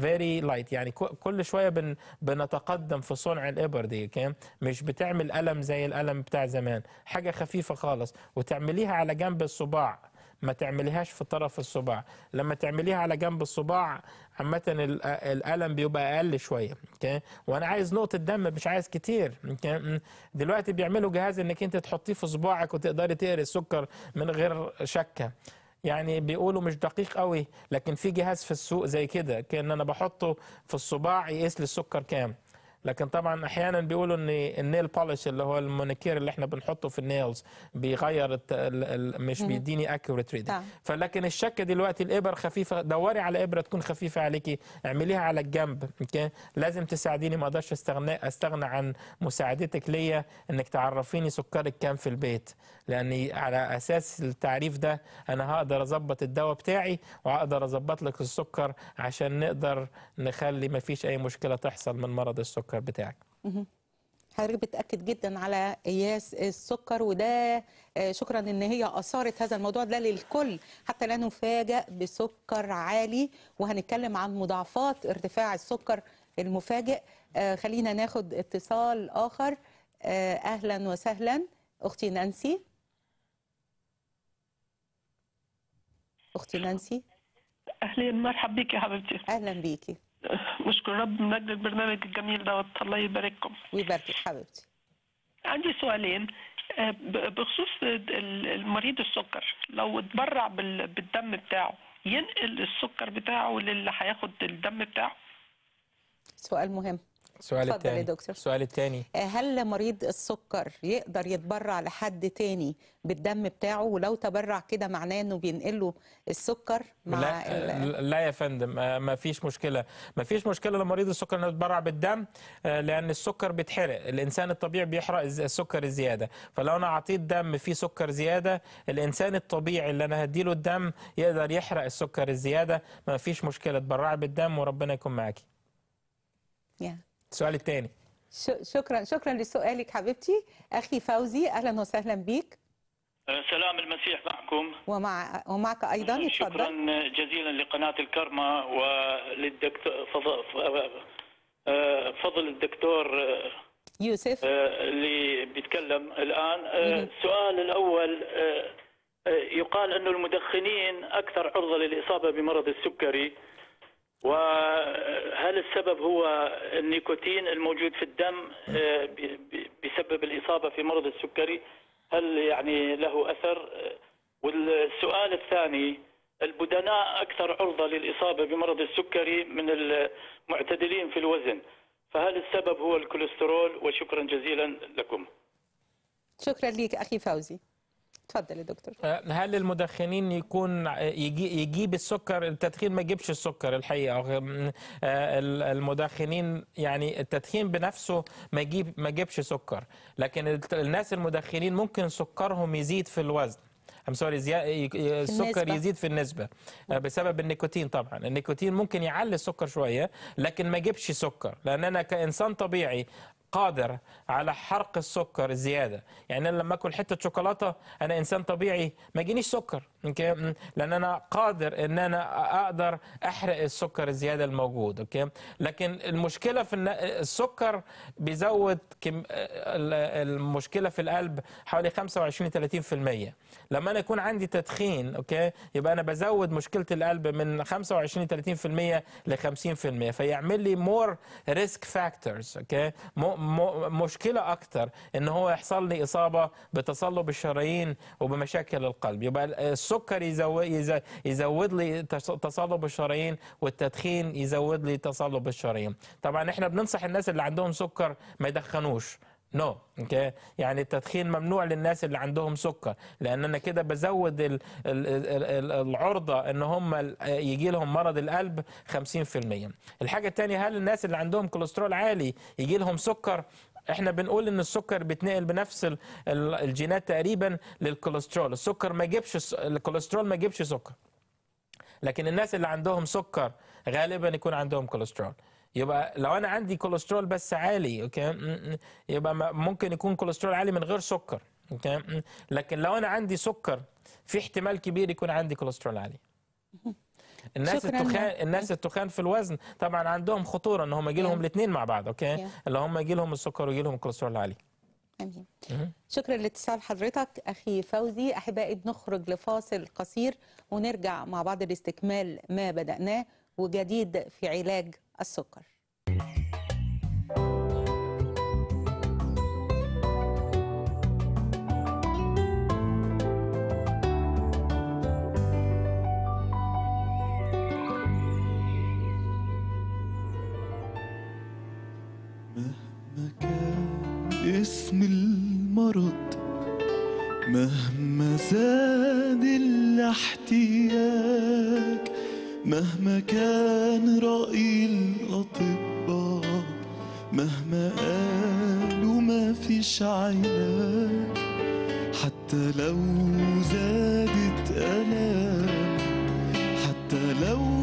Speaker 2: فيري لايت يعني كل شويه بن بنتقدم في صنع الابر دي اوكي مش بتعمل الم زي الالم بتاع زمان حاجه خفيفه خالص وتعمليها على جنب الصباع ما تعمليهاش في طرف الصباع لما تعمليها على جنب الصباع عامة الألم بيبقى أقل شوية أوكي وأنا عايز نقطة دم مش عايز كتير دلوقتي بيعملوا جهاز إنك أنت تحطيه في صباعك وتقدري تقري السكر من غير شكة يعني بيقولوا مش دقيق قوي لكن في جهاز في السوق زي كده كان انا بحطه في الصباع يقيس لي السكر كام لكن طبعا احيانا بيقولوا ان النيل بولش اللي هو المانيكير اللي احنا بنحطه في النيلز بيغير مش بيديني اكوريت ريدنج فلكن الشك دلوقتي الابر خفيفه دوري على ابره تكون خفيفه عليكي اعمليها على الجنب اوكي لازم تساعديني ما اقدرش استغنى استغنى عن مساعدتك ليا انك تعرفيني سكرك كام في البيت لاني على اساس التعريف ده انا هقدر اظبط الدواء بتاعي وهقدر اظبط لك السكر عشان نقدر نخلي ما فيش اي مشكله تحصل من مرض السكر السكر بتاعك
Speaker 1: حضرتك بتاكد جدا على قياس السكر وده آه، شكرا ان هي اثارت هذا الموضوع ده للكل حتى لا نفاجئ بسكر عالي وهنتكلم عن مضاعفات ارتفاع السكر المفاجئ آه، خلينا ناخد اتصال اخر آه، اهلا وسهلا اختي نانسي
Speaker 5: اختي نانسي اهلا مرحبا بك يا حبيبتي اهلا بيكي مشكور رب من اجل البرنامج الجميل دوت الله يبارككم ويبارك حبيبتي عندي سؤالين آه، بخصوص المريض السكر لو اتبرع بالدم بتاعه ينقل السكر بتاعه للي هياخد الدم بتاعه
Speaker 1: سؤال مهم السؤال الثاني دكتور
Speaker 2: السؤال الثاني
Speaker 1: آه، هل مريض السكر يقدر يتبرع لحد تاني بالدم بتاعه ولو تبرع كده معناه انه بينقل له السكر مع لا,
Speaker 2: لا يا فندم ما فيش مشكله ما فيش مشكله لمريض السكر انه يتبرع بالدم آه، لان السكر بيتحرق الانسان الطبيعي بيحرق السكر الزياده فلو انا اعطيت دم فيه سكر زياده الانسان الطبيعي اللي انا هديله الدم يقدر يحرق السكر الزياده ما فيش مشكله تبرعي بالدم وربنا يكون معاكي yeah. السؤال الثاني
Speaker 1: شكرا شكرا لسؤالك حبيبتي اخي فوزي اهلا وسهلا بك
Speaker 4: أه، سلام المسيح معكم
Speaker 1: ومع ومعك ايضا شكرا أه، اتفضل
Speaker 4: شكرا جزيلا لقناه الكرمه وللدكتور فضل, أه، فضل الدكتور يوسف اللي بيتكلم الان السؤال الاول يقال انه المدخنين اكثر عرضه للاصابه بمرض السكري وهل السبب هو النيكوتين الموجود في الدم آه، بسبب الإصابة في مرض السكري هل يعني له أثر والسؤال الثاني البدناء أكثر عرضة للإصابة بمرض السكري من المعتدلين في الوزن فهل السبب هو الكوليسترول وشكرا جزيلا لكم
Speaker 2: شكرا لك أخي فوزي اتفضل يا دكتور هل المدخنين يكون يجي يجيب السكر التدخين ما يجيبش السكر الحقيقه آه، المدخنين يعني التدخين بنفسه ما يجيب ما يجيبش سكر لكن الناس المدخنين ممكن سكرهم يزيد في الوزن ام سوري السكر يزيد في النسبه آه، بسبب النيكوتين طبعا النيكوتين ممكن يعلي السكر شويه لكن ما يجيبش سكر لان انا كانسان طبيعي قادر على حرق السكر زياده يعني انا لما اكل حته شوكولاته انا انسان طبيعي ما يجينيش سكر اوكي لان انا قادر ان انا اقدر احرق السكر الزياده الموجود اوكي لكن المشكله في السكر بيزود كم المشكله في القلب حوالي 25 30% لما انا يكون عندي تدخين اوكي يبقى انا بزود مشكله القلب من 25 30% ل 50% فيعمل لي مور ريسك فاكتورز اوكي مشكله اكتر ان هو يحصل لي اصابه بتصلب الشرايين وبمشاكل القلب يبقى السكر يزود يزود لي تصلب الشرايين والتدخين يزود لي تصلب الشرايين طبعا احنا بننصح الناس اللي عندهم سكر ما يدخنوش نو no. okay. يعني التدخين ممنوع للناس اللي عندهم سكر لان انا كده بزود العرضه ان هم يجي لهم مرض القلب 50% الحاجه الثانيه هل الناس اللي عندهم كوليسترول عالي يجي لهم سكر احنا بنقول ان السكر بيتنقل بنفس الجينات تقريبا للكوليسترول السكر ما جيبش الكوليسترول ما جيبش سكر لكن الناس اللي عندهم سكر غالبا يكون عندهم كوليسترول يبقى لو انا عندي كوليسترول بس عالي اوكي يبقى ممكن يكون كوليسترول عالي من غير سكر اوكي لكن لو انا عندي سكر في احتمال كبير يكون عندي كوليسترول عالي (laughs) الناس التخان الناس التخان في الوزن طبعا عندهم خطوره ان هم يجي لهم الاثنين مع بعض اوكي اللي هم يجي لهم السكر ويجي لهم الكوليسترول العالي امين
Speaker 1: شكرا لاتصال حضرتك اخي فوزي احبائي بنخرج لفاصل قصير ونرجع مع بعض لاستكمال ما بداناه وجديد في علاج السكر
Speaker 6: مهما كان اسم المرض مهما زاد الاحتياج مهما كان رأي الأطباء مهما قالوا ما فيش علاج حتى لو زادت ألام حتى لو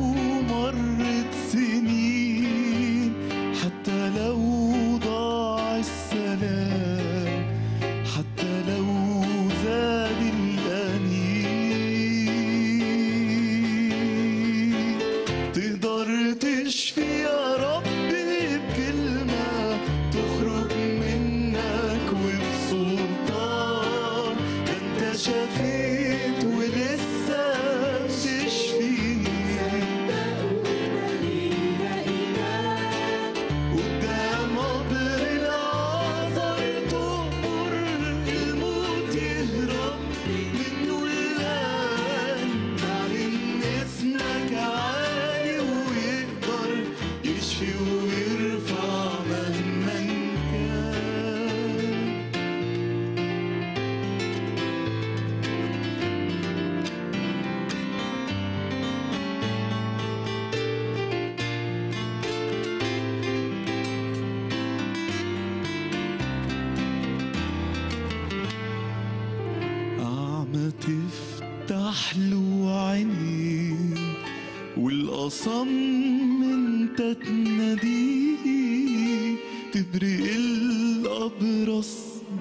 Speaker 6: ابرق الابرص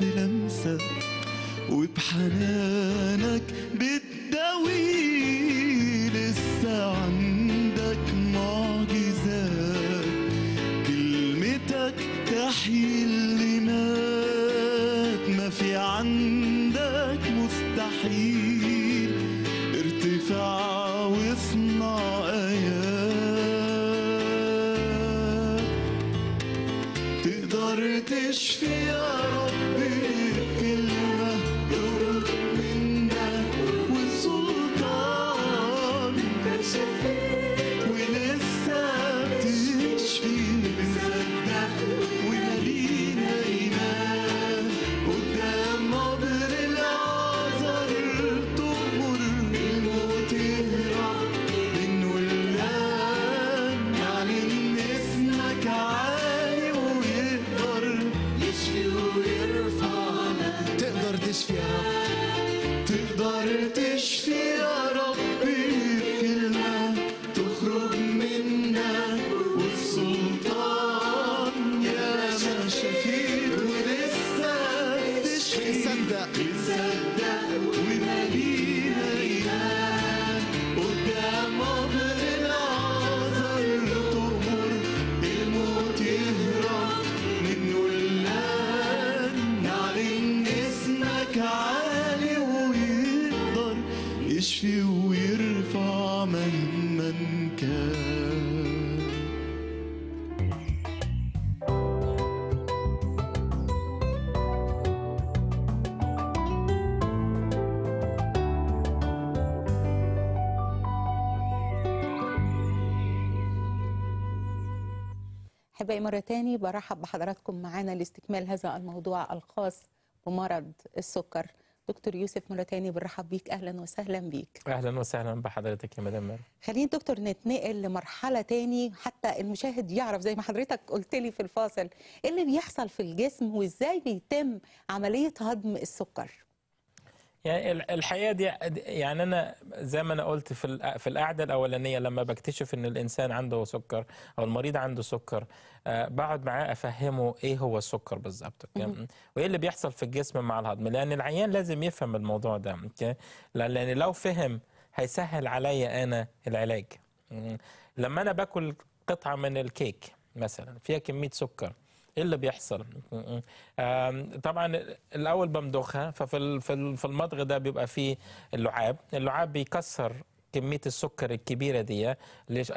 Speaker 6: بلمسك وبحنانك بتداوي
Speaker 1: مرة تاني برحب بحضراتكم معانا لاستكمال هذا الموضوع الخاص بمرض السكر دكتور يوسف مرة تاني برحب بيك أهلا وسهلا بيك
Speaker 2: أهلا وسهلا بحضرتك يا مدام
Speaker 1: خلينا دكتور نتنقل لمرحلة تاني حتى المشاهد يعرف زي ما حضرتك قلت لي في الفاصل إيه اللي بيحصل في الجسم وإزاي بيتم عملية هضم السكر
Speaker 2: يعني الحقيقه دي يعني انا زي ما انا قلت في في القعده الاولانيه لما بكتشف ان الانسان عنده سكر او المريض عنده سكر آه، بقعد معاه افهمه ايه هو السكر بالظبط وايه اللي بيحصل في الجسم مع الهضم لان العيان لازم يفهم الموضوع ده لان لو فهم هيسهل عليا انا العلاج لما انا باكل قطعه من الكيك مثلا فيها كميه سكر ايه اللي بيحصل؟ طبعا الاول بمضخها ففي في المضغ ده بيبقى فيه اللعاب، اللعاب بيكسر كميه السكر الكبيره دي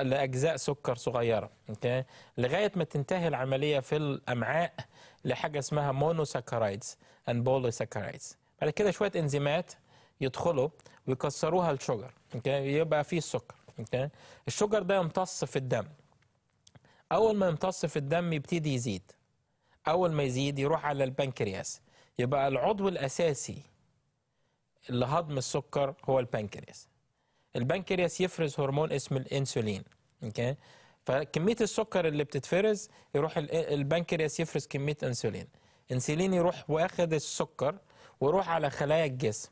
Speaker 2: لاجزاء سكر صغيره اوكي لغايه ما تنتهي العمليه في الامعاء لحاجه اسمها مونوساكرايدز اند بوليساكرايدز بعد كده شويه انزيمات يدخلوا ويكسروها الشجر اوكي يبقى فيه السكر اوكي الشجر ده يمتص في الدم اول ما يمتص في الدم يبتدي يزيد اول ما يزيد يروح على البنكرياس يبقى العضو الاساسي لهضم السكر هو البنكرياس البنكرياس يفرز هرمون اسمه الانسولين اوكي فكميه السكر اللي بتتفرز يروح البنكرياس يفرز كميه انسولين انسولين يروح واخد السكر ويروح على خلايا الجسم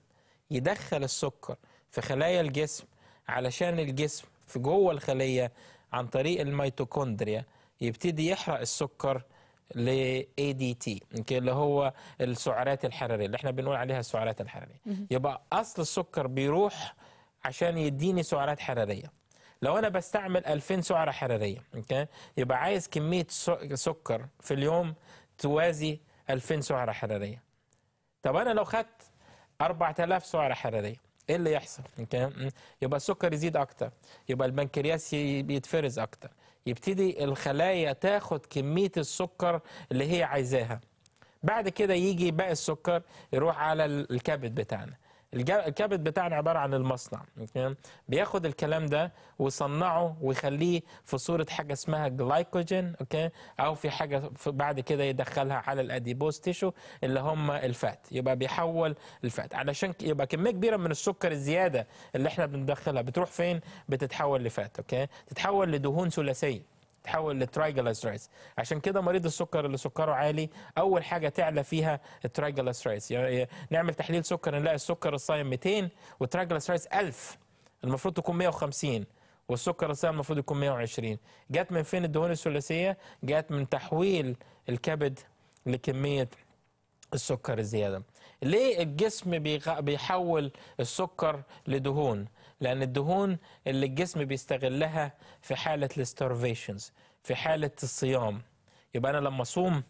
Speaker 2: يدخل السكر في خلايا الجسم علشان الجسم في جوه الخليه عن طريق الميتوكوندريا يبتدي يحرق السكر ل اي دي تي اللي هو السعرات الحراريه اللي احنا بنقول عليها السعرات الحراريه يبقى اصل السكر بيروح عشان يديني سعرات حراريه لو انا بستعمل 2000 سعره حراريه اوكي يبقى عايز كميه سكر في اليوم توازي 2000 سعره حراريه طب انا لو خدت 4000 سعره حراريه ايه اللي يحصل؟ يبقى السكر يزيد اكتر يبقى البنكرياس بيتفرز اكتر يبتدي الخلايا تاخد كمية السكر اللي هي عايزاها بعد كده يجي باقي السكر يروح على الكبد بتاعنا الكبد بتاعنا عباره عن المصنع بياخد الكلام ده ويصنعه ويخليه في صوره حاجه اسمها جلايكوجين اوكي او في حاجه بعد كده يدخلها على الاديبوز تيشو اللي هم الفات يبقى بيحول الفات علشان يبقى كميه كبيره من السكر الزياده اللي احنا بندخلها بتروح فين بتتحول لفات اوكي تتحول لدهون ثلاثيه تحول لترايجلايسرايز عشان كده مريض السكر اللي سكره عالي اول حاجه تعلى فيها الترايجلايسرايز يعني إيه؟ نعمل تحليل سكر نلاقي السكر الصايم 200 والترايجلايسرايز 1000 المفروض تكون 150 والسكر الصايم المفروض يكون 120 جت من فين الدهون الثلاثيه جت من تحويل الكبد لكميه السكر الزياده ليه الجسم بيحول السكر لدهون لأن الدهون اللي الجسم بيستغلها في حالة الاستارفيشنز في حالة الصيام يبقى أنا لما أصوم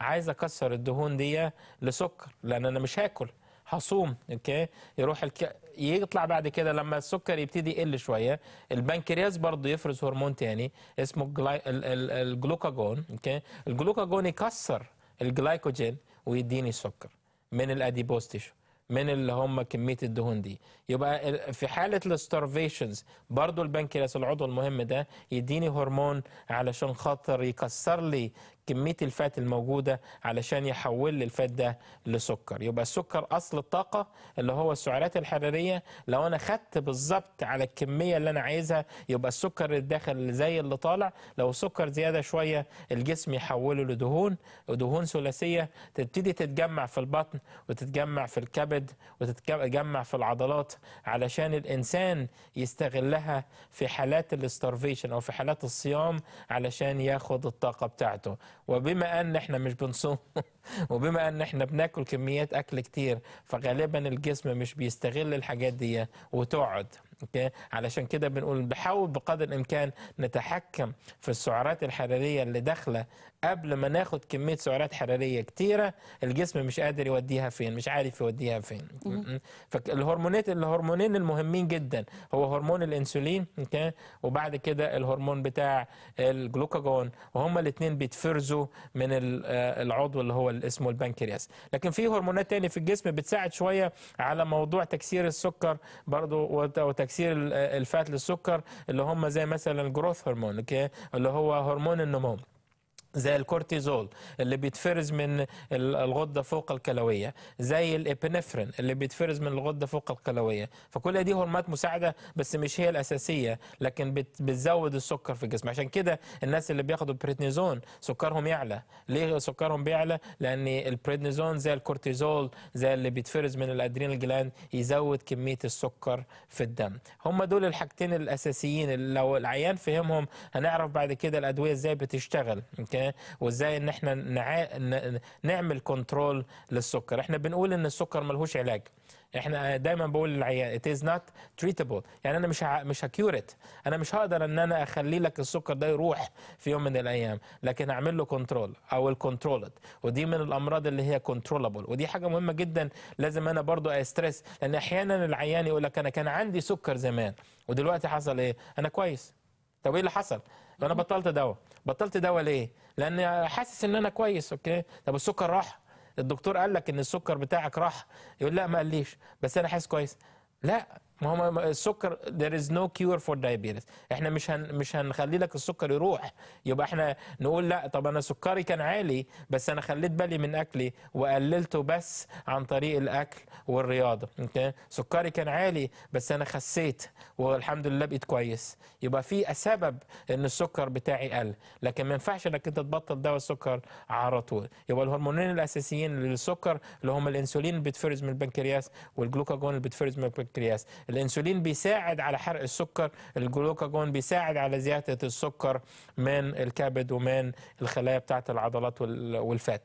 Speaker 2: عايز أكسر الدهون دي لسكر لأن أنا مش هاكل هصوم اوكي يروح الك... يطلع بعد كده لما السكر يبتدي يقل شويه البنكرياس برضه يفرز هرمون تاني اسمه الجلاي... ال... ال... الجلوكاجون اوكي الجلوكاجون يكسر الجلايكوجين ويديني سكر من الاديبوز تيشو من اللي هم كميه الدهون دي يبقى في حاله الستارفيشنز برضو البنكرياس العضو المهم ده يديني هرمون علشان خاطر يكسر لي كميه الفات الموجوده علشان يحول الفات ده لسكر يبقى السكر اصل الطاقه اللي هو السعرات الحراريه لو انا خدت بالظبط على الكميه اللي انا عايزها يبقى السكر الداخل زي اللي طالع لو السكر زياده شويه الجسم يحوله لدهون ودهون ثلاثيه تبتدي تتجمع في البطن وتتجمع في الكبد وتتجمع في العضلات علشان الانسان يستغلها في حالات الاستارفيشن او في حالات الصيام علشان ياخد الطاقه بتاعته وبما ان احنا مش بنصوم (laughs) وبما ان احنا بناكل كميات اكل كتير فغالبا الجسم مش بيستغل الحاجات دي وتقعد اوكي علشان كده بنقول بحاول بقدر الامكان نتحكم في السعرات الحراريه اللي داخله قبل ما ناخد كميه سعرات حراريه كتيره الجسم مش قادر يوديها فين مش عارف يوديها فين فالهرمونات الهرمونين المهمين جدا هو هرمون الانسولين اوكي وبعد كده الهرمون بتاع الجلوكاجون وهما الاثنين بيتفرزوا من آه، العضو اللي هو اسمه البنكرياس لكن في هرمونات تانية في الجسم بتساعد شويه على موضوع تكسير السكر برضو وتكسير الفات للسكر اللي هم زي مثلا الجروث هرمون اللي هو هرمون النمو زي الكورتيزول اللي بيتفرز من الغده فوق الكلويه زي الابنفرين اللي بيتفرز من الغده فوق الكلويه فكل دي هرمونات مساعده بس مش هي الاساسيه لكن بتزود السكر في الجسم عشان كده الناس اللي بياخدوا بريدنيزون سكرهم يعلى ليه سكرهم بيعلى لان البريدنيزون زي الكورتيزول زي اللي بيتفرز من الادرينال جلاند يزود كميه السكر في الدم هم دول الحاجتين الاساسيين لو العيان فهمهم هنعرف بعد كده الادويه ازاي بتشتغل يمكن وازاي ان احنا نع... نعمل كنترول للسكر احنا بنقول ان السكر ملهوش علاج احنا دايما بقول للعيان it is not treatable يعني انا مش ع... مش هكيورت انا مش هقدر ان انا اخلي لك السكر ده يروح في يوم من الايام لكن اعمل له كنترول او الكنترولد ودي من الامراض اللي هي كنترولابل ودي حاجه مهمه جدا لازم انا برضو استرس لان احيانا العيان يقول لك انا كان عندي سكر زمان ودلوقتي حصل ايه انا كويس طب ايه اللي حصل انا بطلت دواء بطلت دواء ليه لان حاسس ان انا كويس اوكي طب السكر راح الدكتور قال لك ان السكر بتاعك راح يقول لا ما قاليش بس انا حاسس كويس لا ما هو السكر there is no cure for diabetes احنا مش هن مش هنخلي لك السكر يروح يبقى احنا نقول لا طب انا سكري كان عالي بس انا خليت بالي من اكلي وقللته بس عن طريق الاكل والرياضه اوكي سكري كان عالي بس انا خسيت والحمد لله بقيت كويس يبقى في سبب ان السكر بتاعي قل لكن ما ينفعش انك انت تبطل دواء السكر على طول يبقى الهرمونين الاساسيين للسكر اللي هم الانسولين اللي بيتفرز من البنكرياس والجلوكاجون اللي بيتفرز من البنكرياس الانسولين بيساعد على حرق السكر الجلوكاجون بيساعد على زياده السكر من الكبد ومن الخلايا بتاعه العضلات والفات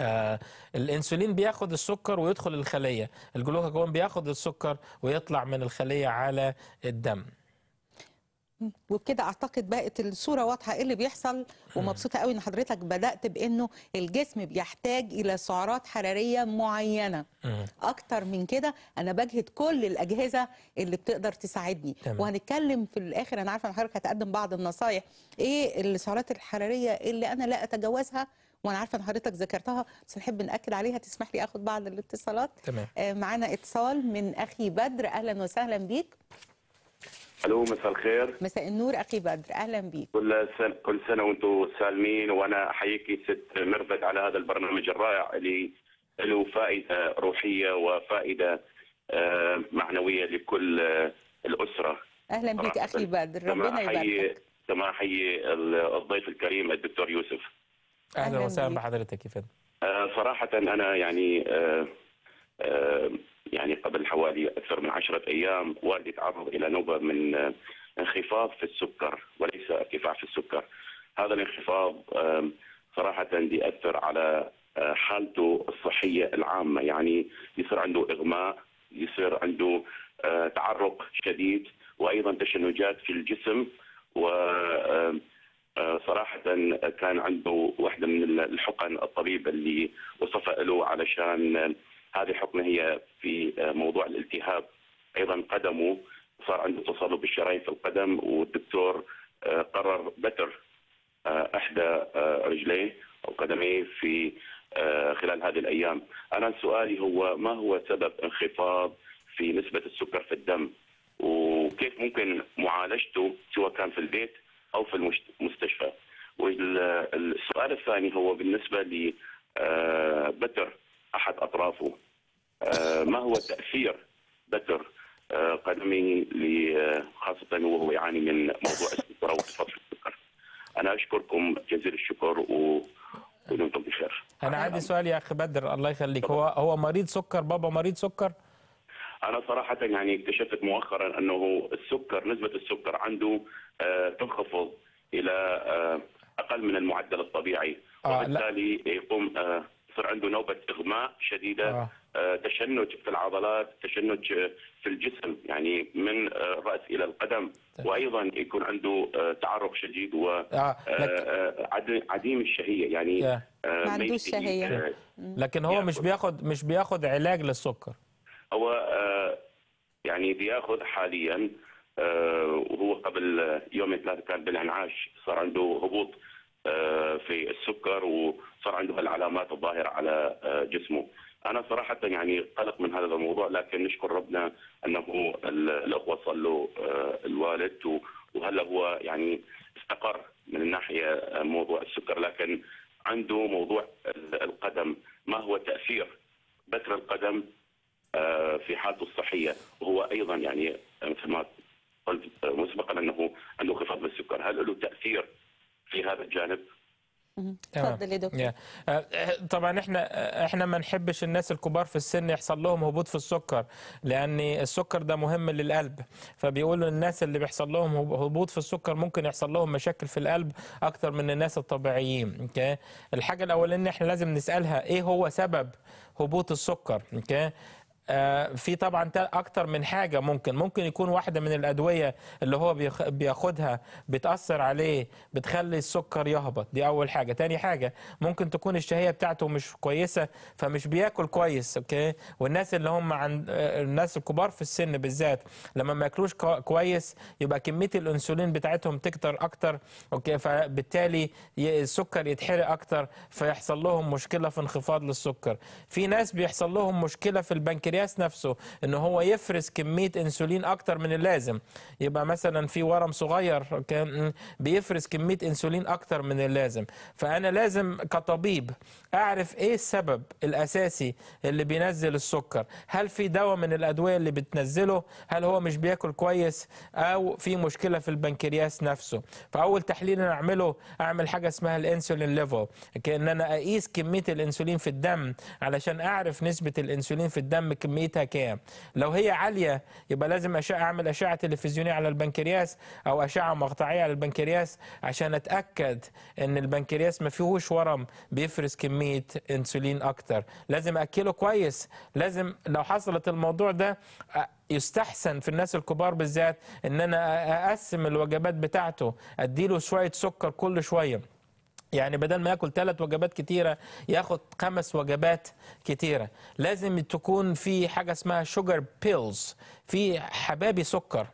Speaker 2: آه الانسولين بياخد السكر ويدخل الخليه الجلوكاجون بياخد السكر ويطلع من الخليه على الدم
Speaker 1: وبكده اعتقد بقت الصوره واضحه ايه اللي بيحصل ومبسوطه قوي ان حضرتك بدات بانه الجسم بيحتاج الى سعرات حراريه معينه اكتر من كده انا بجهد كل الاجهزه اللي بتقدر تساعدني تمام. وهنتكلم في الاخر انا عارفه ان حضرتك هتقدم بعض النصايح ايه السعرات الحراريه اللي انا لا اتجاوزها وانا عارفه ان حضرتك ذكرتها بس نحب ناكد عليها تسمح لي اخد بعض الاتصالات تمام. آه معانا اتصال من اخي بدر اهلا وسهلا بيك
Speaker 7: الو مساء الخير
Speaker 1: مساء النور اخي بدر اهلا بك
Speaker 7: كل سنه كل سنه وانتم سالمين وانا احييكي ست مربد على هذا البرنامج الرائع اللي له فائده روحيه وفائده آه، معنويه لكل آه، الاسره اهلا بك اخي
Speaker 2: بدر
Speaker 1: ربنا يبارك
Speaker 7: كما احيي الضيف الكريم الدكتور يوسف
Speaker 2: اهلا وسهلا بحضرتك يا فندم
Speaker 7: آه، صراحه انا يعني يعني قبل حوالي أكثر من عشرة أيام والدي تعرض إلى نوبة من انخفاض في السكر وليس ارتفاع في السكر هذا الانخفاض صراحة بيأثر على آه، حالته الصحية العامة يعني يصير عنده إغماء يصير عنده آه، تعرق شديد وأيضا تشنجات في الجسم و آه، صراحة كان عنده واحدة من الحقن الطبيب اللي وصفه له علشان هذه حكمه هي في آه، موضوع الالتهاب ايضا قدمه صار عنده تصلب بالشرايين في القدم والدكتور آه، قرر بتر آه، احدى رجليه او قدميه في خلال هذه الايام انا سؤالي هو ما هو سبب انخفاض في نسبه السكر في الدم وكيف ممكن معالجته سواء كان في البيت او في المستشفى والسؤال الثاني هو بالنسبه ل بتر احد اطرافه آه، ما هو تاثير بتر آه، قدمه آه، خاصه وهو يعاني من موضوع السكر او السكر انا اشكركم جزيل الشكر و ودمتم بخير
Speaker 2: انا عندي نعم. سؤال يا اخ بدر الله يخليك هو هو مريض سكر بابا مريض سكر
Speaker 7: انا صراحه يعني اكتشفت مؤخرا انه السكر نسبه السكر عنده تنخفض الى اقل من المعدل الطبيعي
Speaker 8: وبالتالي
Speaker 7: يقوم يصير عنده نوبه اغماء شديده آه. آه. تشنج في العضلات تشنج في الجسم يعني من آه، الراس الى القدم وايضا يكون عنده آه، تعرق شديد و عديم الشهيه يعني ما عندوش شهيه
Speaker 2: لكن هو مش بياخد مش بياخد علاج للسكر
Speaker 7: هو يعني بياخذ حاليا وهو قبل يومين ثلاثه كان بالانعاش صار عنده هبوط آه، في السكر وصار عنده العلامات الظاهرة على آه، جسمه أنا صراحة يعني قلق من هذا الموضوع لكن نشكر ربنا أنه الأخوة صلوا له آه، الوالد وهلا هو يعني استقر من الناحية موضوع السكر لكن عنده موضوع القدم ما هو تأثير بتر القدم في حالته الصحية وهو أيضا يعني مثل ما قلت مسبقا أنه عنده انخفاض بالسكر هل له تأثير في هذا الجانب
Speaker 2: تفضل يا دكتور آه، آه، طبعا احنا آه، احنا ما نحبش الناس الكبار في السن يحصل لهم هبوط في السكر لان السكر ده مهم للقلب فبيقولوا الناس اللي بيحصل لهم هبوط في السكر ممكن يحصل لهم مشاكل في القلب اكتر من الناس الطبيعيين اوكي الحاجه الاولانيه احنا لازم نسالها ايه هو سبب هبوط السكر اوكي آه، في طبعا اكتر من حاجه ممكن ممكن يكون واحده من الادويه اللي هو بياخدها بتاثر عليه بتخلي السكر يهبط دي اول حاجه تاني حاجه ممكن تكون الشهيه بتاعته مش كويسه فمش بياكل كويس اوكي والناس اللي هم عند الناس الكبار في السن بالذات لما ما ياكلوش كويس يبقى كميه الانسولين بتاعتهم تكتر اكتر اوكي فبالتالي السكر يتحرق اكتر فيحصل لهم مشكله في انخفاض للسكر في ناس بيحصل لهم مشكله في البنكرياس البنكرياس نفسه ان هو يفرز كميه انسولين اكتر من اللازم يبقى مثلا في ورم صغير كان بيفرز كميه انسولين اكتر من اللازم فانا لازم كطبيب اعرف ايه السبب الاساسي اللي بينزل السكر هل في دواء من الادويه اللي بتنزله هل هو مش بياكل كويس او في مشكله في البنكرياس نفسه فاول تحليل انا اعمله اعمل حاجه اسمها الانسولين ليفل كان انا اقيس كميه الانسولين في الدم علشان اعرف نسبه الانسولين في الدم كميتها كام لو هي عاليه يبقى لازم أشعة اعمل اشعه تلفزيونيه على البنكرياس او اشعه مقطعيه على البنكرياس عشان اتاكد ان البنكرياس ما فيهوش ورم بيفرز كميه انسولين اكتر لازم اكله كويس لازم لو حصلت الموضوع ده يستحسن في الناس الكبار بالذات ان انا اقسم الوجبات بتاعته اديله شويه سكر كل شويه يعني بدل ما ياكل ثلاث وجبات كتيره ياخد خمس وجبات كتيره لازم تكون في حاجه اسمها شوجر بيلز في حبابي سكر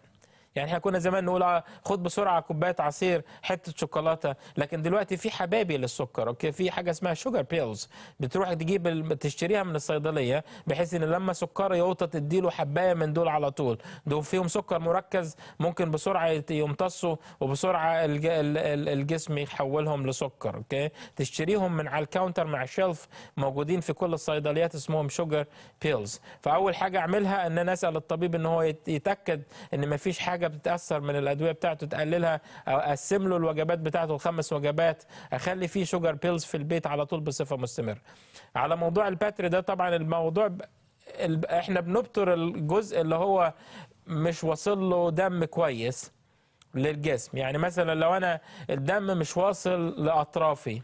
Speaker 2: يعني احنا كنا زمان نقول آه، خد بسرعه كوبايه عصير حته شوكولاته لكن دلوقتي في حبابي للسكر اوكي في حاجه اسمها شوجر بيلز بتروح تجيب تشتريها من الصيدليه بحيث ان لما سكر يقطه تديله حبايه من دول على طول دول فيهم سكر مركز ممكن بسرعه يمتصوا وبسرعه الجسم يحولهم لسكر اوكي تشتريهم من على الكاونتر مع الشلف موجودين في كل الصيدليات اسمهم شوجر بيلز فاول حاجه اعملها ان انا اسال الطبيب ان هو يتاكد ان مفيش حاجه بتتاثر من الادويه بتاعته تقللها اقسم له الوجبات بتاعته الخمس وجبات اخلي فيه شوجر بيلز في البيت على طول بصفه مستمره على موضوع الباتري ده طبعا الموضوع احنا بنبتر الجزء اللي هو مش واصل له دم كويس للجسم يعني مثلا لو انا الدم مش واصل لاطرافي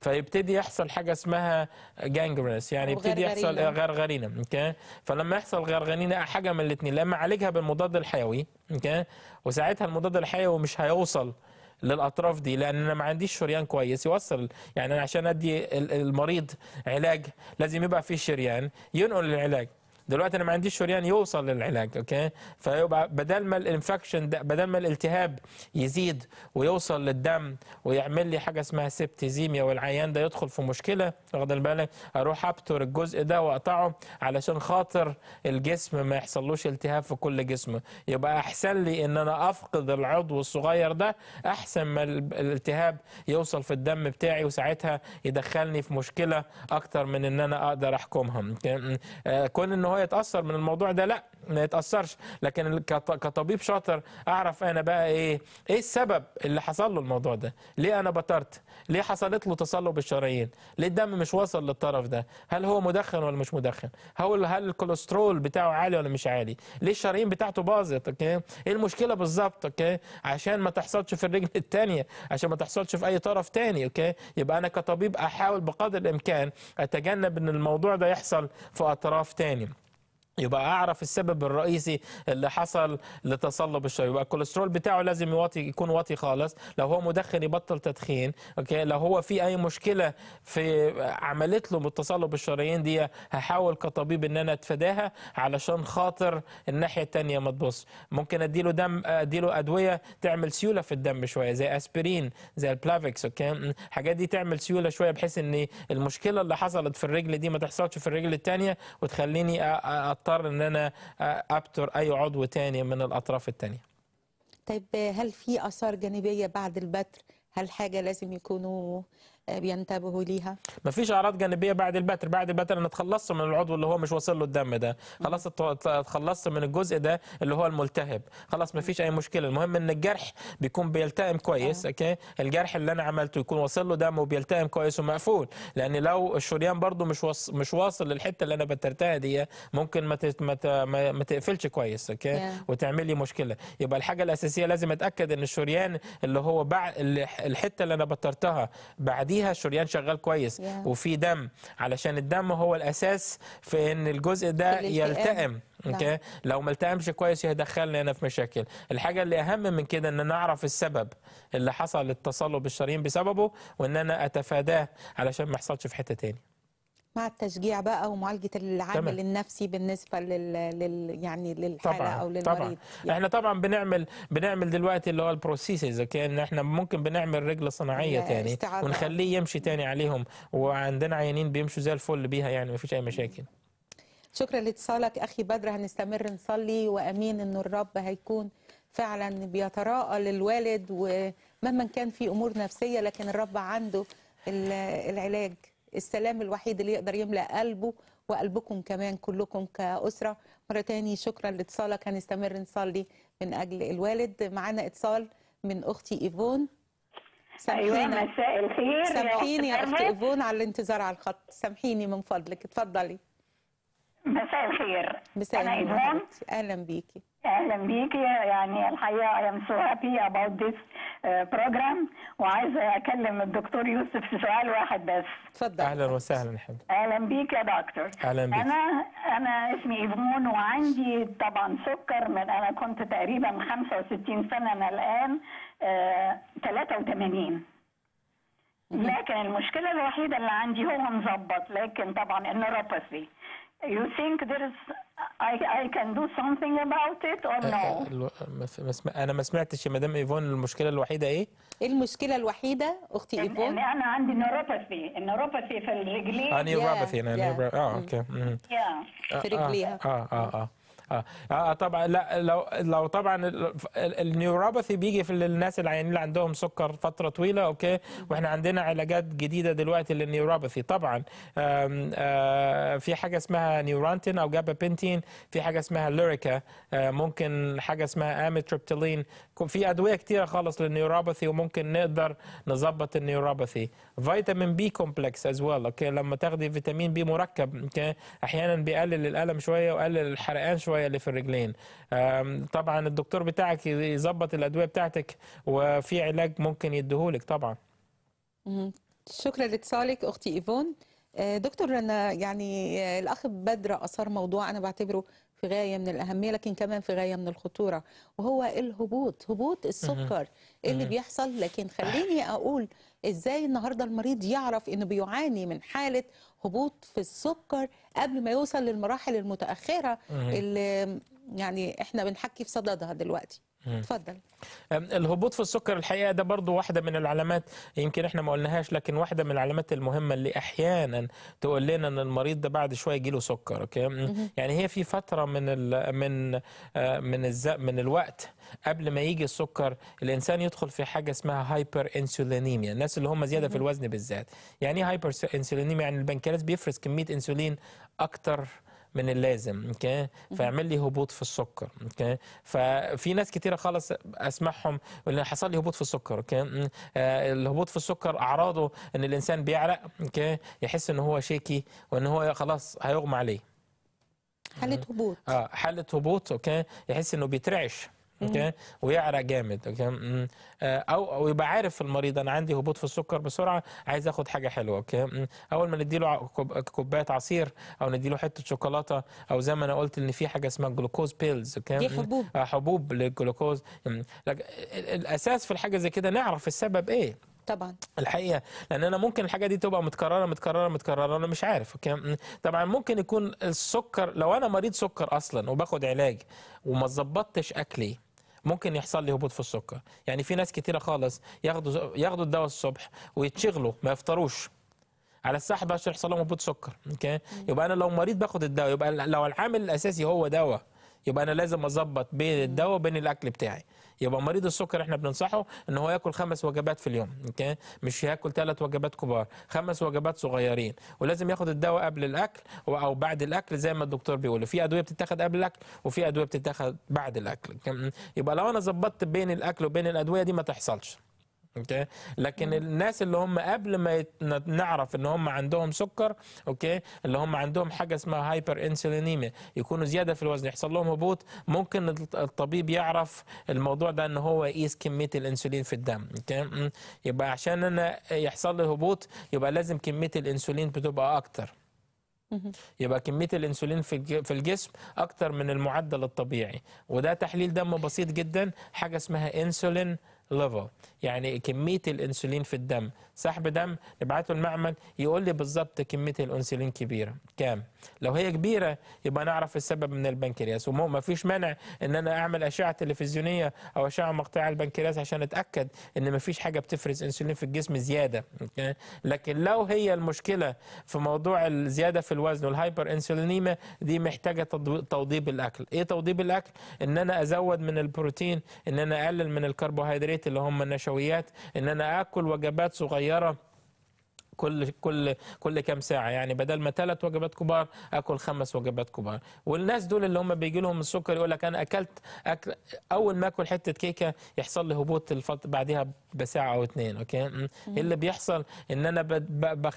Speaker 2: فيبتدي يحصل حاجه اسمها جانجرينس يعني يبتدي يحصل غرغرينه اوكي فلما يحصل غرغرينه حاجه من الاثنين لما اعالجها بالمضاد الحيوي اوكي وساعتها المضاد الحيوي مش هيوصل للاطراف دي لان انا ما عنديش شريان كويس يوصل يعني انا عشان ادي المريض علاج لازم يبقى فيه شريان ينقل العلاج دلوقتي انا ما عنديش شريان يوصل للعلاج اوكي فيبقى بدل ما الانفكشن ده بدل ما الالتهاب يزيد ويوصل للدم ويعمل لي حاجه اسمها سبتيزيميا والعيان ده يدخل في مشكله واخد بالك اروح ابتر الجزء ده واقطعه علشان خاطر الجسم ما يحصلوش التهاب في كل جسمه يبقى احسن لي ان انا افقد العضو الصغير ده احسن ما الالتهاب يوصل في الدم بتاعي وساعتها يدخلني في مشكله اكتر من ان انا اقدر احكمها آه، كون ان هو هو يتاثر من الموضوع ده لا ما يتاثرش لكن كطبيب شاطر اعرف انا بقى ايه ايه السبب اللي حصل له الموضوع ده ليه انا بطرت ليه حصلت له تصلب الشرايين ليه الدم مش وصل للطرف ده هل هو مدخن ولا مش مدخن هل هل الكوليسترول بتاعه عالي ولا مش عالي ليه الشرايين بتاعته باظت اوكي ايه المشكله بالظبط اوكي عشان ما تحصلش في الرجل (laughs) الثانيه عشان ما تحصلش في اي طرف ثاني اوكي يبقى انا كطبيب احاول بقدر الامكان اتجنب ان الموضوع ده يحصل في اطراف ثانيه يبقى اعرف السبب الرئيسي اللي حصل لتصلب الشعر يبقى الكوليسترول بتاعه لازم يواطي يكون واطي خالص لو هو مدخن يبطل تدخين اوكي لو هو في اي مشكله في عملت له بالتصلب الشرايين دي هحاول كطبيب ان انا اتفاداها علشان خاطر الناحيه الثانيه ما تبص ممكن اديله دم اديله ادويه تعمل سيوله في الدم شويه زي اسبرين زي البلافكس اوكي الحاجات دي تعمل سيوله شويه بحيث ان المشكله اللي حصلت في الرجل دي ما تحصلش في الرجل الثانيه وتخليني أ... اضطر ان انا ابتر اي عضو تاني من الاطراف التانيه
Speaker 1: طيب هل في اثار جانبيه بعد البتر هل حاجه لازم يكونوا بينتبهوا ليها
Speaker 2: ما فيش اعراض جانبيه بعد البتر بعد البتر انا اتخلصت من العضو اللي هو مش واصل له الدم ده خلاص اتخلصت من الجزء ده اللي هو الملتهب خلاص ما فيش اي مشكله المهم ان الجرح بيكون بيلتئم كويس آه. اوكي آه. الجرح اللي انا عملته يكون واصل له دم وبيلتئم كويس ومقفول لان لو الشريان برده مش وص... مش واصل للحته اللي انا بترتها دي ممكن ما ت... ما, ت... ما تقفلش كويس اوكي وتعمل لي مشكله يبقى الحاجه الاساسيه لازم اتاكد ان الشريان اللي هو بعد الحته اللي انا بترتها بعديه فيها الشريان شغال كويس yeah. وفي دم علشان الدم هو الاساس في ان الجزء ده يلتئم نعم. اوكي لو ما التئمش كويس هيدخلنا هنا في مشاكل الحاجه اللي اهم من كده ان انا اعرف السبب اللي حصل التصلب الشرايين بسببه وان انا اتفاداه علشان ما يحصلش في حته تاني
Speaker 1: مع التشجيع بقى ومعالجه العامل النفسي بالنسبه لل, لل... يعني للحاله طبعًا. او للمريض طبعا
Speaker 2: يعني. احنا طبعا بنعمل بنعمل دلوقتي اللي هو البروسيسز كان احنا ممكن بنعمل رجل صناعيه ثاني ونخليه يمشي ثاني عليهم وعندنا عيانين بيمشوا زي الفل بيها يعني ما فيش اي مشاكل
Speaker 1: شكرا لاتصالك اخي بدر هنستمر نصلي وامين ان الرب هيكون فعلا بيتراءى للوالد ومهما كان في امور نفسيه لكن الرب عنده العلاج السلام الوحيد اللي يقدر يملا قلبه وقلبكم كمان كلكم كاسره مره تاني شكرا لاتصالك هنستمر نصلي من اجل الوالد معانا اتصال من اختي ايفون سامحيني أيوة مساء الخير سامحيني يا اختي ايفون على الانتظار على الخط سامحيني من فضلك اتفضلي
Speaker 4: مساء الخير
Speaker 1: مساء انا ايفون اهلا بيكي اهلا بيكي
Speaker 5: يعني الحقيقه اي ام سو هابي اباوت ذيس بروجرام وعايزه اكلم الدكتور يوسف في سؤال واحد بس اتفضل اهلا وسهلا حبيبي اهلا بيك يا دكتور اهلا بيك انا انا اسمي ايفون وعندي طبعا سكر من انا كنت تقريبا 65 سنه انا الان آه 83 لكن المشكله الوحيده اللي عندي هو مظبط لكن طبعا النيوروباثي You think there is I I can do something about it or أه،
Speaker 2: no? أه، انا ما سمعتش يا مدام ايفون المشكله الوحيده ايه؟,
Speaker 5: إيه المشكله الوحيده اختي ايفون ان انا عندي نيوروباثي النيوروباثي في الرجلين
Speaker 1: اه نيوروباثي اه
Speaker 2: اوكي في رجليها اه اه اه, آه. اه, آه طبعا لا لو لو طبعا النيوروباثي بيجي في الناس العيانين اللي عندهم سكر فتره طويله اوكي واحنا عندنا علاجات جديده دلوقتي للنيوروباثي طبعا آم آم آه، في حاجه اسمها نيورانتين او جابابنتين في حاجه اسمها ليريكا آه، ممكن حاجه اسمها اميتريبتيلين في ادويه كتيره خالص للنيوروباثي وممكن نقدر نظبط النيوروباثي فيتامين بي كومبلكس از ويل اوكي لما تاخدي فيتامين بي مركب اوكي احيانا بيقلل الالم شويه ويقلل الحرقان شويه شويه اللي في الرجلين طبعا الدكتور بتاعك يظبط الادويه بتاعتك وفي علاج ممكن يديهولك طبعا
Speaker 1: شكرا لاتصالك اختي ايفون أه، دكتور انا يعني أه، الاخ بدر اثار موضوع انا بعتبره في غاية من الأهمية لكن كمان في غاية من الخطورة وهو الهبوط هبوط السكر اللي بيحصل لكن خليني أقول إزاي النهاردة المريض يعرف إنه بيعاني من حالة هبوط في السكر قبل ما يوصل للمراحل المتأخرة اللي يعني إحنا بنحكي في صددها دلوقتي اتفضل
Speaker 2: الهبوط في السكر الحقيقه ده برضو واحده من العلامات يمكن احنا ما قلناهاش لكن واحده من العلامات المهمه اللي احيانا تقول لنا ان المريض ده بعد شويه يجيله سكر اوكي يعني هي في فتره من الـ من آه، من الز من الوقت قبل ما يجي السكر الانسان يدخل في حاجه اسمها هايبر انسولينيميا الناس اللي هم زياده في الوزن بالذات يعني ايه هايبر انسولينيميا يعني البنكرياس بيفرز كميه انسولين اكتر من اللازم اوكي فيعمل لي هبوط في السكر اوكي ففي ناس كتيره خالص اسمعهم اللي حصل لي هبوط في السكر اوكي آه، الهبوط في السكر اعراضه ان الانسان بيعرق اوكي يحس ان هو شيكي وان هو خلاص هيغمى عليه حاله هبوط اه حاله هبوط اوكي يحس انه بيترعش اوكي ويعرق جامد اوكي آه، او او يبقى عارف المريض انا عندي هبوط في السكر بسرعه عايز اخد حاجه حلوه اوكي اول ما نديله كوبايه عصير او نديله حته شوكولاته او زي ما انا قلت ان في حاجه اسمها جلوكوز بيلز اوكي دي حبوب آه، حبوب للجلوكوز الاساس في الحاجه زي كده نعرف السبب ايه طبعا الحقيقه لان انا ممكن الحاجه دي تبقى متكرره متكرره متكرره انا مش عارف اوكي طبعا ممكن يكون السكر لو انا مريض سكر اصلا وباخد علاج وما ظبطتش اكلي ممكن يحصل لي هبوط في السكر يعني في ناس كتيره خالص ياخدوا ياخدوا الدواء الصبح ويتشغلوا ما يفطروش على الساعه 11 يحصل لهم هبوط سكر اوكي يبقى انا لو مريض باخد الدواء يبقى لو العامل الاساسي هو دواء يبقى انا لازم اظبط بين الدواء وبين الاكل بتاعي يبقى مريض السكر احنا بننصحه ان هو ياكل خمس وجبات في اليوم اوكي مش هياكل ثلاث وجبات كبار خمس وجبات صغيرين ولازم ياخد الدواء قبل الاكل او بعد الاكل زي ما الدكتور بيقول في ادويه بتتاخد قبل الاكل وفي ادويه بتتاخد بعد الاكل يبقى لو انا ظبطت بين الاكل وبين الادويه دي ما تحصلش اوكي لكن الناس اللي هم قبل ما نعرف ان هم عندهم سكر اوكي اللي هم عندهم حاجه اسمها هايبر انسولينيميا يكونوا زياده في الوزن يحصل لهم هبوط ممكن الطبيب يعرف الموضوع ده ان هو يقيس كميه الانسولين في الدم اوكي يبقى عشان انا يحصل لي هبوط يبقى لازم كميه الانسولين بتبقى اكتر يبقى كميه الانسولين في الجسم اكتر من المعدل الطبيعي وده تحليل دم بسيط جدا حاجه اسمها انسولين ليفل يعني كميه الانسولين في الدم سحب دم نبعته المعمل يقول لي بالظبط كميه الانسولين كبيره كام لو هي كبيره يبقى نعرف السبب من البنكرياس وما فيش مانع ان انا اعمل اشعه تلفزيونيه او اشعه مقطعه البنكرياس عشان اتاكد ان ما فيش حاجه بتفرز انسولين في الجسم زياده لكن لو هي المشكله في موضوع الزياده في الوزن والهايبر انسولينيما دي محتاجه توضيب الاكل ايه توضيب الاكل ان انا ازود من البروتين ان انا اقلل من الكربوهيدرات البيت اللي هم النشويات ان انا اكل وجبات صغيره كل كل كل كام ساعه يعني بدل ما ثلاث وجبات كبار اكل خمس وجبات كبار والناس دول اللي هم بيجي لهم السكر يقول لك انا اكلت أكل اول ما اكل حته كيكه يحصل لي هبوط بعدها بساعه او اثنين اوكي مم. اللي بيحصل ان انا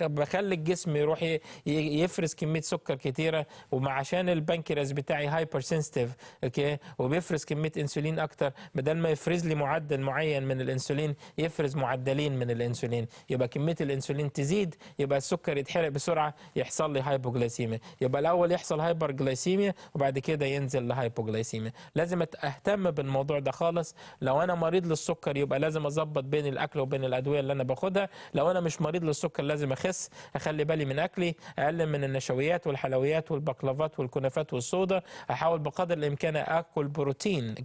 Speaker 2: بخلي الجسم يروح يفرز كميه سكر كثيره وعشان البنكرياس بتاعي هايبر سنسيتيف اوكي وبيفرز كميه انسولين اكتر بدل ما يفرز لي معدل معين من الانسولين يفرز معدلين من الانسولين يبقى كميه الانسولين تزيد يزيد يبقى السكر يتحرق بسرعه يحصل لي هايبوجلايسيميا يبقى الاول يحصل هايبرجلايسيميا وبعد كده ينزل لهايبوجلايسيميا لازم اهتم بالموضوع ده خالص لو انا مريض للسكر يبقى لازم اظبط بين الاكل وبين الادويه اللي انا باخدها لو انا مش مريض للسكر لازم اخس اخلي بالي من اكلي اقلل من النشويات والحلويات والبقلافات والكنافات والصودا احاول بقدر الامكان اكل بروتين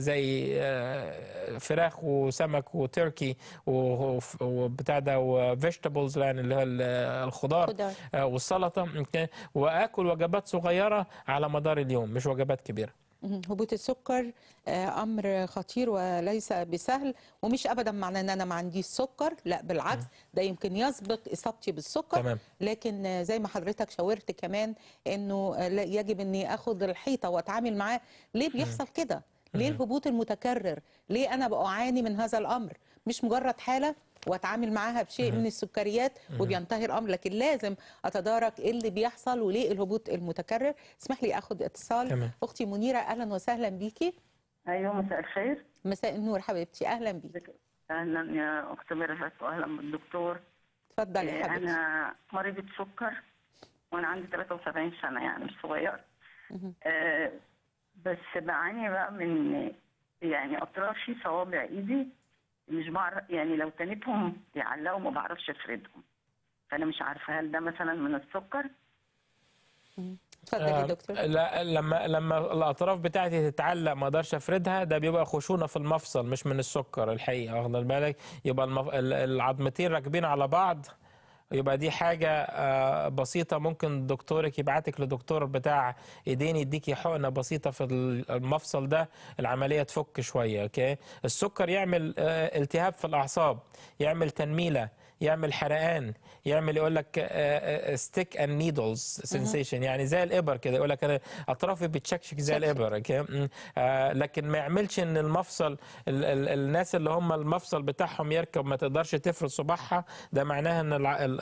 Speaker 2: زي آه، فراخ وسمك وتركي وبتاع ده وفيجيتابلز يعني اللي هي الخضار آه، والسلطه واكل وجبات صغيره على مدار اليوم مش وجبات كبيره
Speaker 1: هبوط السكر آه، امر خطير وليس بسهل ومش ابدا معناه ان انا ما عنديش سكر لا بالعكس ده يمكن يسبق اصابتي بالسكر تمام. لكن زي ما حضرتك شاورت كمان انه آه، يجب اني اخد الحيطه واتعامل معاه ليه بيحصل كده ليه الهبوط المتكرر ليه انا بعاني من هذا الامر مش مجرد حاله واتعامل معاها بشيء من السكريات وبينتهي الامر لكن لازم اتدارك ايه اللي بيحصل وليه الهبوط المتكرر اسمح لي اخد اتصال تمام. اختي منيره اهلا وسهلا بيكي ايوه مساء الخير مساء النور حبيبتي اهلا بيكي
Speaker 5: اهلا يا اخت ميرفت واهلا بالدكتور اتفضلي يا إيه، حبيبتي انا مريضه سكر وانا عندي 73 سنه يعني مش صغير أه بس بعاني بقى من يعني اطراشي صوابع ايدي مش بعرف يعني لو تنتهم يعلقوا ما بعرفش افردهم فانا مش عارفه هل ده مثلا من السكر
Speaker 2: اتفضل يا آه، دكتور لا لما لما الاطراف بتاعتي تتعلق ما اقدرش افردها ده بيبقى خشونه في المفصل مش من السكر الحقيقه واخد بالك يبقى العظمتين راكبين على بعض يبقى دي حاجة آه، بسيطة ممكن دكتورك يبعتك لدكتور بتاع ايدين يديكي حقنة بسيطة في المفصل ده العملية تفك شوية اوكي السكر يعمل آه، التهاب في الأعصاب يعمل تنميلة يعمل حرقان يعمل يقول لك ستيك اند نيدلز سنسيشن يعني زي الابر كده يقول لك انا اطرافي بتشكشك زي الابر آه، لكن ما يعملش ان المفصل ال ال الناس اللي هم المفصل بتاعهم يركب ما تقدرش تفرد صباعها ده معناها ان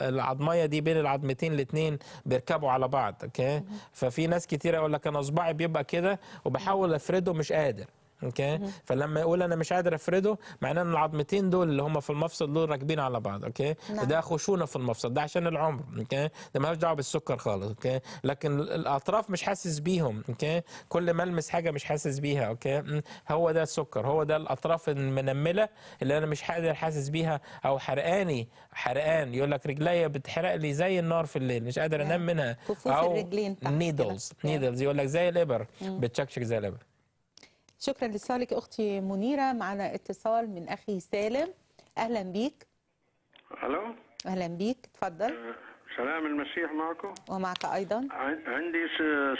Speaker 2: العظميه دي بين العظمتين الاثنين بيركبوا على بعض اوكي ففي ناس كتير يقول لك انا صباعي بيبقى كده وبحاول افرده مش قادر اوكي فلما يقول انا مش قادر افرده معناه ان العظمتين دول اللي هم في المفصل دول راكبين على بعض اوكي نعم. ده خشونه في المفصل ده عشان العمر اوكي ده مالوش دعوه بالسكر خالص اوكي لكن الاطراف مش حاسس بيهم اوكي كل ما المس حاجه مش حاسس بيها اوكي هو ده السكر هو ده الاطراف المنمله اللي انا مش قادر حاسس بيها او حرقاني حرقان يقول لك رجليا بتحرق لي زي النار في الليل مش قادر انام نعم. منها او الرجلين نيدلز نيدلز يقول لك زي الابر بتشكشك زي الابر
Speaker 1: شكرا لسؤالك اختي منيره معنا اتصال من اخي سالم اهلا بيك الو اهلا بيك
Speaker 3: اتفضل آه، سلام المسيح معكم
Speaker 1: ومعك ايضا
Speaker 3: عندي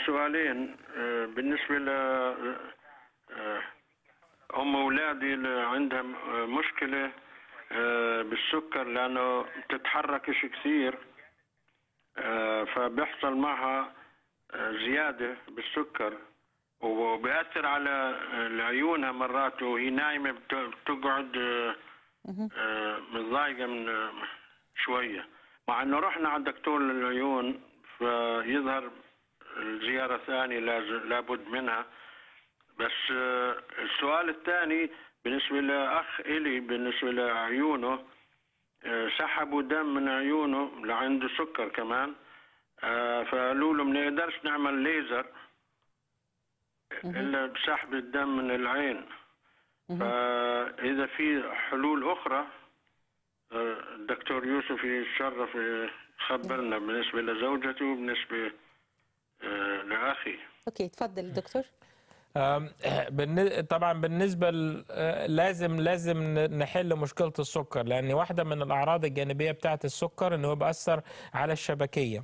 Speaker 3: سؤالين آه، بالنسبه ل آه، ام اولادي اللي عندها مشكله بالسكر لانه بتتحركش كثير فبيحصل معها زياده بالسكر وبيأثر على عيونها مرات وهي نايمة بتقعد آه، متضايقة من آه، شوية مع انه رحنا على دكتور للعيون فيظهر الزيارة ثانية لابد منها بس آه، السؤال الثاني بالنسبة لأخ إلي بالنسبة لعيونه سحبوا دم من عيونه لعنده سكر كمان فقالوا له ما نقدرش نعمل ليزر الا بسحب الدم من العين فاذا في حلول اخرى آه، الدكتور يوسف يتشرف خبرنا بالنسبه لزوجته وبالنسبه آه، لاخي
Speaker 2: اوكي تفضل دكتور (clears throat) طبعا بالنسبه لازم لازم نحل مشكله السكر لان واحده من الاعراض الجانبيه بتاعه السكر ان هو بيأثر على الشبكيه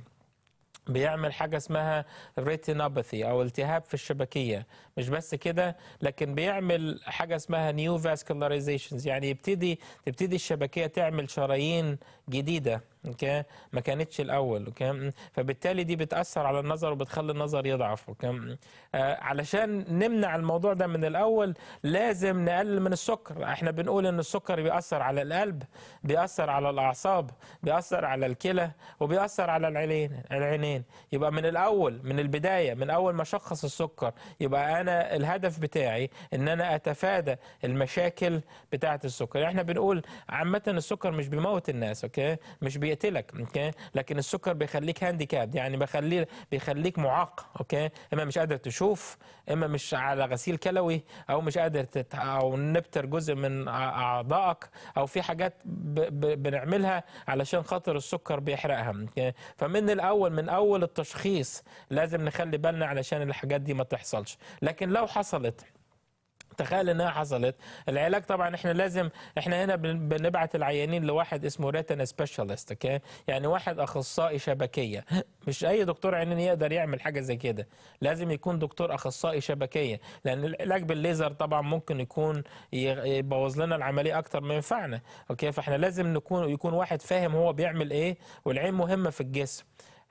Speaker 2: بيعمل حاجه اسمها ريتينوباثي او التهاب في الشبكيه مش بس كده لكن بيعمل حاجه اسمها نيو فاسكولاريزيشنز يعني يبتدي تبتدي الشبكيه تعمل شرايين جديده اوكي ما كانتش الاول اوكي فبالتالي دي بتاثر على النظر وبتخلي النظر يضعف اوكي آه، علشان نمنع الموضوع ده من الاول لازم نقلل من السكر احنا بنقول ان السكر بيأثر على القلب بيأثر على الاعصاب بيأثر على الكلى وبيأثر على العينين العينين يبقى من الاول من البدايه من اول ما شخص السكر يبقى انا الهدف بتاعي ان انا اتفادى المشاكل بتاعه السكر يعني احنا بنقول عامه السكر مش بيموت الناس اوكي مش بيقتلك اوكي لكن السكر بيخليك هانديكاب يعني بيخليك بيخليك معاق اوكي اما مش قادر تشوف اما مش على غسيل كلوي او مش قادر تت او نبتر جزء من اعضائك او في حاجات ب... ب... بنعملها علشان خاطر السكر بيحرقها فمن الاول من اول التشخيص لازم نخلي بالنا علشان الحاجات دي ما تحصلش لكن لو حصلت تخيل انها حصلت العلاج طبعا احنا لازم احنا هنا بنبعت العيانين لواحد اسمه ريتنا سبيشالست اوكي يعني واحد اخصائي شبكيه مش اي دكتور عينين يقدر يعمل حاجه زي كده لازم يكون دكتور اخصائي شبكيه لان العلاج بالليزر طبعا ممكن يكون يبوظ لنا العمليه اكتر ما ينفعنا اوكي فاحنا لازم نكون يكون واحد فاهم هو بيعمل ايه والعين مهمه في الجسم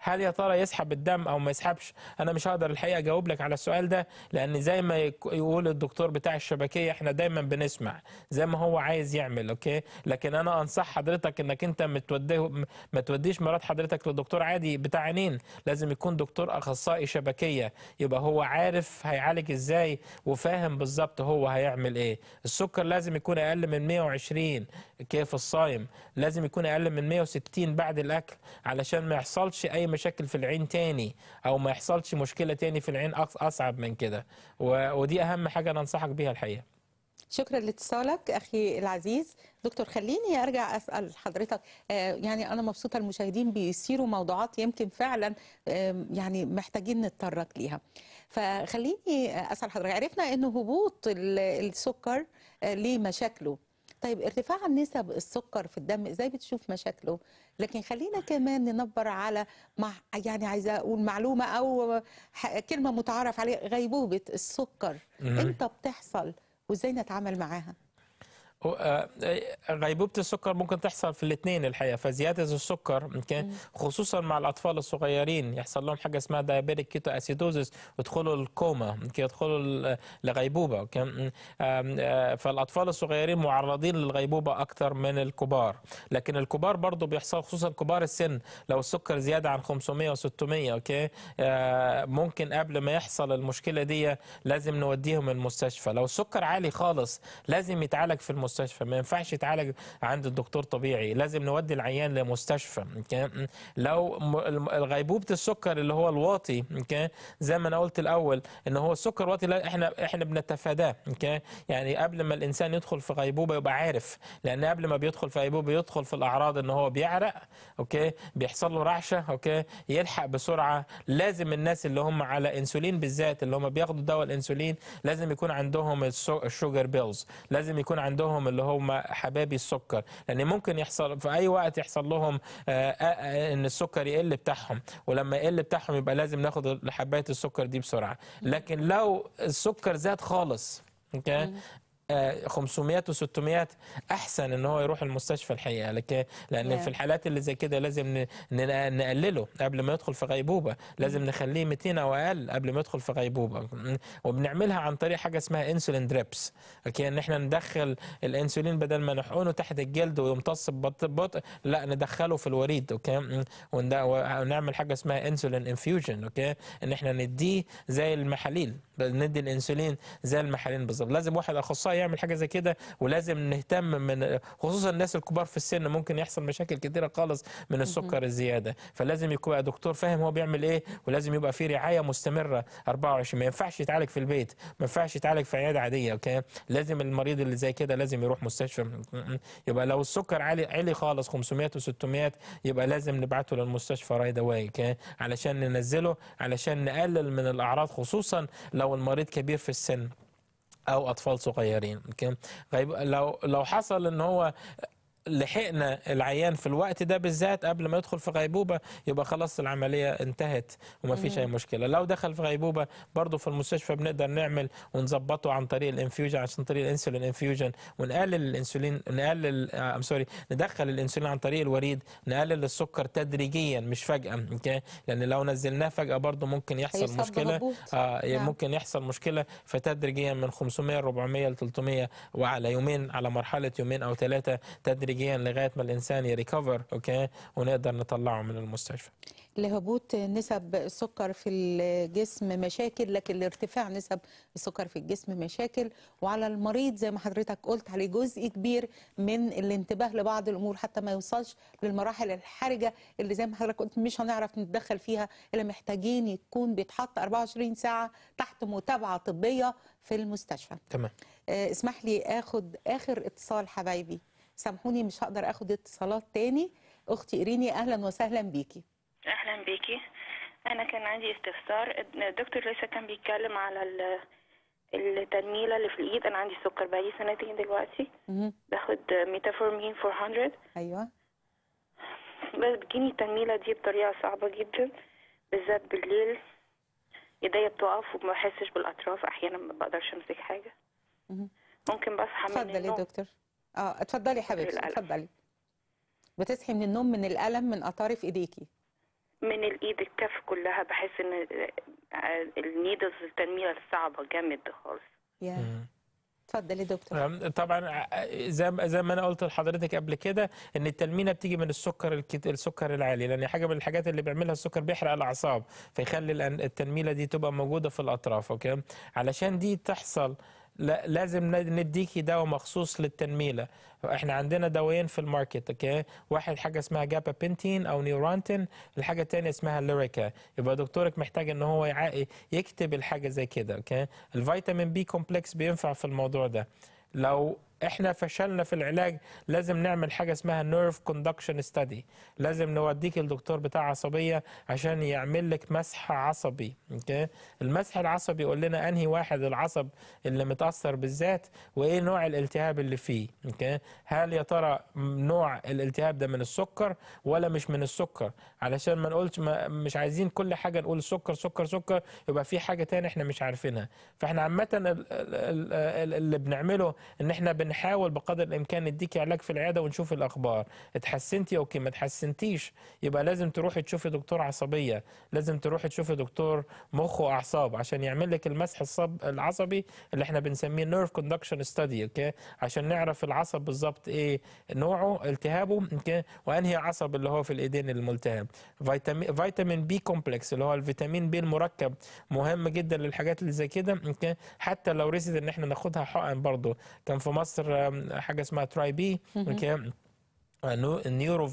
Speaker 2: هل يا ترى يسحب الدم او ما يسحبش انا مش هقدر الحقيقه اجاوب لك على السؤال ده لان زي ما يقول الدكتور بتاع الشبكيه احنا دايما بنسمع زي ما هو عايز يعمل اوكي لكن انا انصح حضرتك انك انت متوديه ما توديش مرات حضرتك لدكتور عادي بتاع عينين لازم يكون دكتور اخصائي شبكيه يبقى هو عارف هيعالج ازاي وفاهم بالظبط هو هيعمل ايه السكر لازم يكون اقل من 120 كيف الصايم لازم يكون اقل من 160 بعد الاكل علشان ما يحصلش اي مشاكل في العين تاني او ما يحصلش مشكله تاني في العين اصعب من كده ودي اهم حاجه انا انصحك بيها الحقيقه
Speaker 1: شكرا لاتصالك اخي العزيز دكتور خليني ارجع اسال حضرتك آه، يعني انا مبسوطه المشاهدين بيثيروا موضوعات يمكن فعلا يعني محتاجين نتطرق ليها فخليني اسال حضرتك عرفنا انه هبوط السكر آه، ليه مشاكله طيب ارتفاع نسب السكر في الدم ازاي بتشوف مشاكله لكن خلينا كمان ننبر على مع يعني عايزه اقول معلومه او كلمه متعارف عليها غيبوبه السكر امتى بتحصل وازاي نتعامل معاها
Speaker 2: آه، آه، غيبوبه السكر ممكن تحصل في الاثنين الحقيقه فزياده السكر خصوصا مع الاطفال الصغيرين يحصل لهم حاجه اسمها دايابيتيك كيتو اسيدوزس يدخلوا الكوما يدخلوا آه، لغيبوبه فالاطفال الصغيرين معرضين للغيبوبه اكثر من الكبار لكن الكبار برضه بيحصل خصوصا كبار السن لو السكر زياده عن 500 و600 اوكي ممكن قبل ما يحصل المشكله دي لازم نوديهم المستشفى لو السكر عالي خالص لازم يتعالج في المستشفى المستشفى ما ينفعش يتعالج عند الدكتور طبيعي لازم نودي العيان لمستشفى لو غيبوبه السكر اللي هو الواطي زي ما انا قلت الاول ان هو السكر الواطي لا احنا احنا بنتفاداه يعني قبل ما الانسان يدخل في غيبوبه يبقى عارف لان قبل ما بيدخل في غيبوبه بيدخل في الاعراض ان هو بيعرق اوكي بيحصل له رعشه اوكي يلحق بسرعه لازم الناس اللي هم على انسولين بالذات اللي هم بياخدوا دواء الانسولين لازم يكون عندهم الشوجر بيلز لازم يكون عندهم لهم اللي هم حبابي السكر لان ممكن يحصل في اي وقت يحصل لهم آه، آه، آه، ان السكر يقل بتاعهم ولما يقل بتاعهم يبقى لازم ناخد حبايه السكر دي بسرعه لكن لو السكر زاد خالص اوكي 500 و600 احسن ان هو يروح المستشفى الحقيقه لكن لان yeah. في الحالات اللي زي كده لازم نقلله قبل ما يدخل في غيبوبه لازم mm. نخليه 200 او اقل قبل ما يدخل في غيبوبه وبنعملها عن طريق حاجه اسمها انسولين دريبس اوكي ان احنا ندخل الانسولين بدل ما نحقنه تحت الجلد ويمتص ببطء لا ندخله في الوريد اوكي ونعمل حاجه اسمها انسولين انفيوجن اوكي ان احنا نديه زي المحاليل ندي الانسولين زي المحاليل بالظبط لازم واحد اخصائي يعمل حاجه زي كده ولازم نهتم من خصوصا الناس الكبار في السن ممكن يحصل مشاكل كثيره خالص من السكر الزياده فلازم يكون دكتور فاهم هو بيعمل ايه ولازم يبقى في رعايه مستمره 24 ما ينفعش يتعالج في البيت ما ينفعش يتعالج في عياده عاديه اوكي لازم المريض اللي زي كده لازم يروح مستشفى يبقى لو السكر عالي عالي خالص 500 و600 يبقى لازم نبعته للمستشفى رايد اواي علشان ننزله علشان نقلل من الاعراض خصوصا لو المريض كبير في السن او اطفال صغيرين طيب، لو لو حصل ان هو لحقنا العيان في الوقت ده بالذات قبل ما يدخل في غيبوبه يبقى خلاص العمليه انتهت وما فيش اي مشكله لو دخل في غيبوبه برضه في المستشفى بنقدر نعمل ونظبطه عن طريق الانفيوجن عشان طريق الانسولين انفيوجن ونقلل الانسولين نقلل ام آه، سوري ندخل الانسولين عن طريق الوريد نقلل السكر تدريجيا مش فجاه اوكي لان لو نزلناه فجاه برضه ممكن يحصل مشكله آه يعني ممكن يحصل مشكله فتدريجيا من 500 400 ل 300 وعلى يومين على مرحله يومين او ثلاثه تدريجيا خارجيا لغايه ما الانسان يريكفر اوكي ونقدر نطلعه من المستشفى
Speaker 1: لهبوط نسب السكر في الجسم مشاكل لكن لارتفاع نسب السكر في الجسم مشاكل وعلى المريض زي ما حضرتك قلت عليه جزء كبير من الانتباه لبعض الامور حتى ما يوصلش للمراحل الحرجه اللي زي ما حضرتك قلت مش هنعرف نتدخل فيها الا محتاجين يكون بيتحط 24 ساعه تحت متابعه طبيه في المستشفى تمام آه، اسمح لي اخد اخر اتصال حبايبي سامحوني مش هقدر اخد اتصالات تاني اختي ايريني اهلا وسهلا بيكي
Speaker 4: اهلا بيكي انا كان عندي
Speaker 5: استفسار الدكتور لسه كان بيتكلم على التنميله اللي في الايد انا عندي سكر بقالي سنتين دلوقتي باخد ميتافورمين 400 ايوه بس بتجيني التنميله دي بطريقه صعبه جدا بالذات بالليل ايديا بتقف وما بحسش بالاطراف احيانا ما بقدرش امسك حاجه ممكن
Speaker 1: بصحى من النوم اتفضل يا دكتور اه اتفضلي حبيبتي اتفضلي بتصحي من النوم من الالم من اطارف ايديكي
Speaker 5: من الايد الكف كلها بحس ان النيدلز التنميله الصعبه جامد خالص
Speaker 2: يا اتفضلي دكتور طبعا آه، زي زي ما انا قلت لحضرتك قبل كده ان التلمينه بتيجي من السكر السكر العالي لان حاجه من الحاجات اللي بيعملها السكر بيحرق الاعصاب فيخلي التنميله دي تبقى موجوده في الاطراف اوكي علشان دي تحصل لا لازم نديكي دواء مخصوص للتنميله احنا عندنا دوايين في الماركت اوكي واحد حاجه اسمها جابا بنتين او نيورانتين الحاجه الثانيه اسمها ليريكا يبقى دكتورك محتاج ان هو يكتب الحاجه زي كده اوكي الفيتامين بي كومبلكس بينفع في الموضوع ده لو احنا فشلنا في العلاج لازم نعمل حاجه اسمها نيرف كوندكشن ستادي لازم نوديك الدكتور بتاع عصبيه عشان يعمل لك مسح عصبي اوكي المسح العصبي يقول لنا انهي واحد العصب اللي متاثر بالذات وايه نوع الالتهاب اللي فيه اوكي هل يا ترى نوع الالتهاب ده من السكر ولا مش من السكر علشان ما نقولش ما مش عايزين كل حاجه نقول سكر سكر سكر يبقى في حاجه تاني احنا مش عارفينها فاحنا عامه اللي بنعمله ان احنا بن نحاول بقدر الامكان نديكي علاج في العياده ونشوف الاخبار اتحسنتي اوكي ما اتحسنتيش يبقى لازم تروحي تشوفي دكتور عصبيه لازم تروحي تشوفي دكتور مخ واعصاب عشان يعمل لك المسح الصب العصبي اللي احنا بنسميه نيرف كوندكشن ستادي اوكي عشان نعرف العصب بالظبط ايه نوعه التهابه اوكي وانهي عصب اللي هو في الايدين الملتهب فيتامين فيتامين بي كومبلكس اللي هو الفيتامين بي المركب مهم جدا للحاجات اللي زي كده اوكي حتى لو ريست ان احنا ناخدها حقن برضه كان في مصر خاطر حاجه اسمها تراي بي آه، نيورو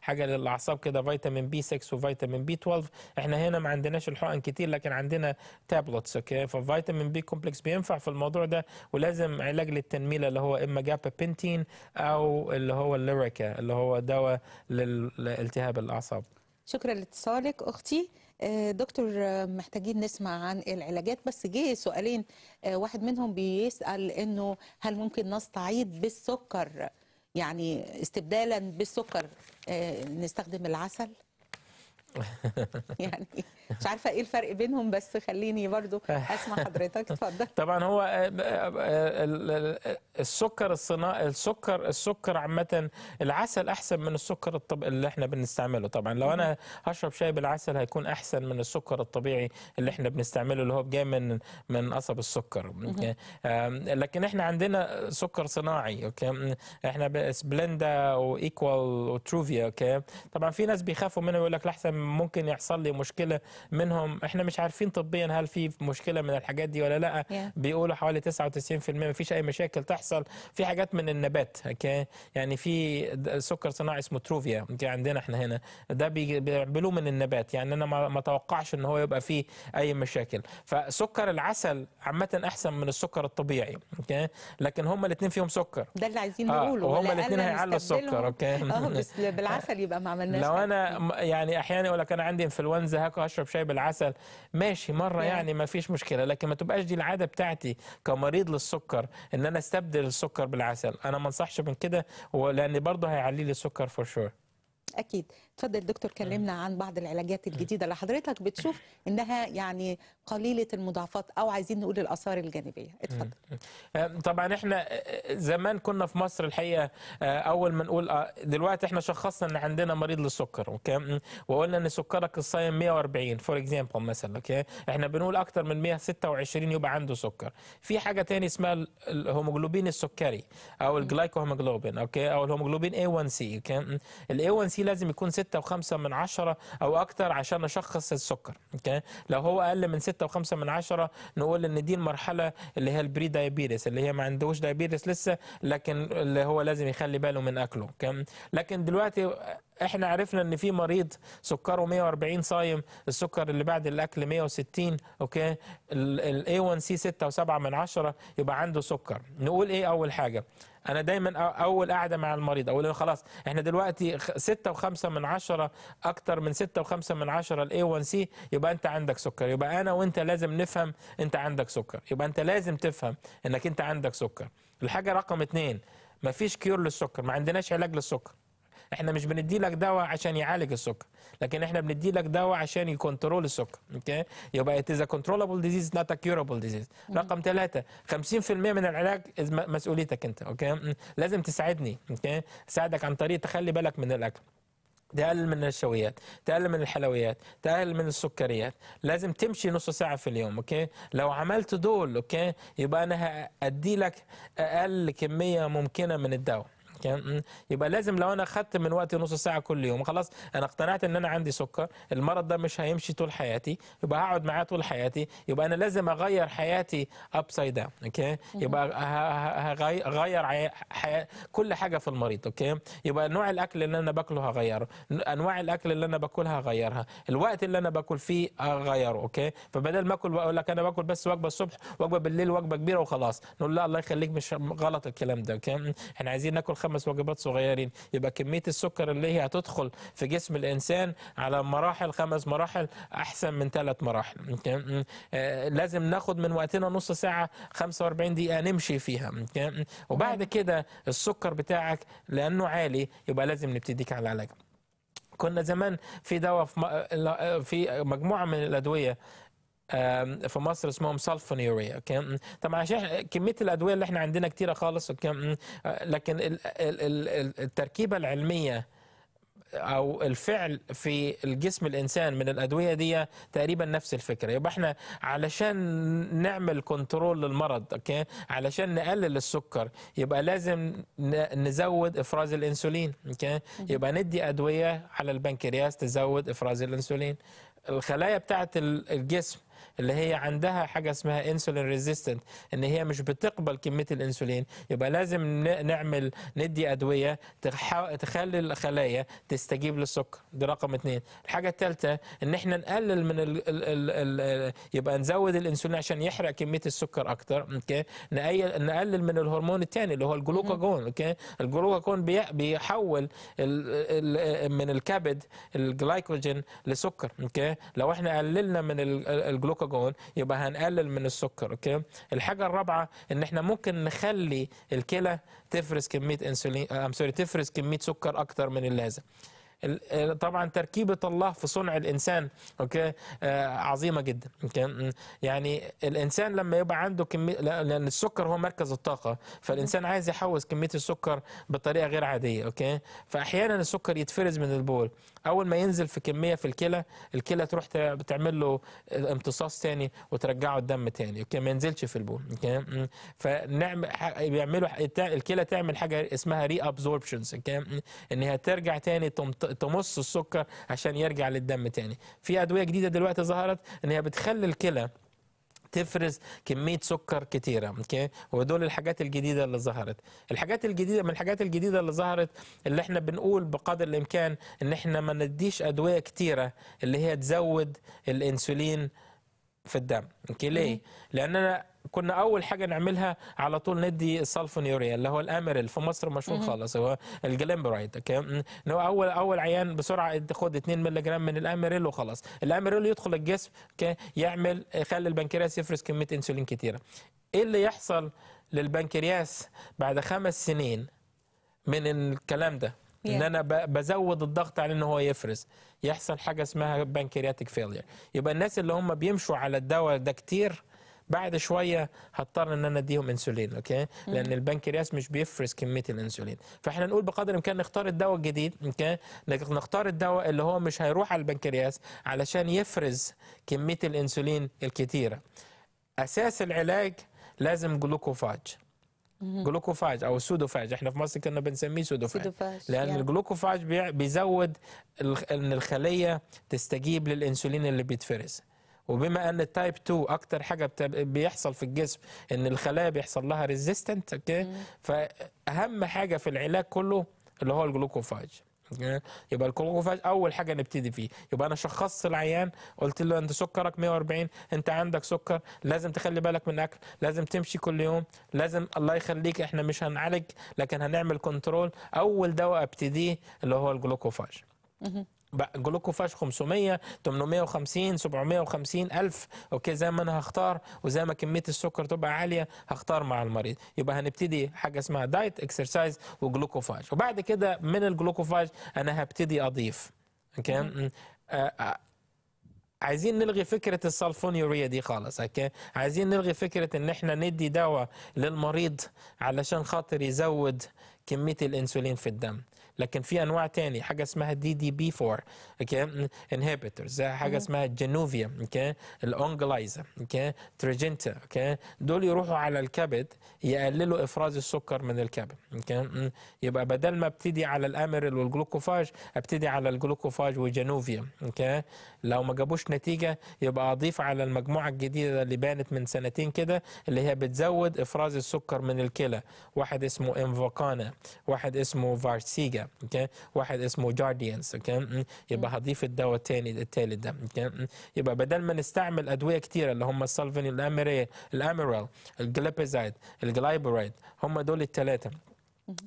Speaker 2: حاجه للاعصاب كده فيتامين بي 6 وفيتامين بي 12 احنا هنا ما عندناش الحقن كتير لكن عندنا تابلتس اوكي ففيتامين بي كومبلكس بينفع في الموضوع ده ولازم علاج للتنميله اللي هو اما جابابنتين او اللي هو الليريكا اللي هو دواء لالتهاب الاعصاب
Speaker 1: شكرا لاتصالك اختي آه، دكتور آه، محتاجين نسمع عن العلاجات بس جه سؤالين آه، واحد منهم بيسأل انه هل ممكن نستعيد بالسكر يعني استبدالا بالسكر نستخدم العسل (laughs) يعني مش عارفه ايه الفرق بينهم بس خليني برضو اسمع حضرتك اتفضل
Speaker 2: (laughs) طبعا هو آه، آه، آه، السكر الصناعي السكر السكر عامه العسل احسن من السكر الطبيعي اللي احنا بنستعمله طبعا لو انا هشرب شاي بالعسل هيكون احسن من السكر الطبيعي اللي احنا بنستعمله اللي هو جاي من من قصب السكر لكن احنا عندنا سكر صناعي اوكي احنا سبلندا وايكوال وتروفيا اوكي طبعا في ناس بيخافوا منه يقول لك احسن ممكن يحصل لي مشكله منهم احنا مش عارفين طبيا هل في مشكله من الحاجات دي ولا لا yeah. بيقولوا حوالي 99% مفيش اي مشاكل تحصل في حاجات من النبات اوكي يعني في سكر صناعي اسمه تروفيا عندنا احنا هنا ده بيعملوه من النبات يعني انا ما اتوقعش ان هو يبقى فيه اي مشاكل فسكر العسل عامه احسن من السكر الطبيعي اوكي لكن هما الاثنين فيهم سكر ده
Speaker 1: اللي عايزين نقوله آه وهما الاثنين هيعلوا السكر اوكي اه بس بالعسل يبقى ما عملناش لو انا
Speaker 2: يعني احيانا يقول لك انا عندي انفلونزا هاكل اشرب شاي بالعسل ماشي مره يعني ما فيش مشكله لكن ما تبقاش دي العاده بتاعتي كمريض للسكر ان انا استبدل السكر بالعسل انا ما انصحش من كده لان برضه هيعلي لي السكر فور شور
Speaker 1: اكيد اتفضل دكتور كلمنا عن بعض العلاجات الجديده اللي حضرتك بتشوف انها يعني قليله المضاعفات او عايزين نقول الاثار الجانبيه
Speaker 2: اتفضل طبعا احنا زمان كنا في مصر الحقيقه اول ما نقول دلوقتي احنا شخصنا ان عندنا مريض للسكر وقلنا ان سكرك الصايم 140 فور اكزامبل مثلا اوكي احنا بنقول اكتر من 126 يبقى عنده سكر في حاجه تاني اسمها الهيموجلوبين السكري او الجلايكوهيموجلوبين اوكي او الهيموجلوبين A1C اوكي ال A1C لازم يكون 6 ستة وخمسة من عشرة او اكتر عشان اشخص السكر اوكي لو هو اقل من ستة وخمسة من عشرة نقول ان دي المرحله اللي هي البري دايبيريس اللي هي ما عندوش دايبيريس لسه لكن اللي هو لازم يخلي باله من اكله كم لكن دلوقتي احنا عرفنا ان في مريض سكره 140 صايم السكر اللي بعد الاكل 160 اوكي الاي 1 سي 6 و7 من 10 يبقى عنده سكر نقول ايه اول حاجه انا دايما اول قاعده مع المريض اقول له خلاص احنا دلوقتي ستة وخمسة من عشرة اكتر من ستة وخمسة من عشرة الاي 1 سي يبقى انت عندك سكر يبقى انا وانت لازم نفهم انت عندك سكر يبقى انت لازم تفهم انك انت عندك سكر الحاجه رقم اتنين مفيش كيور للسكر ما عندناش علاج للسكر احنا مش بندي لك دواء عشان يعالج السكر لكن احنا بندي لك دواء عشان يكنترول السكر اوكي يبقى it ا كنترولبل ديزيز نوت ا كيورابل ديزيز رقم ثلاثة 50% من العلاج مسؤوليتك انت اوكي لازم تساعدني اوكي ساعدك عن طريق تخلي بالك من الاكل تقلل من النشويات تقلل من الحلويات تقلل من السكريات لازم تمشي نص ساعه في اليوم اوكي لو عملت دول اوكي يبقى انا هادي لك اقل كميه ممكنه من الدواء يبقى لازم لو انا اخذت من وقتي نص ساعه كل يوم خلاص انا اقتنعت ان انا عندي سكر المرض ده مش هيمشي طول حياتي يبقى هقعد معاه طول حياتي يبقى انا لازم اغير حياتي ابسايد داون اوكي يبقى هغير حياة كل حاجه في المريض اوكي يبقى نوع الاكل اللي انا باكله هغيره انواع الاكل اللي انا باكلها هغيرها الوقت اللي انا باكل فيه هغيره اوكي فبدل ما اكل اقول لك انا باكل بس وجبه الصبح وجبه بالليل وجبه كبيره وخلاص نقول لا الله يخليك مش غلط الكلام ده اوكي احنا عايزين ناكل خمس وجبات صغيرين يبقى كميه السكر اللي هي هتدخل في جسم الانسان على مراحل خمس مراحل احسن من ثلاث مراحل آه، لازم ناخد من وقتنا نص ساعه 45 دقيقه نمشي فيها وبعد أيوة. كده السكر بتاعك لانه عالي يبقى لازم نبتديك على العلاج كنا زمان في دواء في آه، آه، مجموعه من الادويه في مصر اسمهم سلفونيوريا اوكي طبعا عشان كميه الادويه اللي احنا عندنا كتيره خالص اوكي آه، لكن التركيبه العلميه او الفعل في الجسم الانسان من الادويه دي تقريبا نفس الفكره يبقى احنا علشان نعمل كنترول للمرض اوكي علشان نقلل السكر يبقى لازم نزود افراز الانسولين اوكي يبقى ندي ادويه على البنكرياس تزود افراز الانسولين الخلايا بتاعه الجسم اللي هي عندها حاجه اسمها انسولين ريزيستنت ان هي مش بتقبل كميه الانسولين يبقى لازم نعمل ندي ادويه تخلي الخلايا تستجيب للسكر دي رقم اتنين الحاجه الثالثه ان احنا نقلل من الـ الـ الـ الـ يبقى نزود الانسولين عشان يحرق كميه السكر اكتر اوكي نقلل من الهرمون الثاني اللي هو الجلوكاجون اوكي الجلوكاجون بيحول الـ من الكبد الجلايكوجين لسكر اوكي لو احنا قللنا من الجلوكاجون الجلوكاجون يبقى هنقلل من السكر اوكي الحاجه الرابعه ان احنا ممكن نخلي الكلى تفرز كميه انسولين ام آه، سوري تفرز كميه سكر اكتر من اللازم طبعا تركيبه الله في صنع الانسان اوكي آه، عظيمه جدا اوكي يعني الانسان لما يبقى عنده كميه لان السكر هو مركز الطاقه فالانسان عايز يحوز كميه السكر بطريقه غير عاديه اوكي فاحيانا السكر يتفرز من البول اول ما ينزل في كميه في الكلى الكلى تروح بتعمل له امتصاص ثاني وترجعه الدم ثاني اوكي ما ينزلش في اوكي فنعمل بيعملوا الكلى تعمل حاجه اسمها ري ابزوربشنز هي ترجع ثاني تمص السكر عشان يرجع للدم ثاني في ادويه جديده دلوقتي ظهرت ان هي بتخلي الكلى تفرز كميه سكر كتيره اوكي ودول الحاجات الجديده اللي ظهرت الحاجات الجديده من الحاجات الجديده اللي ظهرت اللي احنا بنقول بقدر الامكان ان احنا ما نديش ادويه كتيره اللي هي تزود الانسولين في الدم اوكي ليه لان انا كنا اول حاجه نعملها على طول ندي السلفونيوريا اللي هو الاميريل في مصر مشهور خالص هو الجليمبرايد اوكي هو اول اول عيان بسرعه خد 2 جرام من الاميريل وخلاص الاميريل يدخل الجسم اوكي يعمل يخلي البنكرياس يفرز كميه انسولين كتيره ايه اللي يحصل للبنكرياس بعد خمس سنين من الكلام ده ان انا بزود الضغط على ان هو يفرز يحصل حاجه اسمها بنكرياتيك فيلير يبقى الناس اللي هم بيمشوا على الدواء ده كتير بعد شويه هضطر ان انا اديهم انسولين اوكي لان البنكرياس مش بيفرز كميه الانسولين فاحنا نقول بقدر الامكان نختار الدواء الجديد اوكي نختار الدواء اللي هو مش هيروح على البنكرياس علشان يفرز كميه الانسولين الكتيره اساس العلاج لازم جلوكوفاج جلوكوفاج او سودوفاج احنا في مصر كنا بنسميه سودوفاج, سودوفاج. لان يعني. الجلوكوفاج بيزود ان الخليه تستجيب للانسولين اللي بيتفرز وبما ان التايب 2 اكتر حاجه بيحصل في الجسم ان الخلايا بيحصل لها ريزيستنت اوكي فاهم حاجه في العلاج كله اللي هو الجلوكوفاج يبقى الجلوكوفاج اول حاجه نبتدي فيه يبقى انا شخصت العيان قلت له انت سكرك 140 انت عندك سكر لازم تخلي بالك من الاكل لازم تمشي كل يوم لازم الله يخليك احنا مش هنعالج لكن هنعمل كنترول اول دواء ابتديه اللي هو الجلوكوفاج جلوكو فاش 500 850 750 1000 أوكي زي ما أنا هختار وزي ما كمية السكر تبقى عالية هختار مع المريض يبقى هنبتدي حاجة اسمها دايت اكسرسايز وجلوكوفاج وبعد كده من الجلوكوفاج أنا هبتدي أضيف أوكي آه، آه، عايزين نلغي فكره السلفونيوريا دي خالص اوكي عايزين نلغي فكره ان احنا ندي دواء للمريض علشان خاطر يزود كميه الانسولين في الدم لكن في انواع تاني حاجه اسمها دي دي بي 4 اوكي انهبيترز زي حاجه اسمها جنوفيا اوكي الاونجلايزا اوكي تريجنتا اوكي دول يروحوا على الكبد يقللوا افراز السكر من الكبد اوكي يبقى بدل ما ابتدي على الاميرال والجلوكوفاج ابتدي على الجلوكوفاج وجنوفيا اوكي لو ما جابوش نتيجه يبقى اضيف على المجموعه الجديده اللي بانت من سنتين كده اللي هي بتزود افراز السكر من الكلى واحد اسمه انفوكانا واحد اسمه فارسيجا اوكي واحد اسمه جارديانز اوكي يبقى هضيف الدواء الثاني الثالث ده اوكي يبقى بدل ما نستعمل ادويه كتيره اللي هم السلفين الامري الاميرال الجليبيزايد الجلايبرايد هم دول الثلاثه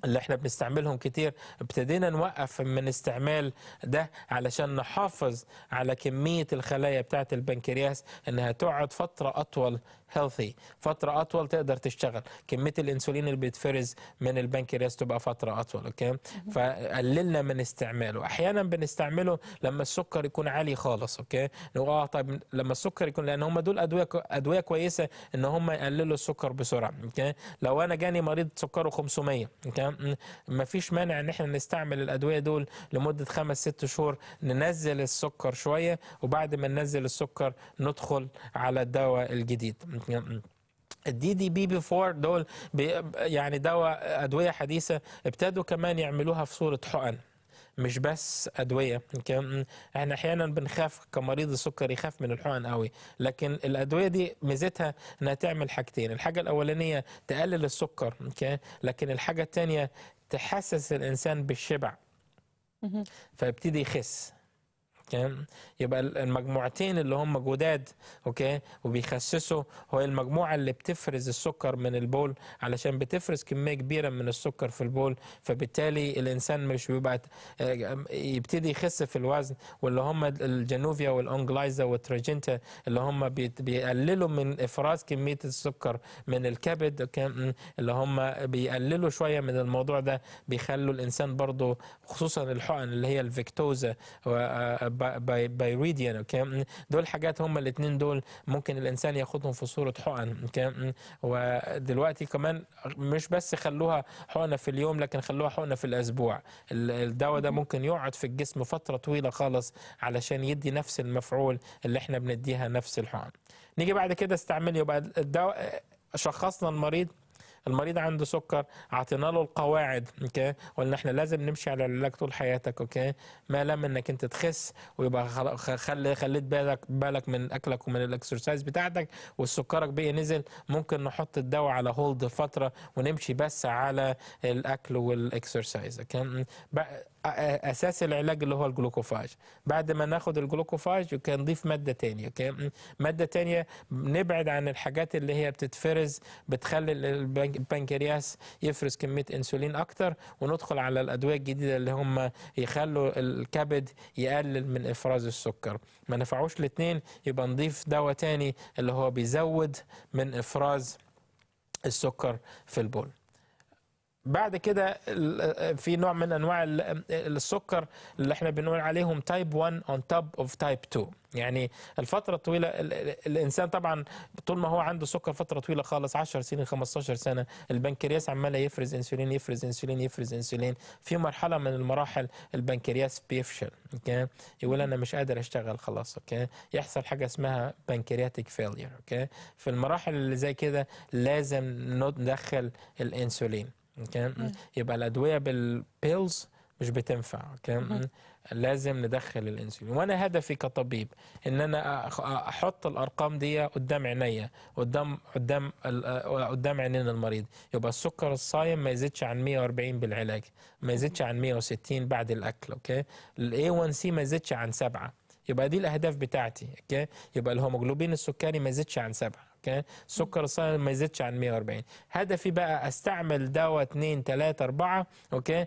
Speaker 2: اللي احنا بنستعملهم كتير ابتدينا نوقف من استعمال ده علشان نحافظ على كمية الخلايا بتاعة البنكرياس انها تقعد فترة اطول healthy فتره اطول تقدر تشتغل كميه الانسولين اللي بيتفرز من البنكرياس تبقى فتره اطول اوكي فقللنا من استعماله احيانا بنستعمله لما السكر يكون عالي خالص اوكي اه طيب لما السكر يكون لان هم دول ادويه ادويه كويسه ان هم يقللوا السكر بسرعه اوكي لو انا جاني مريض سكره 500 اوكي مفيش مانع ان احنا نستعمل الادويه دول لمده خمس ست شهور ننزل السكر شويه وبعد ما ننزل السكر ندخل على الدواء الجديد الدي دي بي بي 4 دول يعني دواء ادويه حديثه ابتدوا كمان يعملوها في صوره حقن مش بس ادويه احنا احيانا بنخاف كمريض السكر يخاف من الحقن قوي لكن الادويه دي ميزتها انها تعمل حاجتين الحاجه الاولانيه تقلل السكر لكن الحاجه الثانيه تحسس الانسان بالشبع فيبتدي يخس اوكي يبقى المجموعتين اللي هم جداد اوكي وبيخسسوا هو المجموعه اللي بتفرز السكر من البول علشان بتفرز كميه كبيره من السكر في البول فبالتالي الانسان مش بيبقى آه، يبتدي يخس في الوزن واللي هم الجنوفيا والانجلايزا والتراجنتا اللي هم بيقللوا من افراز كميه السكر من الكبد اوكي اللي هم بيقللوا شويه من الموضوع ده بيخلوا الانسان برضه خصوصا الحقن اللي هي الفيكتوزا آه، بايريديان اوكي دول حاجات هما الاثنين دول ممكن الانسان ياخدهم في صوره حقن اوكي ودلوقتي كمان مش بس خلوها حقنه في اليوم لكن خلوها حقنه في الاسبوع الدواء ده ممكن يقعد في الجسم فتره طويله خالص علشان يدي نفس المفعول اللي احنا بنديها نفس الحقن نيجي بعد كده استعمل يبقى الدواء شخصنا المريض المريض عنده سكر اعطينا له القواعد اوكي قلنا احنا لازم نمشي على العلاج طول حياتك اوكي ما لم انك انت تخس ويبقى خلي خليت بالك بالك من اكلك ومن الاكسرسايز بتاعتك والسكرك بقي نزل ممكن نحط الدواء على هولد فتره ونمشي بس على الاكل والاكسرسايز اوكي اساس العلاج اللي هو الجلوكوفاج بعد ما ناخد الجلوكوفاج كان نضيف ماده تانية اوكي ماده تانية نبعد عن الحاجات اللي هي بتتفرز بتخلي البنكرياس يفرز كميه انسولين اكتر وندخل على الادويه الجديده اللي هم يخلوا الكبد يقلل من افراز السكر ما نفعوش الاثنين يبقى نضيف دواء تاني اللي هو بيزود من افراز السكر في البول بعد كده آه، في نوع من انواع آه، السكر اللي احنا بنقول عليهم تايب 1 اون توب اوف تايب 2 يعني الفترة الطويلة الإنسان طبعا طول ما هو عنده سكر فترة طويلة خالص 10 سنين 15 سنة البنكرياس عمال يفرز أنسولين يفرز أنسولين يفرز أنسولين في مرحلة من المراحل البنكرياس بيفشل أوكي يقول أنا مش قادر أشتغل خلاص أوكي يحصل حاجة اسمها بنكرياتيك فيلير أوكي في المراحل اللي زي كده لازم ندخل الأنسولين اوكي يبقى الادويه بالبيلز مش بتنفع اوكي لازم ندخل الانسولين وانا هدفي كطبيب ان انا احط الارقام دي قدام عينيا قدام قدام قدام عينين المريض يبقى السكر الصايم ما يزيدش عن 140 بالعلاج ما يزيدش عن 160 بعد الاكل اوكي الاي 1 سي ما يزيدش عن 7 يبقى دي الاهداف بتاعتي اوكي يبقى الهيموجلوبين السكري ما يزيدش عن 7 كان السكر الصاير ما يزيدش عن 140 هدفي بقى استعمل دواء 2 3 4 اوكي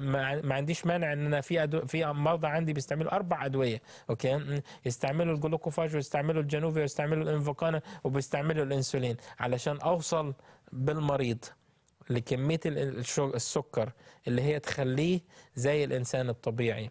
Speaker 2: ما عنديش مانع ان انا في أدو... في مرضى عندي بيستعملوا اربع ادويه اوكي يستعملوا الجلوكوفاج ويستعملوا الجنوفي ويستعملوا الانفوكانا وبيستعملوا الانسولين علشان اوصل بالمريض لكميه السكر اللي هي تخليه زي الانسان الطبيعي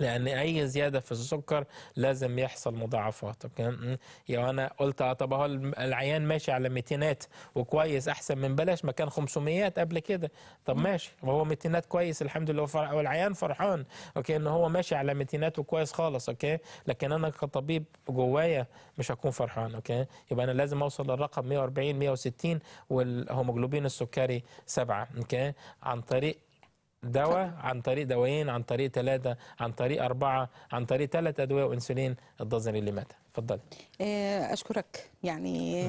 Speaker 2: لان اي زياده في السكر لازم يحصل مضاعفات يعني،, يعني انا قلت اه طب هو العيان ماشي على ميتينات وكويس احسن من بلاش ما كان 500 قبل كده طب ماشي هو ميتينات كويس الحمد لله فرح والعيان فرحان اوكي ان هو ماشي على ميتينات وكويس خالص اوكي لكن انا كطبيب جوايا مش هكون فرحان اوكي يبقى انا لازم اوصل للرقم 140 160 والهيموجلوبين السكري 7 اوكي عن طريق دواء عن طريق دوايين عن طريق ثلاثة عن طريق أربعة عن طريق ثلاث أدوية وإنسولين مات اتفضلي
Speaker 1: آه، أشكرك يعني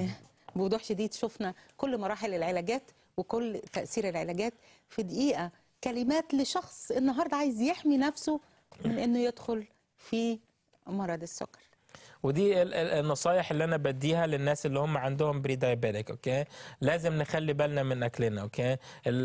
Speaker 1: بوضوح شديد شفنا كل مراحل العلاجات وكل تأثير العلاجات في دقيقة كلمات لشخص النهاردة عايز يحمي نفسه من أنه يدخل في مرض السكر
Speaker 2: ودي النصايح اللي انا بديها للناس اللي هم عندهم بري دايابيتك اوكي لازم نخلي بالنا من اكلنا اوكي آه،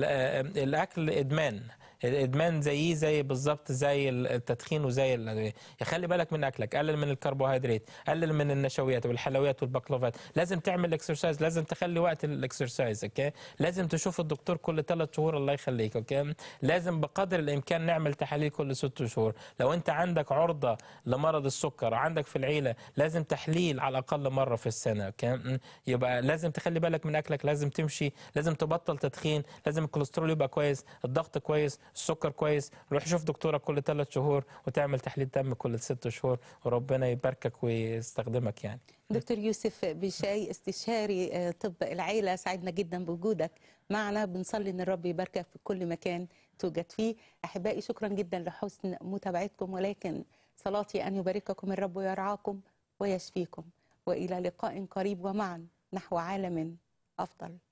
Speaker 2: آه، الاكل ادمان الادمان زيه زي بالظبط زي التدخين وزي الادويه خلي بالك من اكلك قلل من الكربوهيدرات قلل من النشويات والحلويات والبقلوفات لازم تعمل اكسرسايز لازم تخلي وقت الاكسرسايز اوكي لازم تشوف الدكتور كل ثلاث شهور الله يخليك اوكي لازم بقدر الامكان نعمل تحاليل كل ست شهور لو انت عندك عرضه لمرض السكر عندك في العيله لازم تحليل على الاقل مره في السنه اوكي يبقى لازم تخلي بالك من اكلك لازم تمشي لازم تبطل تدخين لازم الكوليسترول يبقى كويس الضغط كويس السكر كويس روح شوف دكتورك كل ثلاث شهور وتعمل تحليل دم كل ست شهور وربنا يباركك ويستخدمك يعني
Speaker 1: دكتور يوسف بشاي استشاري آه، طب العيله سعدنا جدا بوجودك معنا بنصلي ان الرب يباركك في كل مكان توجد فيه احبائي شكرا جدا لحسن متابعتكم ولكن صلاتي ان يبارككم الرب ويرعاكم ويشفيكم والى لقاء قريب ومعا نحو عالم افضل